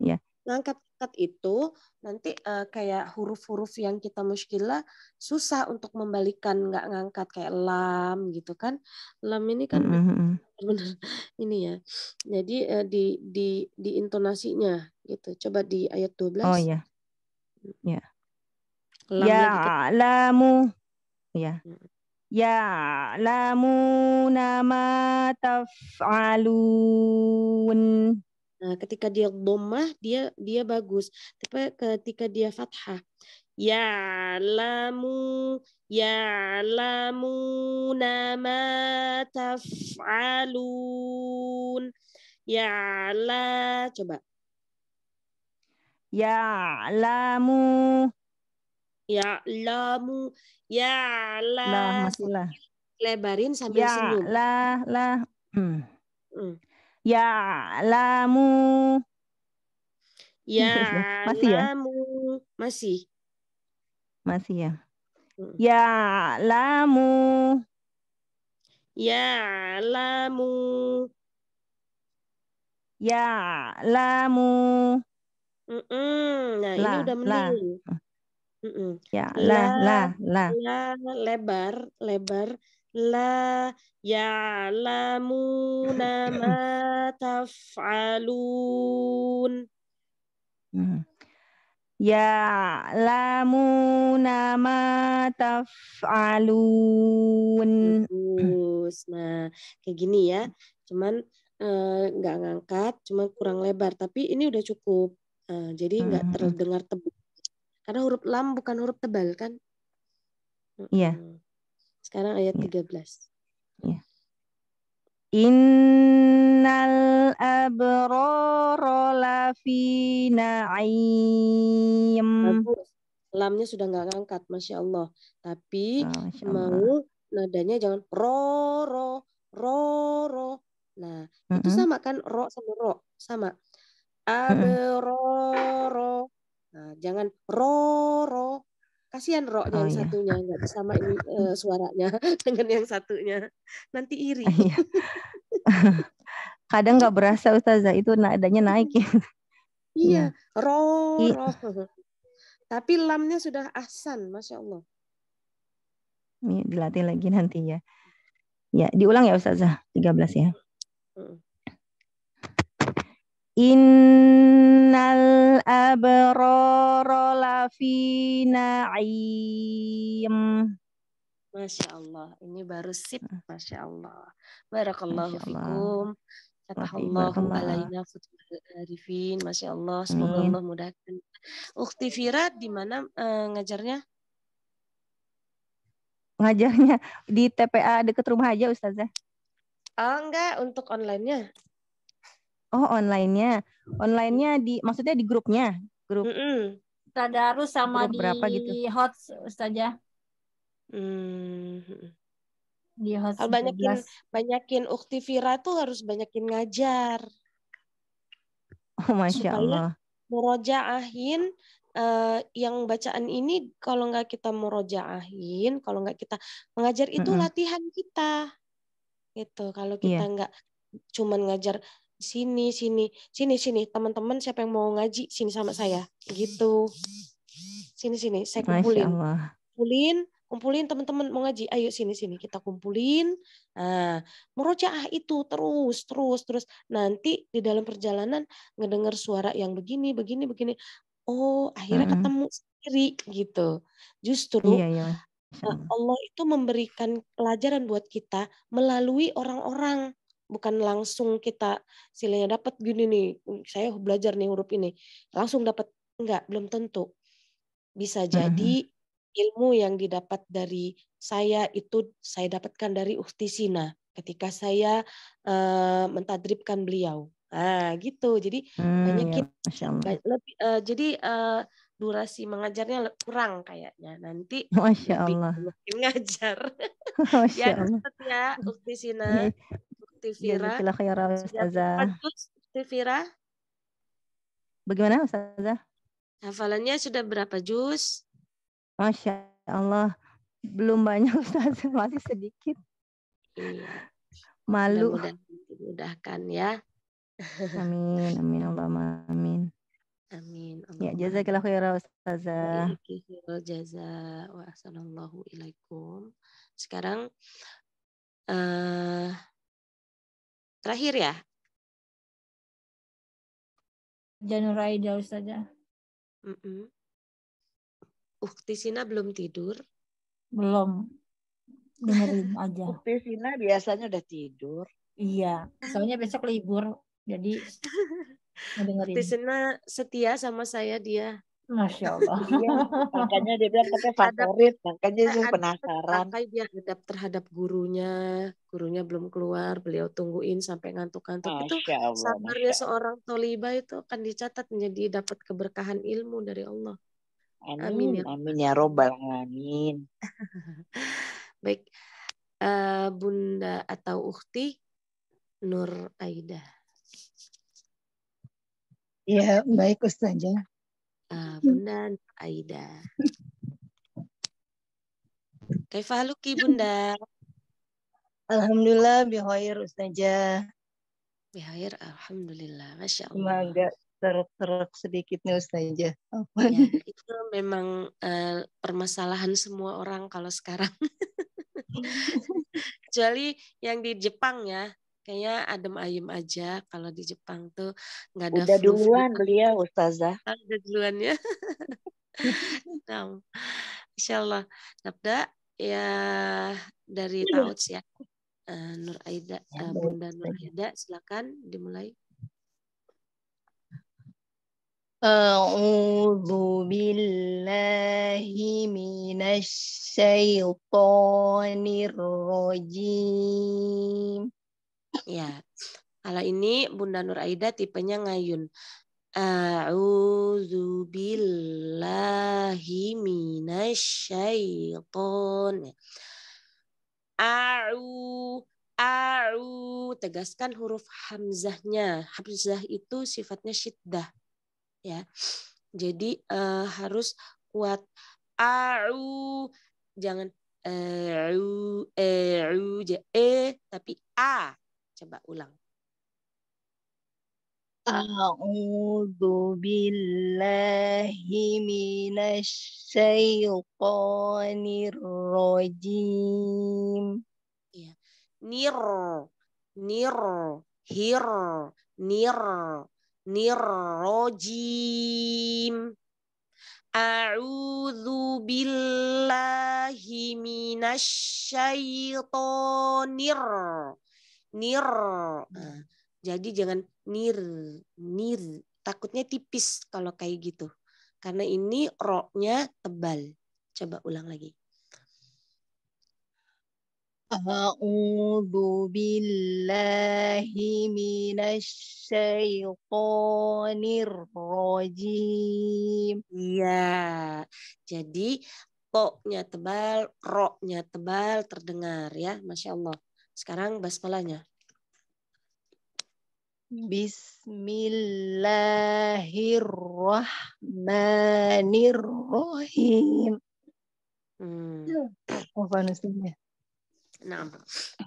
Ya. Ngangkat kat itu nanti uh, kayak huruf-huruf yang kita muskilah susah untuk membalikan nggak ngangkat kayak lam gitu kan lam ini kan mm-hmm. Hmm, benar [laughs] ini ya jadi uh, di di di intonasinya gitu coba di ayat 12 oh iya. hmm. ya ya lam ya lamu ya Ya ya'lamuna ma taf'alun. Nah, ketika dia domah dia dia bagus. Tapi ketika dia fathah ya'lamu ya'lamuna ma taf'alun. Ya'la coba. ya lamu Ya lamu. Ya lah. Lah masih lah. Lebarin sambil ya, senyum. Lah lah. Hmm. Hmm. Ya lamu. Ya [laughs] masih ya. ya? Masih. Masih ya. Hmm. Ya lamu. Ya lamu. Ya lamu. Mm -mm. Nah, la, ini udah mending. La. Hmm. Mm-mm. Ya, la, la, la, la. lebar, lebar. La ya'lamuna ma taf'alun. Mm-hmm. ya lamu ma taf'alun. Bagus. Nah, kayak gini ya. Cuman eh, nggak uh, ngangkat, cuman kurang lebar. Tapi ini udah cukup. Uh, jadi nggak mm-hmm. terdengar tebal karena huruf lam bukan huruf tebal kan? Iya. Sekarang ayat ya. 13. Iya. Innal abrara lafi na'im. Lamnya sudah nggak ngangkat, masya Allah. Tapi oh, masya Allah. mau nadanya jangan roro roro. Nah, mm -hmm. itu sama kan ro sama ro sama. Abroro Nah, jangan ro ro kasihan ro, oh, yang iya. satunya nggak sama ini uh, [laughs] suaranya [laughs] dengan yang satunya nanti iri iya. [laughs] kadang nggak berasa ustazah itu nadanya naik ya iya ya. ro. ro tapi lamnya sudah ahsan masya allah ini iya, dilatih lagi nanti ya ya diulang ya ustazah 13 ya mm. Innal abrara lafi na'im. Masya Allah, ini baru sip. Hmm. Masya Allah. Barakallahu fikum. Fatahallahu alaina arifin. Masya Allah, semoga Amin. Allah mudahkan. Ukti Fira di mana uh, ngajarnya? Ngajarnya di TPA dekat rumah aja Ustazah. Oh enggak, untuk onlinenya. Oh, online-nya. Online-nya di maksudnya di grupnya, grup. Mm -mm. Tadarus sama grup di gitu? hot saja. Hmm. Di hot. Kalau banyakin 11. banyakin Vira tuh harus banyakin ngajar. Oh, Masya Allah. Merojaahin uh, eh, yang bacaan ini kalau nggak kita merojaahin, kalau nggak kita mengajar itu mm -hmm. latihan kita. Gitu. Kalau kita yeah. nggak cuman ngajar sini sini sini sini teman-teman siapa yang mau ngaji sini sama saya gitu sini sini saya kumpulin kumpulin kumpulin teman-teman mau ngaji ayo sini sini kita kumpulin nah murojaah itu terus terus terus nanti di dalam perjalanan ngedengar suara yang begini begini begini oh akhirnya mm -hmm. ketemu sendiri gitu justru iya, iya. Eh, Allah itu memberikan pelajaran buat kita melalui orang-orang bukan langsung kita silanya dapat gini nih saya belajar nih huruf ini langsung dapat enggak belum tentu bisa jadi ilmu yang didapat dari saya itu saya dapatkan dari Ukti Sina ketika saya uh, mentadribkan beliau ah gitu jadi hmm, banyak ya, kita lebih uh, jadi uh, durasi mengajarnya kurang kayaknya nanti [laughs] Masya Allah. makin ngajar [laughs] Masya ya Allah. ya Ukti Sina iya, iya. Tivira. Iya, Ustazah. Bagaimana Ustazah? Hafalannya sudah berapa juz? Masya Allah. Belum banyak Ustazah, [laughs] masih sedikit. Iya. Malu. Mudah Mudahkan ya. Amin, amin, Allah amin. Amin. Ya, jazakallahu khairan Ustazah. jaza wa assalamualaikum. Sekarang eh uh, terakhir ya? Januari jauh saja. Mm -mm. Ukti Sina belum tidur? Belum. Dengerin [laughs] aja. Ukti Sina biasanya udah tidur. Iya, soalnya besok libur. Jadi [laughs] dengerin Ukti Sina setia sama saya dia. Masya [laughs] Allah. Iya, makanya dia bilang katanya favorit, makanya dia penasaran. Sampai dia hadap terhadap gurunya, gurunya belum keluar, beliau tungguin sampai ngantuk-ngantuk. Itu sabarnya seorang toliba itu akan dicatat menjadi dapat keberkahan ilmu dari Allah. Amin, amin ya, amin ya robbal alamin. [laughs] Baik, uh, bunda atau ukti Nur Aida. Ya, baik Ustazah. Uh, Bunda Aida. [laughs] Kaifahaluki hmm. Bunda? Alhamdulillah bihoir Ustazah. Bihoir Alhamdulillah. Masya Allah. Agak serak-serak sedikit nih Ustazah. Ya, [laughs] itu memang uh, permasalahan semua orang kalau sekarang. [laughs] Hmm. Kecuali yang di Jepang ya kayaknya adem ayem aja kalau di Jepang tuh nggak ada udah flu duluan kan. beliau ya, ustazah [laughs] ah, udah duluan ya [laughs] nah, Insya Allah Nabda ya dari iya, Tauts ya eh, Nur Aida ya, eh, Bunda Nur Aida silakan dimulai أعوذ بالله من الشيطان الرجيم Ya. Kalau ini Bunda Nur Aida tipenya ngayun. A'udzu billahi minasyaiton. A'u a'u tegaskan huruf hamzahnya. Hamzah itu sifatnya syiddah. Ya. Jadi uh, harus kuat a'u jangan a'u eh, a'u e, e tapi a Coba ulang. A'udzu billahi minasy syaithanir rajim. Ya. Nir, nir, hir, nir, nir rajim. A'udzu billahi minasy rajim. Nir, nah. jadi jangan nir nir, Takutnya tipis kalau kayak gitu. Karena ini roknya tebal. Coba ulang lagi. أعوذ billahi من الشيطان الرجيم. Iya, jadi toknya tebal, roknya tebal terdengar ya, masya Allah. Sekarang basmalahnya. Bismillahirrahmanirrahim. Hmm. Oh, nah,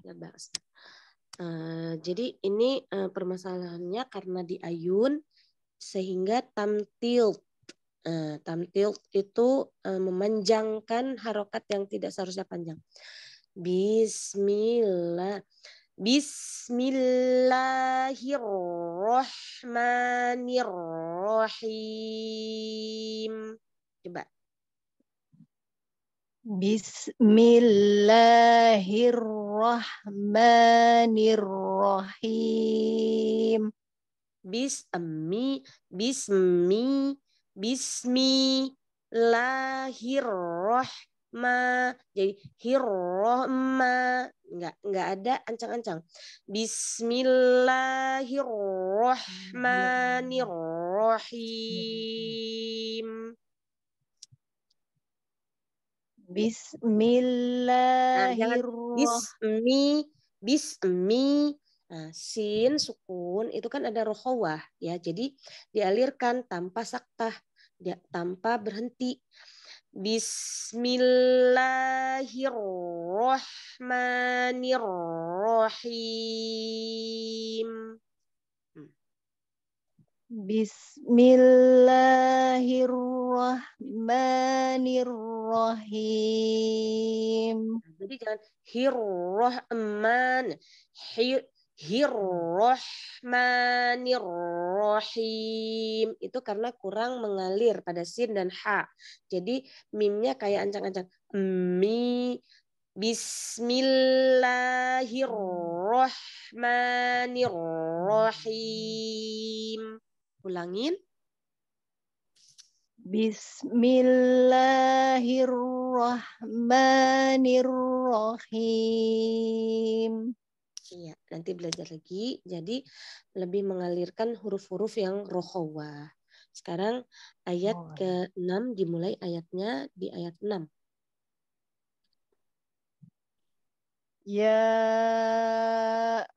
ya bahas. Uh, eh, jadi ini uh, permasalahannya karena diayun sehingga tamtil uh, eh, tamtil itu uh, memanjangkan harokat yang tidak seharusnya panjang. Bismillah. Bismillahirrohmanirrohim. Coba. Bismillahirrohmanirrohim. Bismi, bismi, bismi, bismillahirrohmanirrohim ma jadi hirrohma nggak nggak ada ancang-ancang Bismillahirrohmanirrohim Bismillahirrohmanirrohim nah, Bismi Bismi Nah, sin sukun itu kan ada rohawah ya, jadi dialirkan tanpa saktah, tanpa berhenti. Bismillahirrahmanirrahim. Hmm. Bismillahirrahmanirrahim. Jadi jangan hirrahman, hir Hirrohmanirrohim. Itu karena kurang mengalir pada sin dan ha. Jadi mimnya kayak ancang-ancang. Mi, Bismillahirrohmanirrohim. Ulangin. bismillahirrohmanirrohim ya nanti belajar lagi jadi lebih mengalirkan huruf-huruf yang rohowa. sekarang ayat oh. Iya. ke-6 dimulai ayatnya di ayat 6 Ya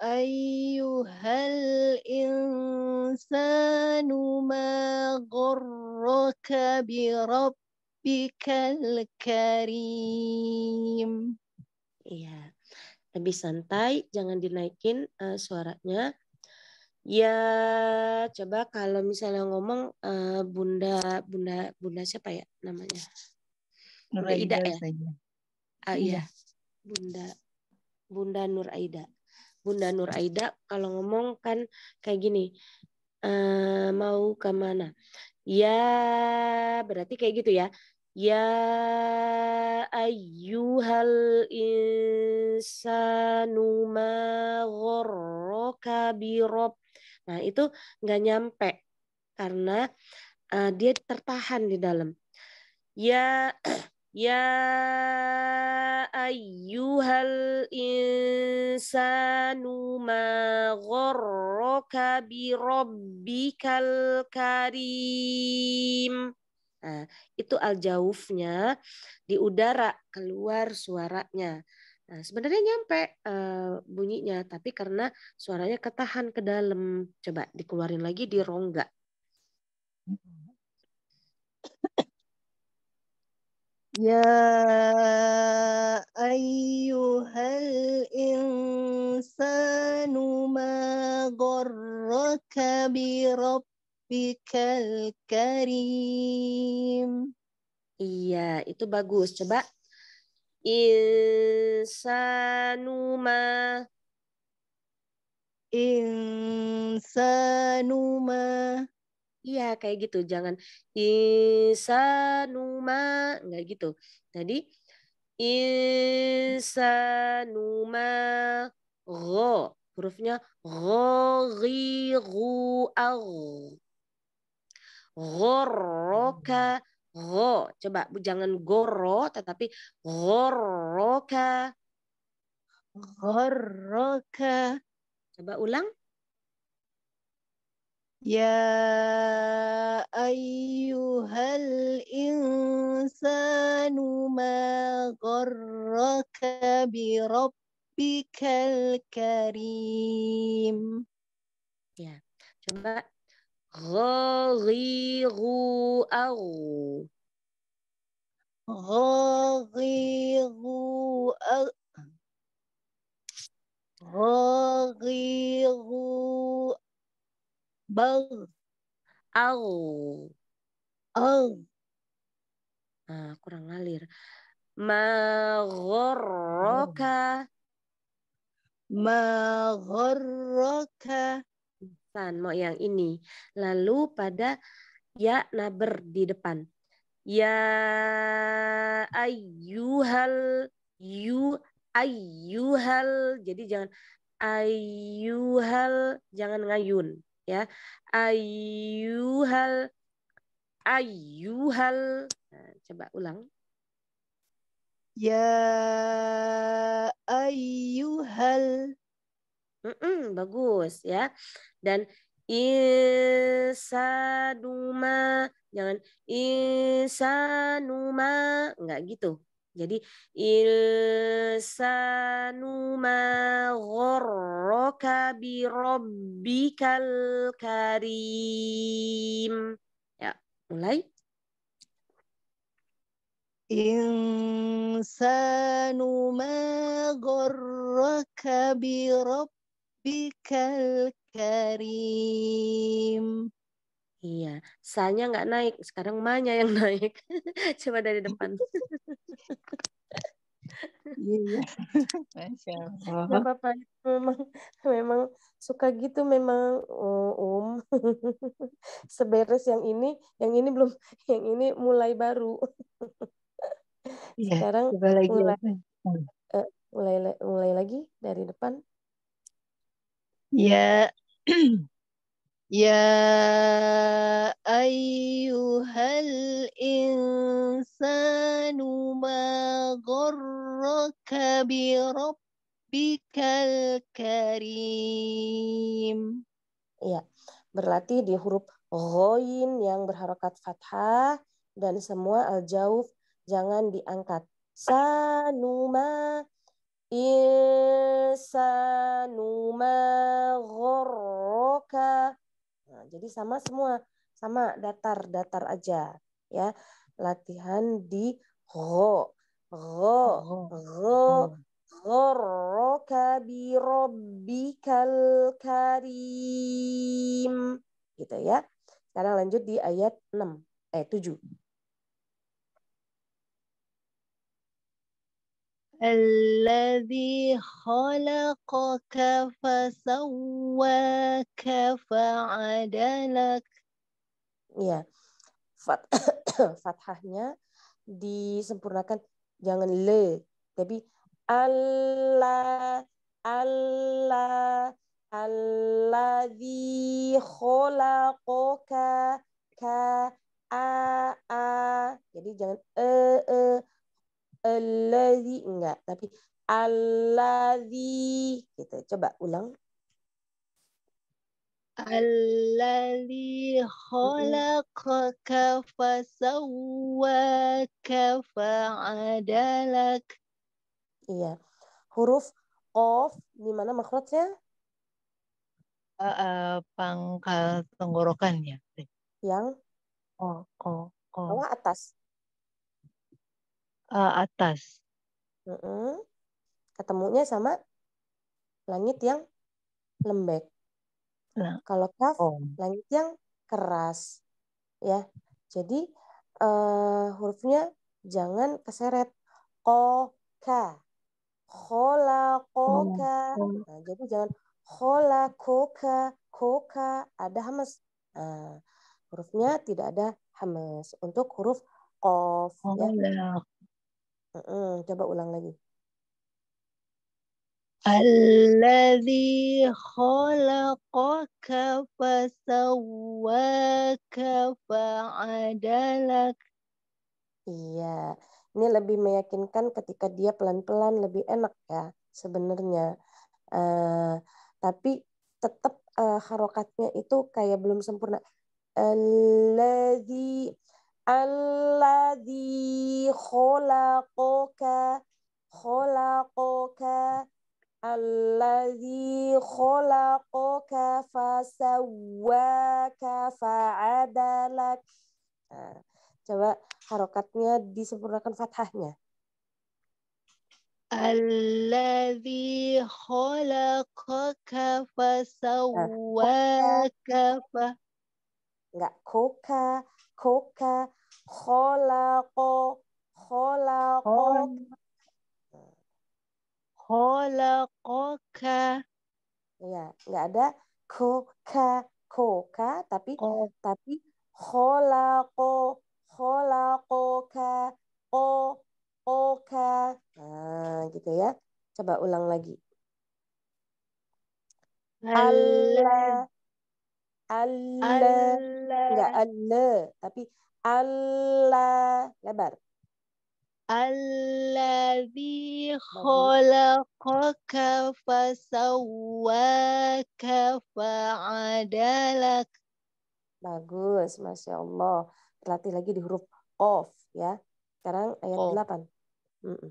ayyuhal insanu ma gharraka bi rabbikal karim. Iya lebih santai, jangan dinaikin uh, suaranya. Ya, coba kalau misalnya ngomong uh, Bunda Bunda Bunda siapa ya namanya? Nur Aida, ya. Ah iya. iya. Bunda Bunda Nur Aida. Bunda Nur Aida kalau ngomong kan kayak gini. Uh, mau kemana? Ya, berarti kayak gitu ya. Ya ayyuhal insanu ma غرك birob. nah itu nggak nyampe karena uh, dia tertahan di dalam ya ya ayyuhal insanu ma gharraka bi nah, eh, ya, [clears throat] ya karim Nah, itu aljaufnya di udara keluar suaranya. Nah, sebenarnya nyampe uh, bunyinya, tapi karena suaranya ketahan ke dalam. Coba dikeluarin lagi di rongga. Ya ayyuhal insanu ma gharraka bi rabb ربك الكريم Iya, itu bagus. Coba insanuma insanuma Iya, kayak gitu. Jangan insanuma, enggak gitu. Tadi insanuma Ro. Hurufnya Ri. Ru. au. Ghorroka gho. Coba jangan goro tetapi ghorroka. Ghorroka. Coba ulang. Ya ayyuhal insanu ma gharraka bi rabbikal karim. Ya, coba Ghaghiru au. Ghaghiru au. Ghaghiru au. au. Au. Ah, kurang ngalir. Maghorroka. Maghorroka. Hasan, mau yang ini lalu pada ya naber di depan ya ayyuhal yu ayyuhal jadi jangan ayyuhal jangan ngayun ya ayyuhal ayyuhal nah, coba ulang ya ayyuhal Mm-mm, bagus ya. Dan insanuma jangan insanuma nggak gitu. Jadi insanuma ghorroka bi karim. Ya, mulai. insanuma ma ghorraka bi rabbikal karim. Iya, sanya nggak naik. Sekarang manya yang naik. [laughs] Coba dari depan. Iya. iya. Masya Gak apa-apa. Memang, memang suka gitu memang um. [laughs] Seberes yang ini, yang ini belum, yang ini mulai baru. Iya, Sekarang ya, lagi. mulai hmm. eh, mulai mulai lagi dari depan. Ya [clears throat] Ya ayyuhal insanu ma gharraka bi rabbikal karim. ya berlatih di huruf ghoin yang berharokat fathah dan semua al-jauf jangan diangkat. Sanuma insanu goroka. Nah, jadi sama semua, sama datar, datar aja ya. Latihan di gho, gho, gho, ghorroka bi rabbikal karim. Gitu ya. Sekarang lanjut di ayat 6 eh 7. الذي خلقك فسواك فعدلك ya Fat [coughs] fathahnya disempurnakan jangan le tapi Allah Allah Allah alladzi khalaqaka ka a a jadi jangan e e alladhi enggak, tapi alladhi gitu. Coba ulang. Alladhi khalaqaka fasawwaka fa'adalak. Iya. Huruf qaf di mana makhrajnya? Uh, uh, pangkal tenggorokan ya. Yang? Oh, oh, oh. Bawah atas uh, atas. Mm -mm. Ketemunya sama langit yang lembek. Nah. Kalau kaf, oh. langit yang keras. Ya. Jadi uh, hurufnya jangan keseret. Koka. Kholakoka. Oh. Nah, jadi jangan kola koka. koka Ada hamas. Nah, hurufnya tidak ada hamas. Untuk huruf kof. Ya. Oh, uh Coba ulang lagi. Alladhi khalaqaka fasawwaka fa'adalak. Iya. Ini lebih meyakinkan ketika dia pelan-pelan lebih enak ya sebenarnya. Uh, tapi tetap uh, eh, harokatnya itu kayak belum sempurna. Alladhi Alladhi khalaqaka khalaqaka Alladhi khalaqaka fasawwaka fa'adalak. Nah, coba harokatnya disempurnakan fathahnya. Alladhi khalaqaka fasawwaka fa Enggak, koka, koka, kholako kholako kholakoka ya nggak ada koka koka tapi oh. ko. tapi kholako kholakoka o oka nah gitu ya coba ulang lagi Allah Allah enggak Allah tapi Allah lebar. Alladhi khalaqaka fasawwaka fa'adalak. Bagus, Masya Allah. Terlatih lagi di huruf of ya. Sekarang ayat oh. 8. Mm -mm.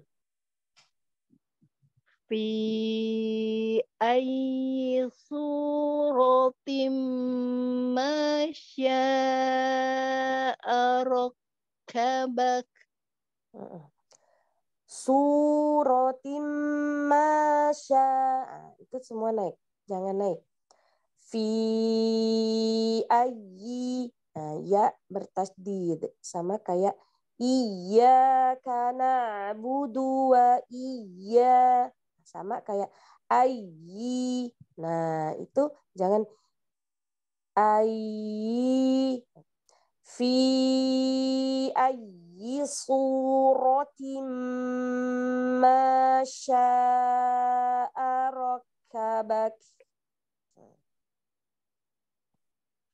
Fi أي صورة ما شاء ركبك suratim masya itu semua naik jangan naik fi ayyi nah, ya bertasdid sama kayak iya karena budua iya sama kayak ayi. Nah, itu jangan ayi fi ayi suratim ma syaa rakkabak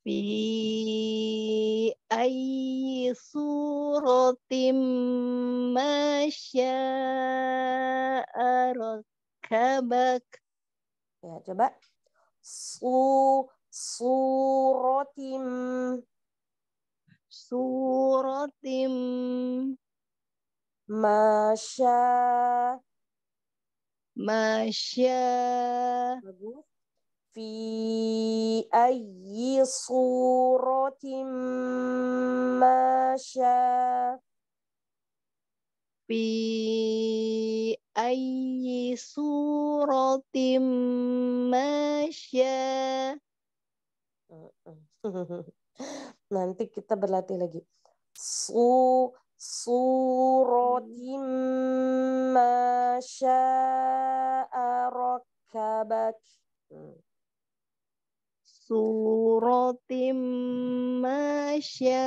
fi ayi suratim ma syaa kitabak. Ya, coba. Su suratim suratim masya masya bagus fi ayyi suratin masya fi ayyi suratim masya. Nanti kita berlatih lagi. Su suratim masya rakabak. Hmm. Suratim masya.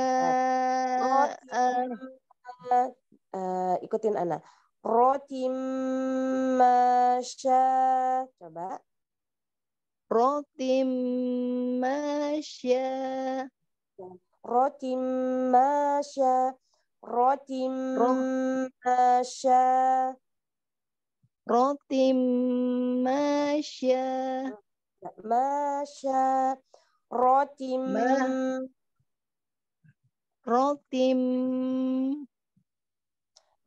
Uh, eh, ikutin anak. Rotim masya. Coba. Rotim masya. Rotim masya. Rotim masya. Rotim masya. Masya. Rotim. Rotim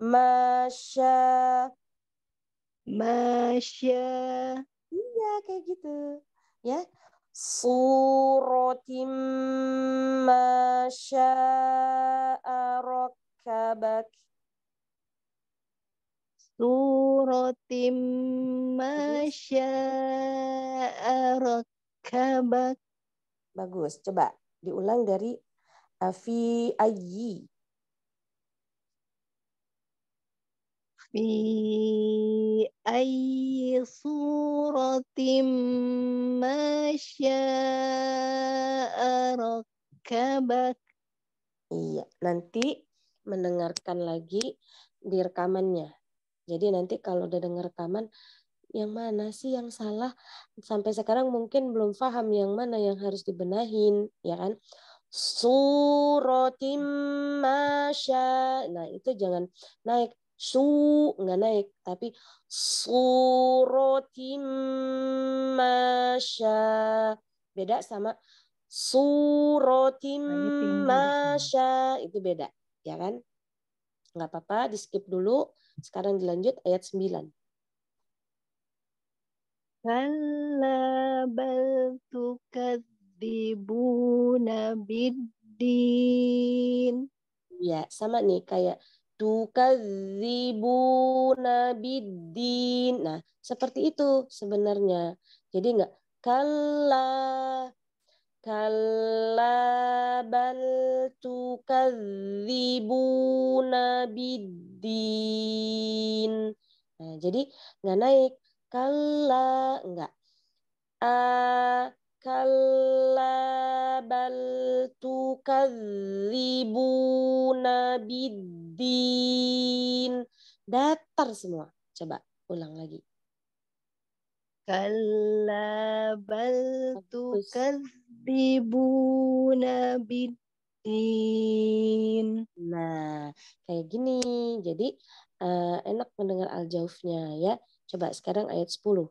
Masya. Masya. Iya, kayak gitu. Ya. Surotim masya rakabak. Surotim masya rakabak. Bagus. Coba diulang dari Afi Ayi. في أي صورة ما شاء Iya, nanti mendengarkan lagi di rekamannya. Jadi nanti kalau udah dengar rekaman, yang mana sih yang salah? Sampai sekarang mungkin belum paham yang mana yang harus dibenahin, ya kan? Suratim masya. Nah, itu jangan naik su nggak naik tapi surotim masya beda sama nah, surotim masya itu beda ya kan nggak apa-apa di skip dulu sekarang dilanjut ayat 9 Kalla bal tukadzibuna biddin. Ya, sama nih kayak Nabi Din, Nah, seperti itu sebenarnya. Jadi enggak kalla kalla bal Nabi Din, Nah, jadi enggak naik kalla enggak. A Kalla bal tukadzibuna biddin. Datar semua. Coba ulang lagi. Kalla bal tukadzibuna biddin. Nah, kayak gini. Jadi uh, enak mendengar al-jaufnya ya. Coba sekarang ayat sepuluh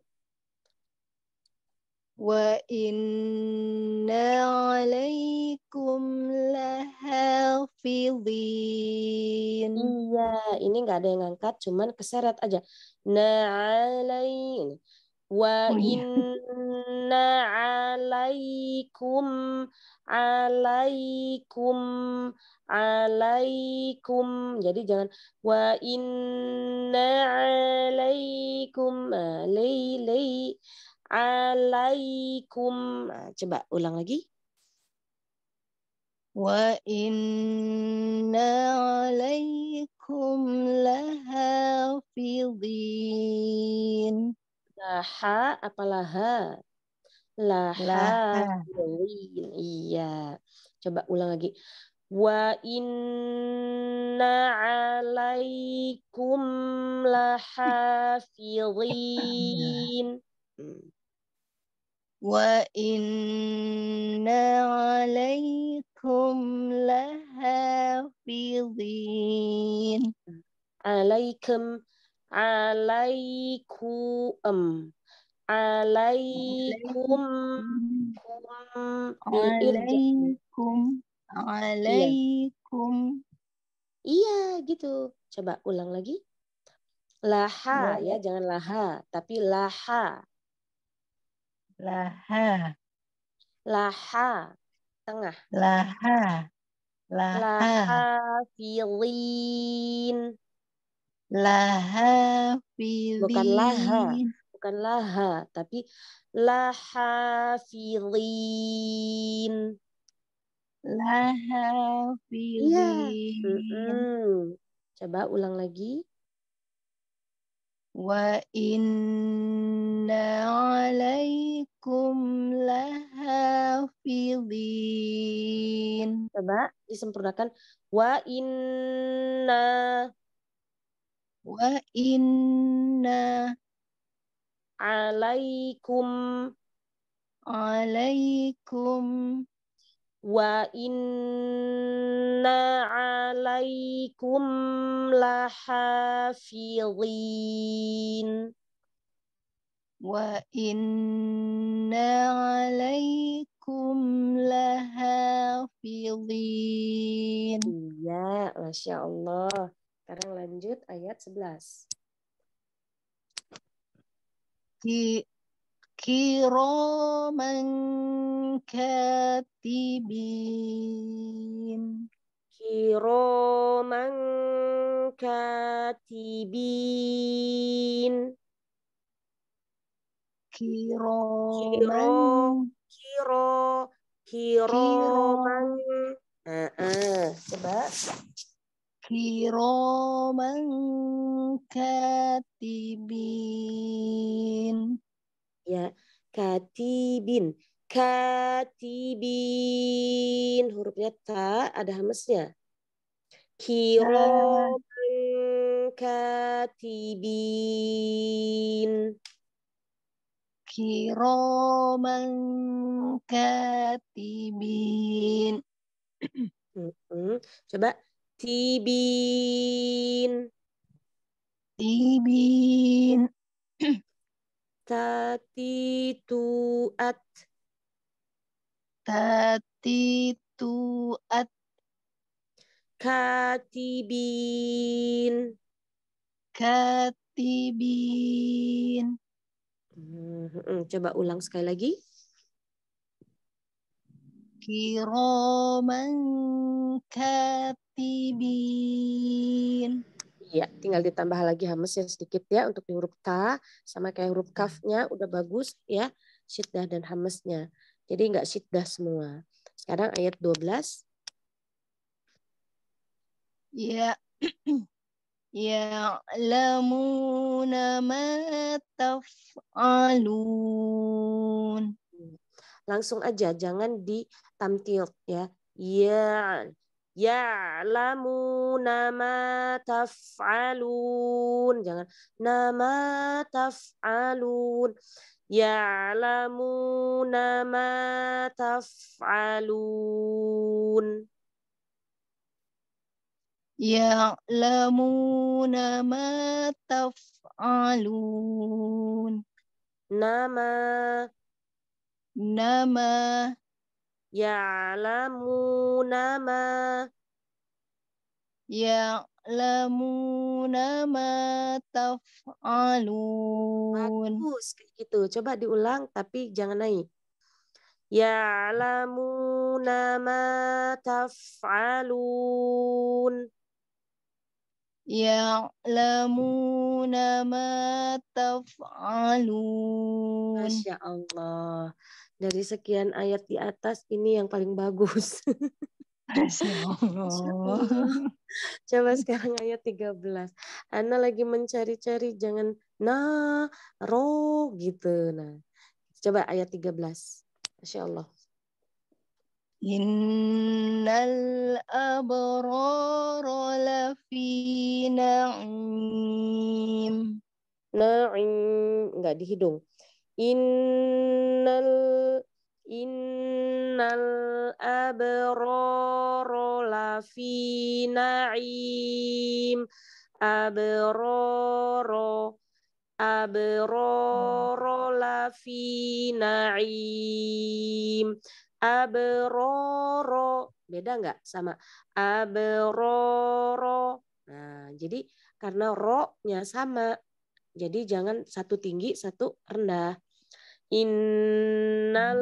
wa inna alaikum lahafidhin. Iya, ini nggak ada yang ngangkat, cuman keseret aja. Na'alain. Oh iya. Wa inna alaikum alaikum alaikum. Jadi jangan wa inna alaikum alai alaikum. Nah, coba ulang lagi. Wa inna alaikum lahafidhin. Laha apa laha? Laha. Iya. Coba ulang lagi. Wa inna alaikum lahafidhin. Iya. Hmm. وَإِنَّ عَلَيْكُمْ لَحَافِظِينَ عَلَيْكُمْ عَلَيْكُمْ عَلَيْكُمْ عَلَيْكُمْ عَلَيْكُمْ Iya gitu. Coba ulang lagi. Laha ya, jangan laha, tapi laha. Laha. Laha. Tengah. Laha. Laha. Laha filin. Laha filin. Bukan laha. Bukan laha. Tapi laha filin. Laha iya. filin. Ya. Coba ulang lagi. Wa inna alaikum kum lahafidin. Coba disempurnakan. Wa inna. Wa inna. Alaikum. Alaikum. Wa inna alaikum lahafidin wa inna alaikum lahafidhin. Iya, Masya Allah. Sekarang lanjut ayat 11. Ki kiraman katibin. Kiraman katibin. Kiro. Kiro. Kiro. Kiro. Man. Uh -uh. Coba. Kiroman katibin. Ya, katibin. Katibin. Hurufnya ta, ada hamesnya. Kiro nah. katibin kiraman katibin. Coba tibin. Tibin. Tati tuat. Tati tuat. Katibin. Katibin. Hmm, coba ulang sekali lagi. Kiroman katibin. Iya, tinggal ditambah lagi yang sedikit ya untuk di huruf Ta sama kayak huruf kafnya udah bagus ya syiddah dan hamasnya. Jadi nggak syiddah semua. Sekarang ayat 12. Iya. [clears throat] ya'lamuna ma taf'alun. Langsung aja, jangan di tamtil ya. Ya ya'lamuna nama taf'alun. Jangan nama taf'alun. Ya'lamuna nama taf'alun. Ya'lamuna ma taf'alun. Nama. Nama. Ya'lamuna ma. Ya'lamuna ma taf'alun. Bagus, kayak gitu. Coba diulang tapi jangan naik. Ya'lamuna ma taf'alun ya'lamuna ma taf'alun. Masya Allah. Dari sekian ayat di atas, ini yang paling bagus. [laughs] Masya Allah. [laughs] Coba sekarang ayat 13. Ana lagi mencari-cari, jangan nah, gitu. Nah, coba ayat 13. Masya Allah. Innal abrara lafi na'im. Na'im. Enggak di hidung. Innal innal abrara lafi na'im. Abrara abrara lafi na'im abroro. Beda nggak sama abroro? Nah, jadi karena ro-nya sama. Jadi jangan satu tinggi, satu rendah. Innal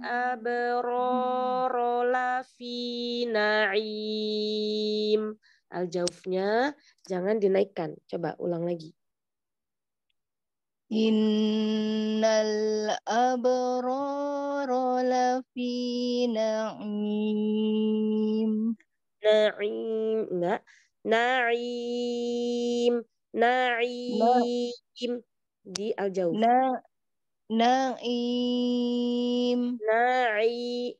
abroro lafi na'im. Al-jaufnya jangan dinaikkan. Coba ulang lagi. Innal abrara lafi na'im. Na'im. Enggak. Na'im. Na'im. Di al-jauh. Na Na'im. Na'i.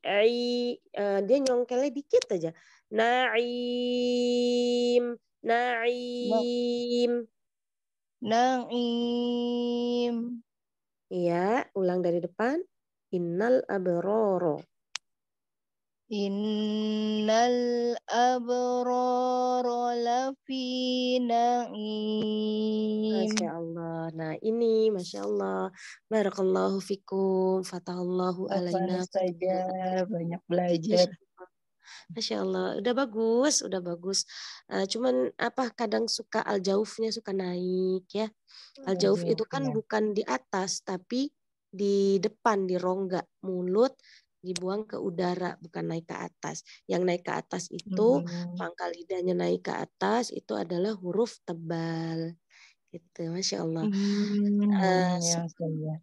Uh, dia nyongkelnya dikit aja. Na'im. Na'im. Naim. Iya, ulang dari depan. Innal abroro. Innal abroro lafi na'im. Masya Allah. Nah ini Masya Allah. Barakallahu fikum. Fatahallahu alaina. saja banyak belajar. Masya Allah, udah bagus, udah bagus. Uh, cuman apa kadang suka al jaufnya suka naik ya. Al jauf itu kan ya. bukan di atas tapi di depan di rongga mulut dibuang ke udara bukan naik ke atas. Yang naik ke atas itu hmm. pangkal lidahnya naik ke atas itu adalah huruf tebal gitu masya Allah hmm, uh, ya, ya.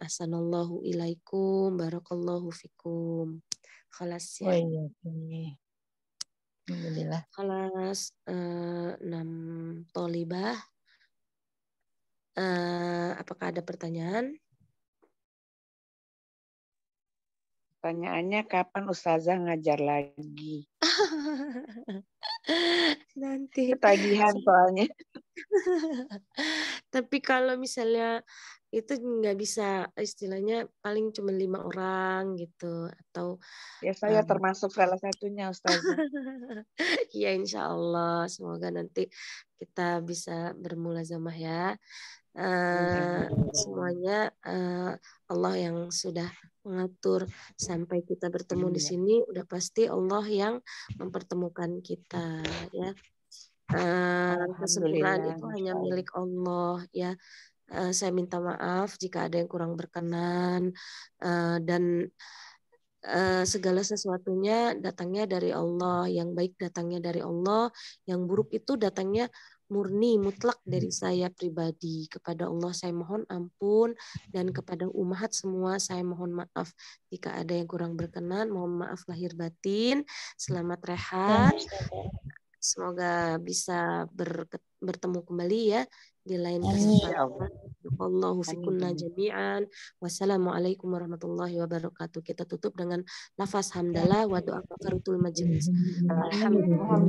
Assalamualaikum warahmatullahi wabarakatuh kelas ya. Oh iya. Alhamdulillah. Kelas uh, tolibah. Uh, apakah ada pertanyaan? Pertanyaannya kapan Ustazah ngajar lagi? [laughs] Nanti. Ketagihan soalnya. [laughs] Tapi kalau misalnya itu nggak bisa istilahnya paling cuma lima orang gitu atau ya saya um, termasuk salah satunya Ustaz. [laughs] ya insya Allah semoga nanti kita bisa bermula zamah ya. Uh, semuanya uh, Allah yang sudah mengatur sampai kita bertemu ya. di iya. sini udah pasti Allah yang mempertemukan kita ya. Uh, kesempurnaan itu hanya milik Allah ya Eh, saya minta maaf jika ada yang kurang berkenan uh, dan uh, segala sesuatunya datangnya dari Allah, yang baik datangnya dari Allah, yang buruk itu datangnya murni mutlak dari hmm. saya pribadi. Kepada Allah saya mohon ampun dan kepada umat semua saya mohon maaf. Jika ada yang kurang berkenan, mohon maaf lahir batin. Selamat rehat. Semoga bisa ber, bertemu kembali ya di lain kesempatan. Allahu jami'an. Wassalamualaikum warahmatullahi wabarakatuh. Kita tutup dengan lafaz hamdalah wa doa kafaratul majelis. Alhamdulillah.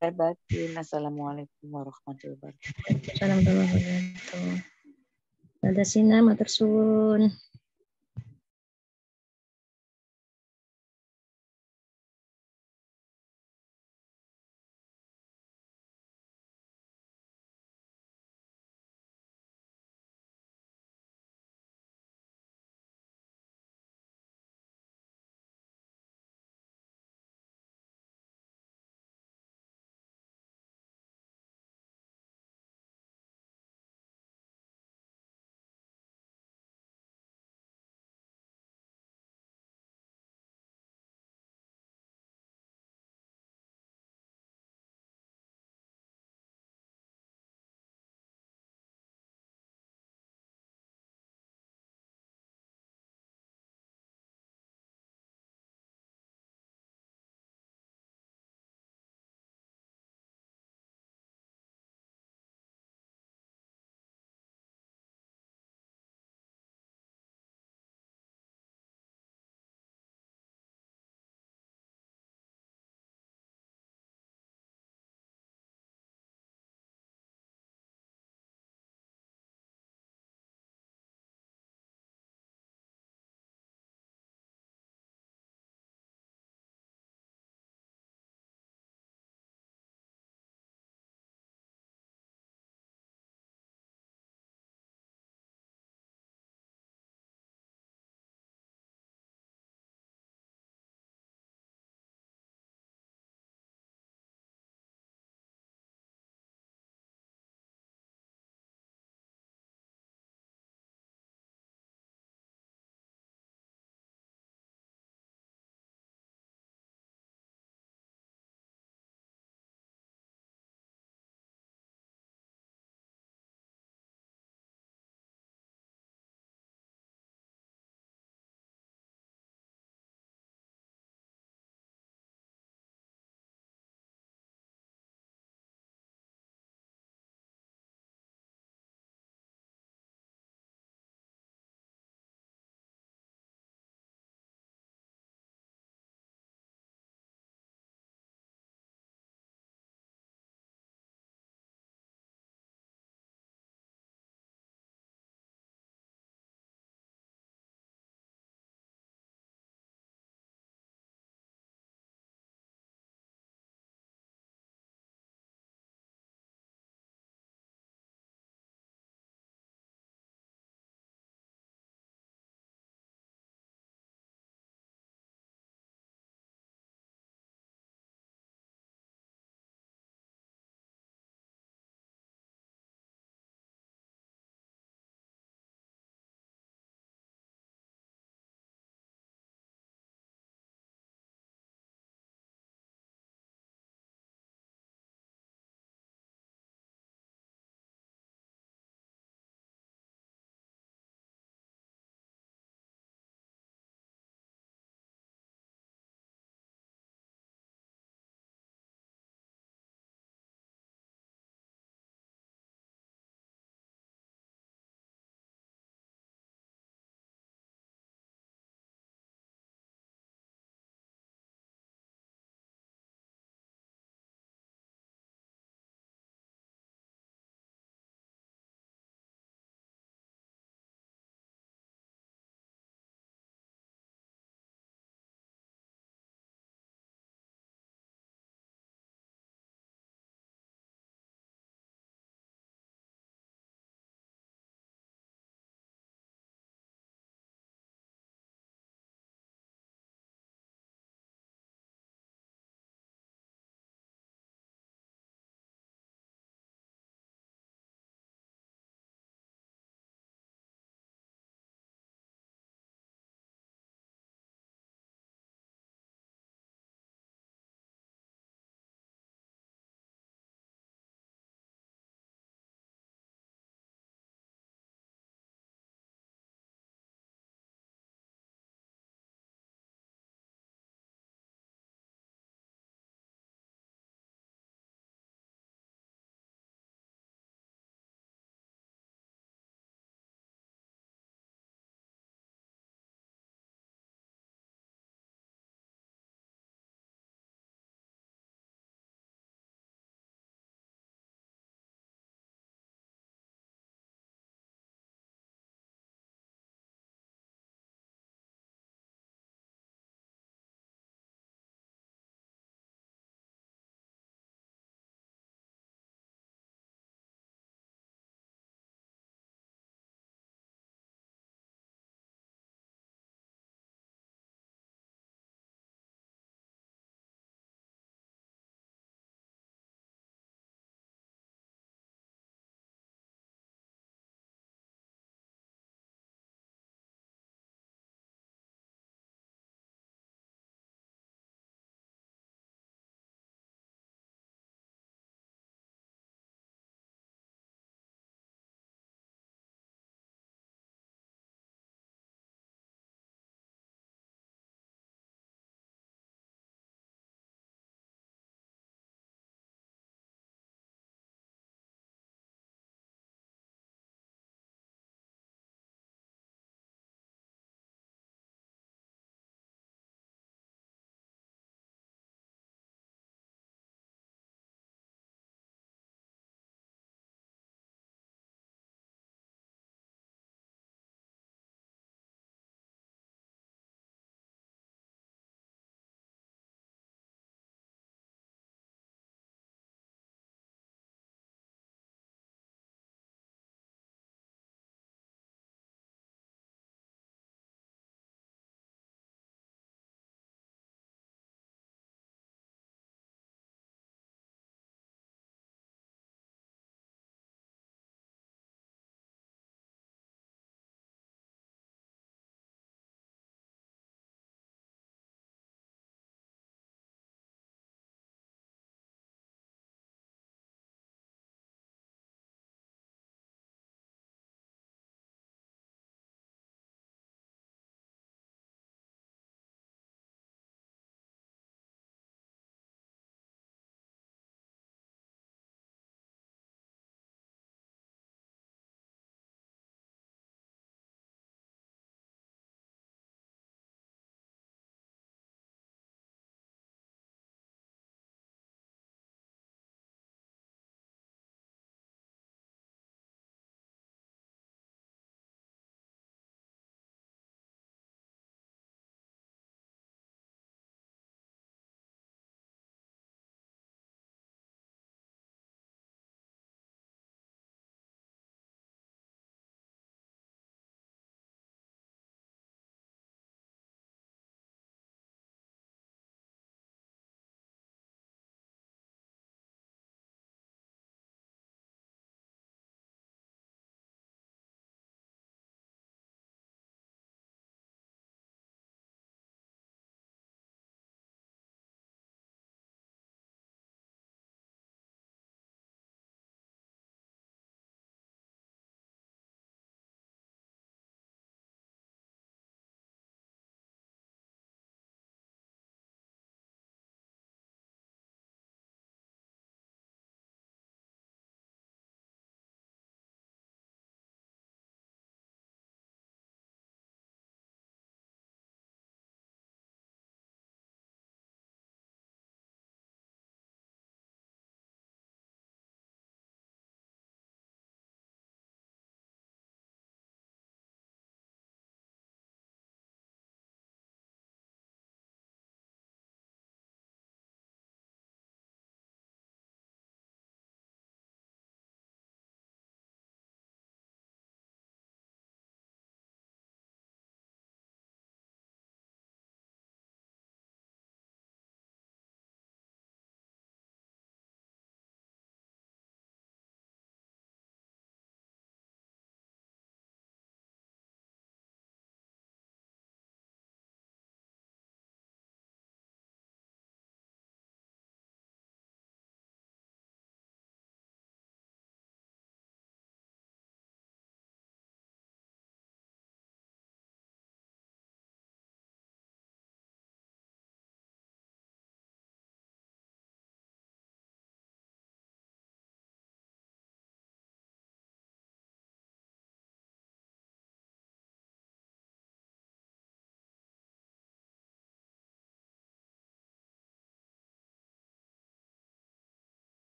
batin. Assalamualaikum warahmatullahi wabarakatuh. Assalamualaikum warahmatullahi wabarakatuh. Ada sinar matersun.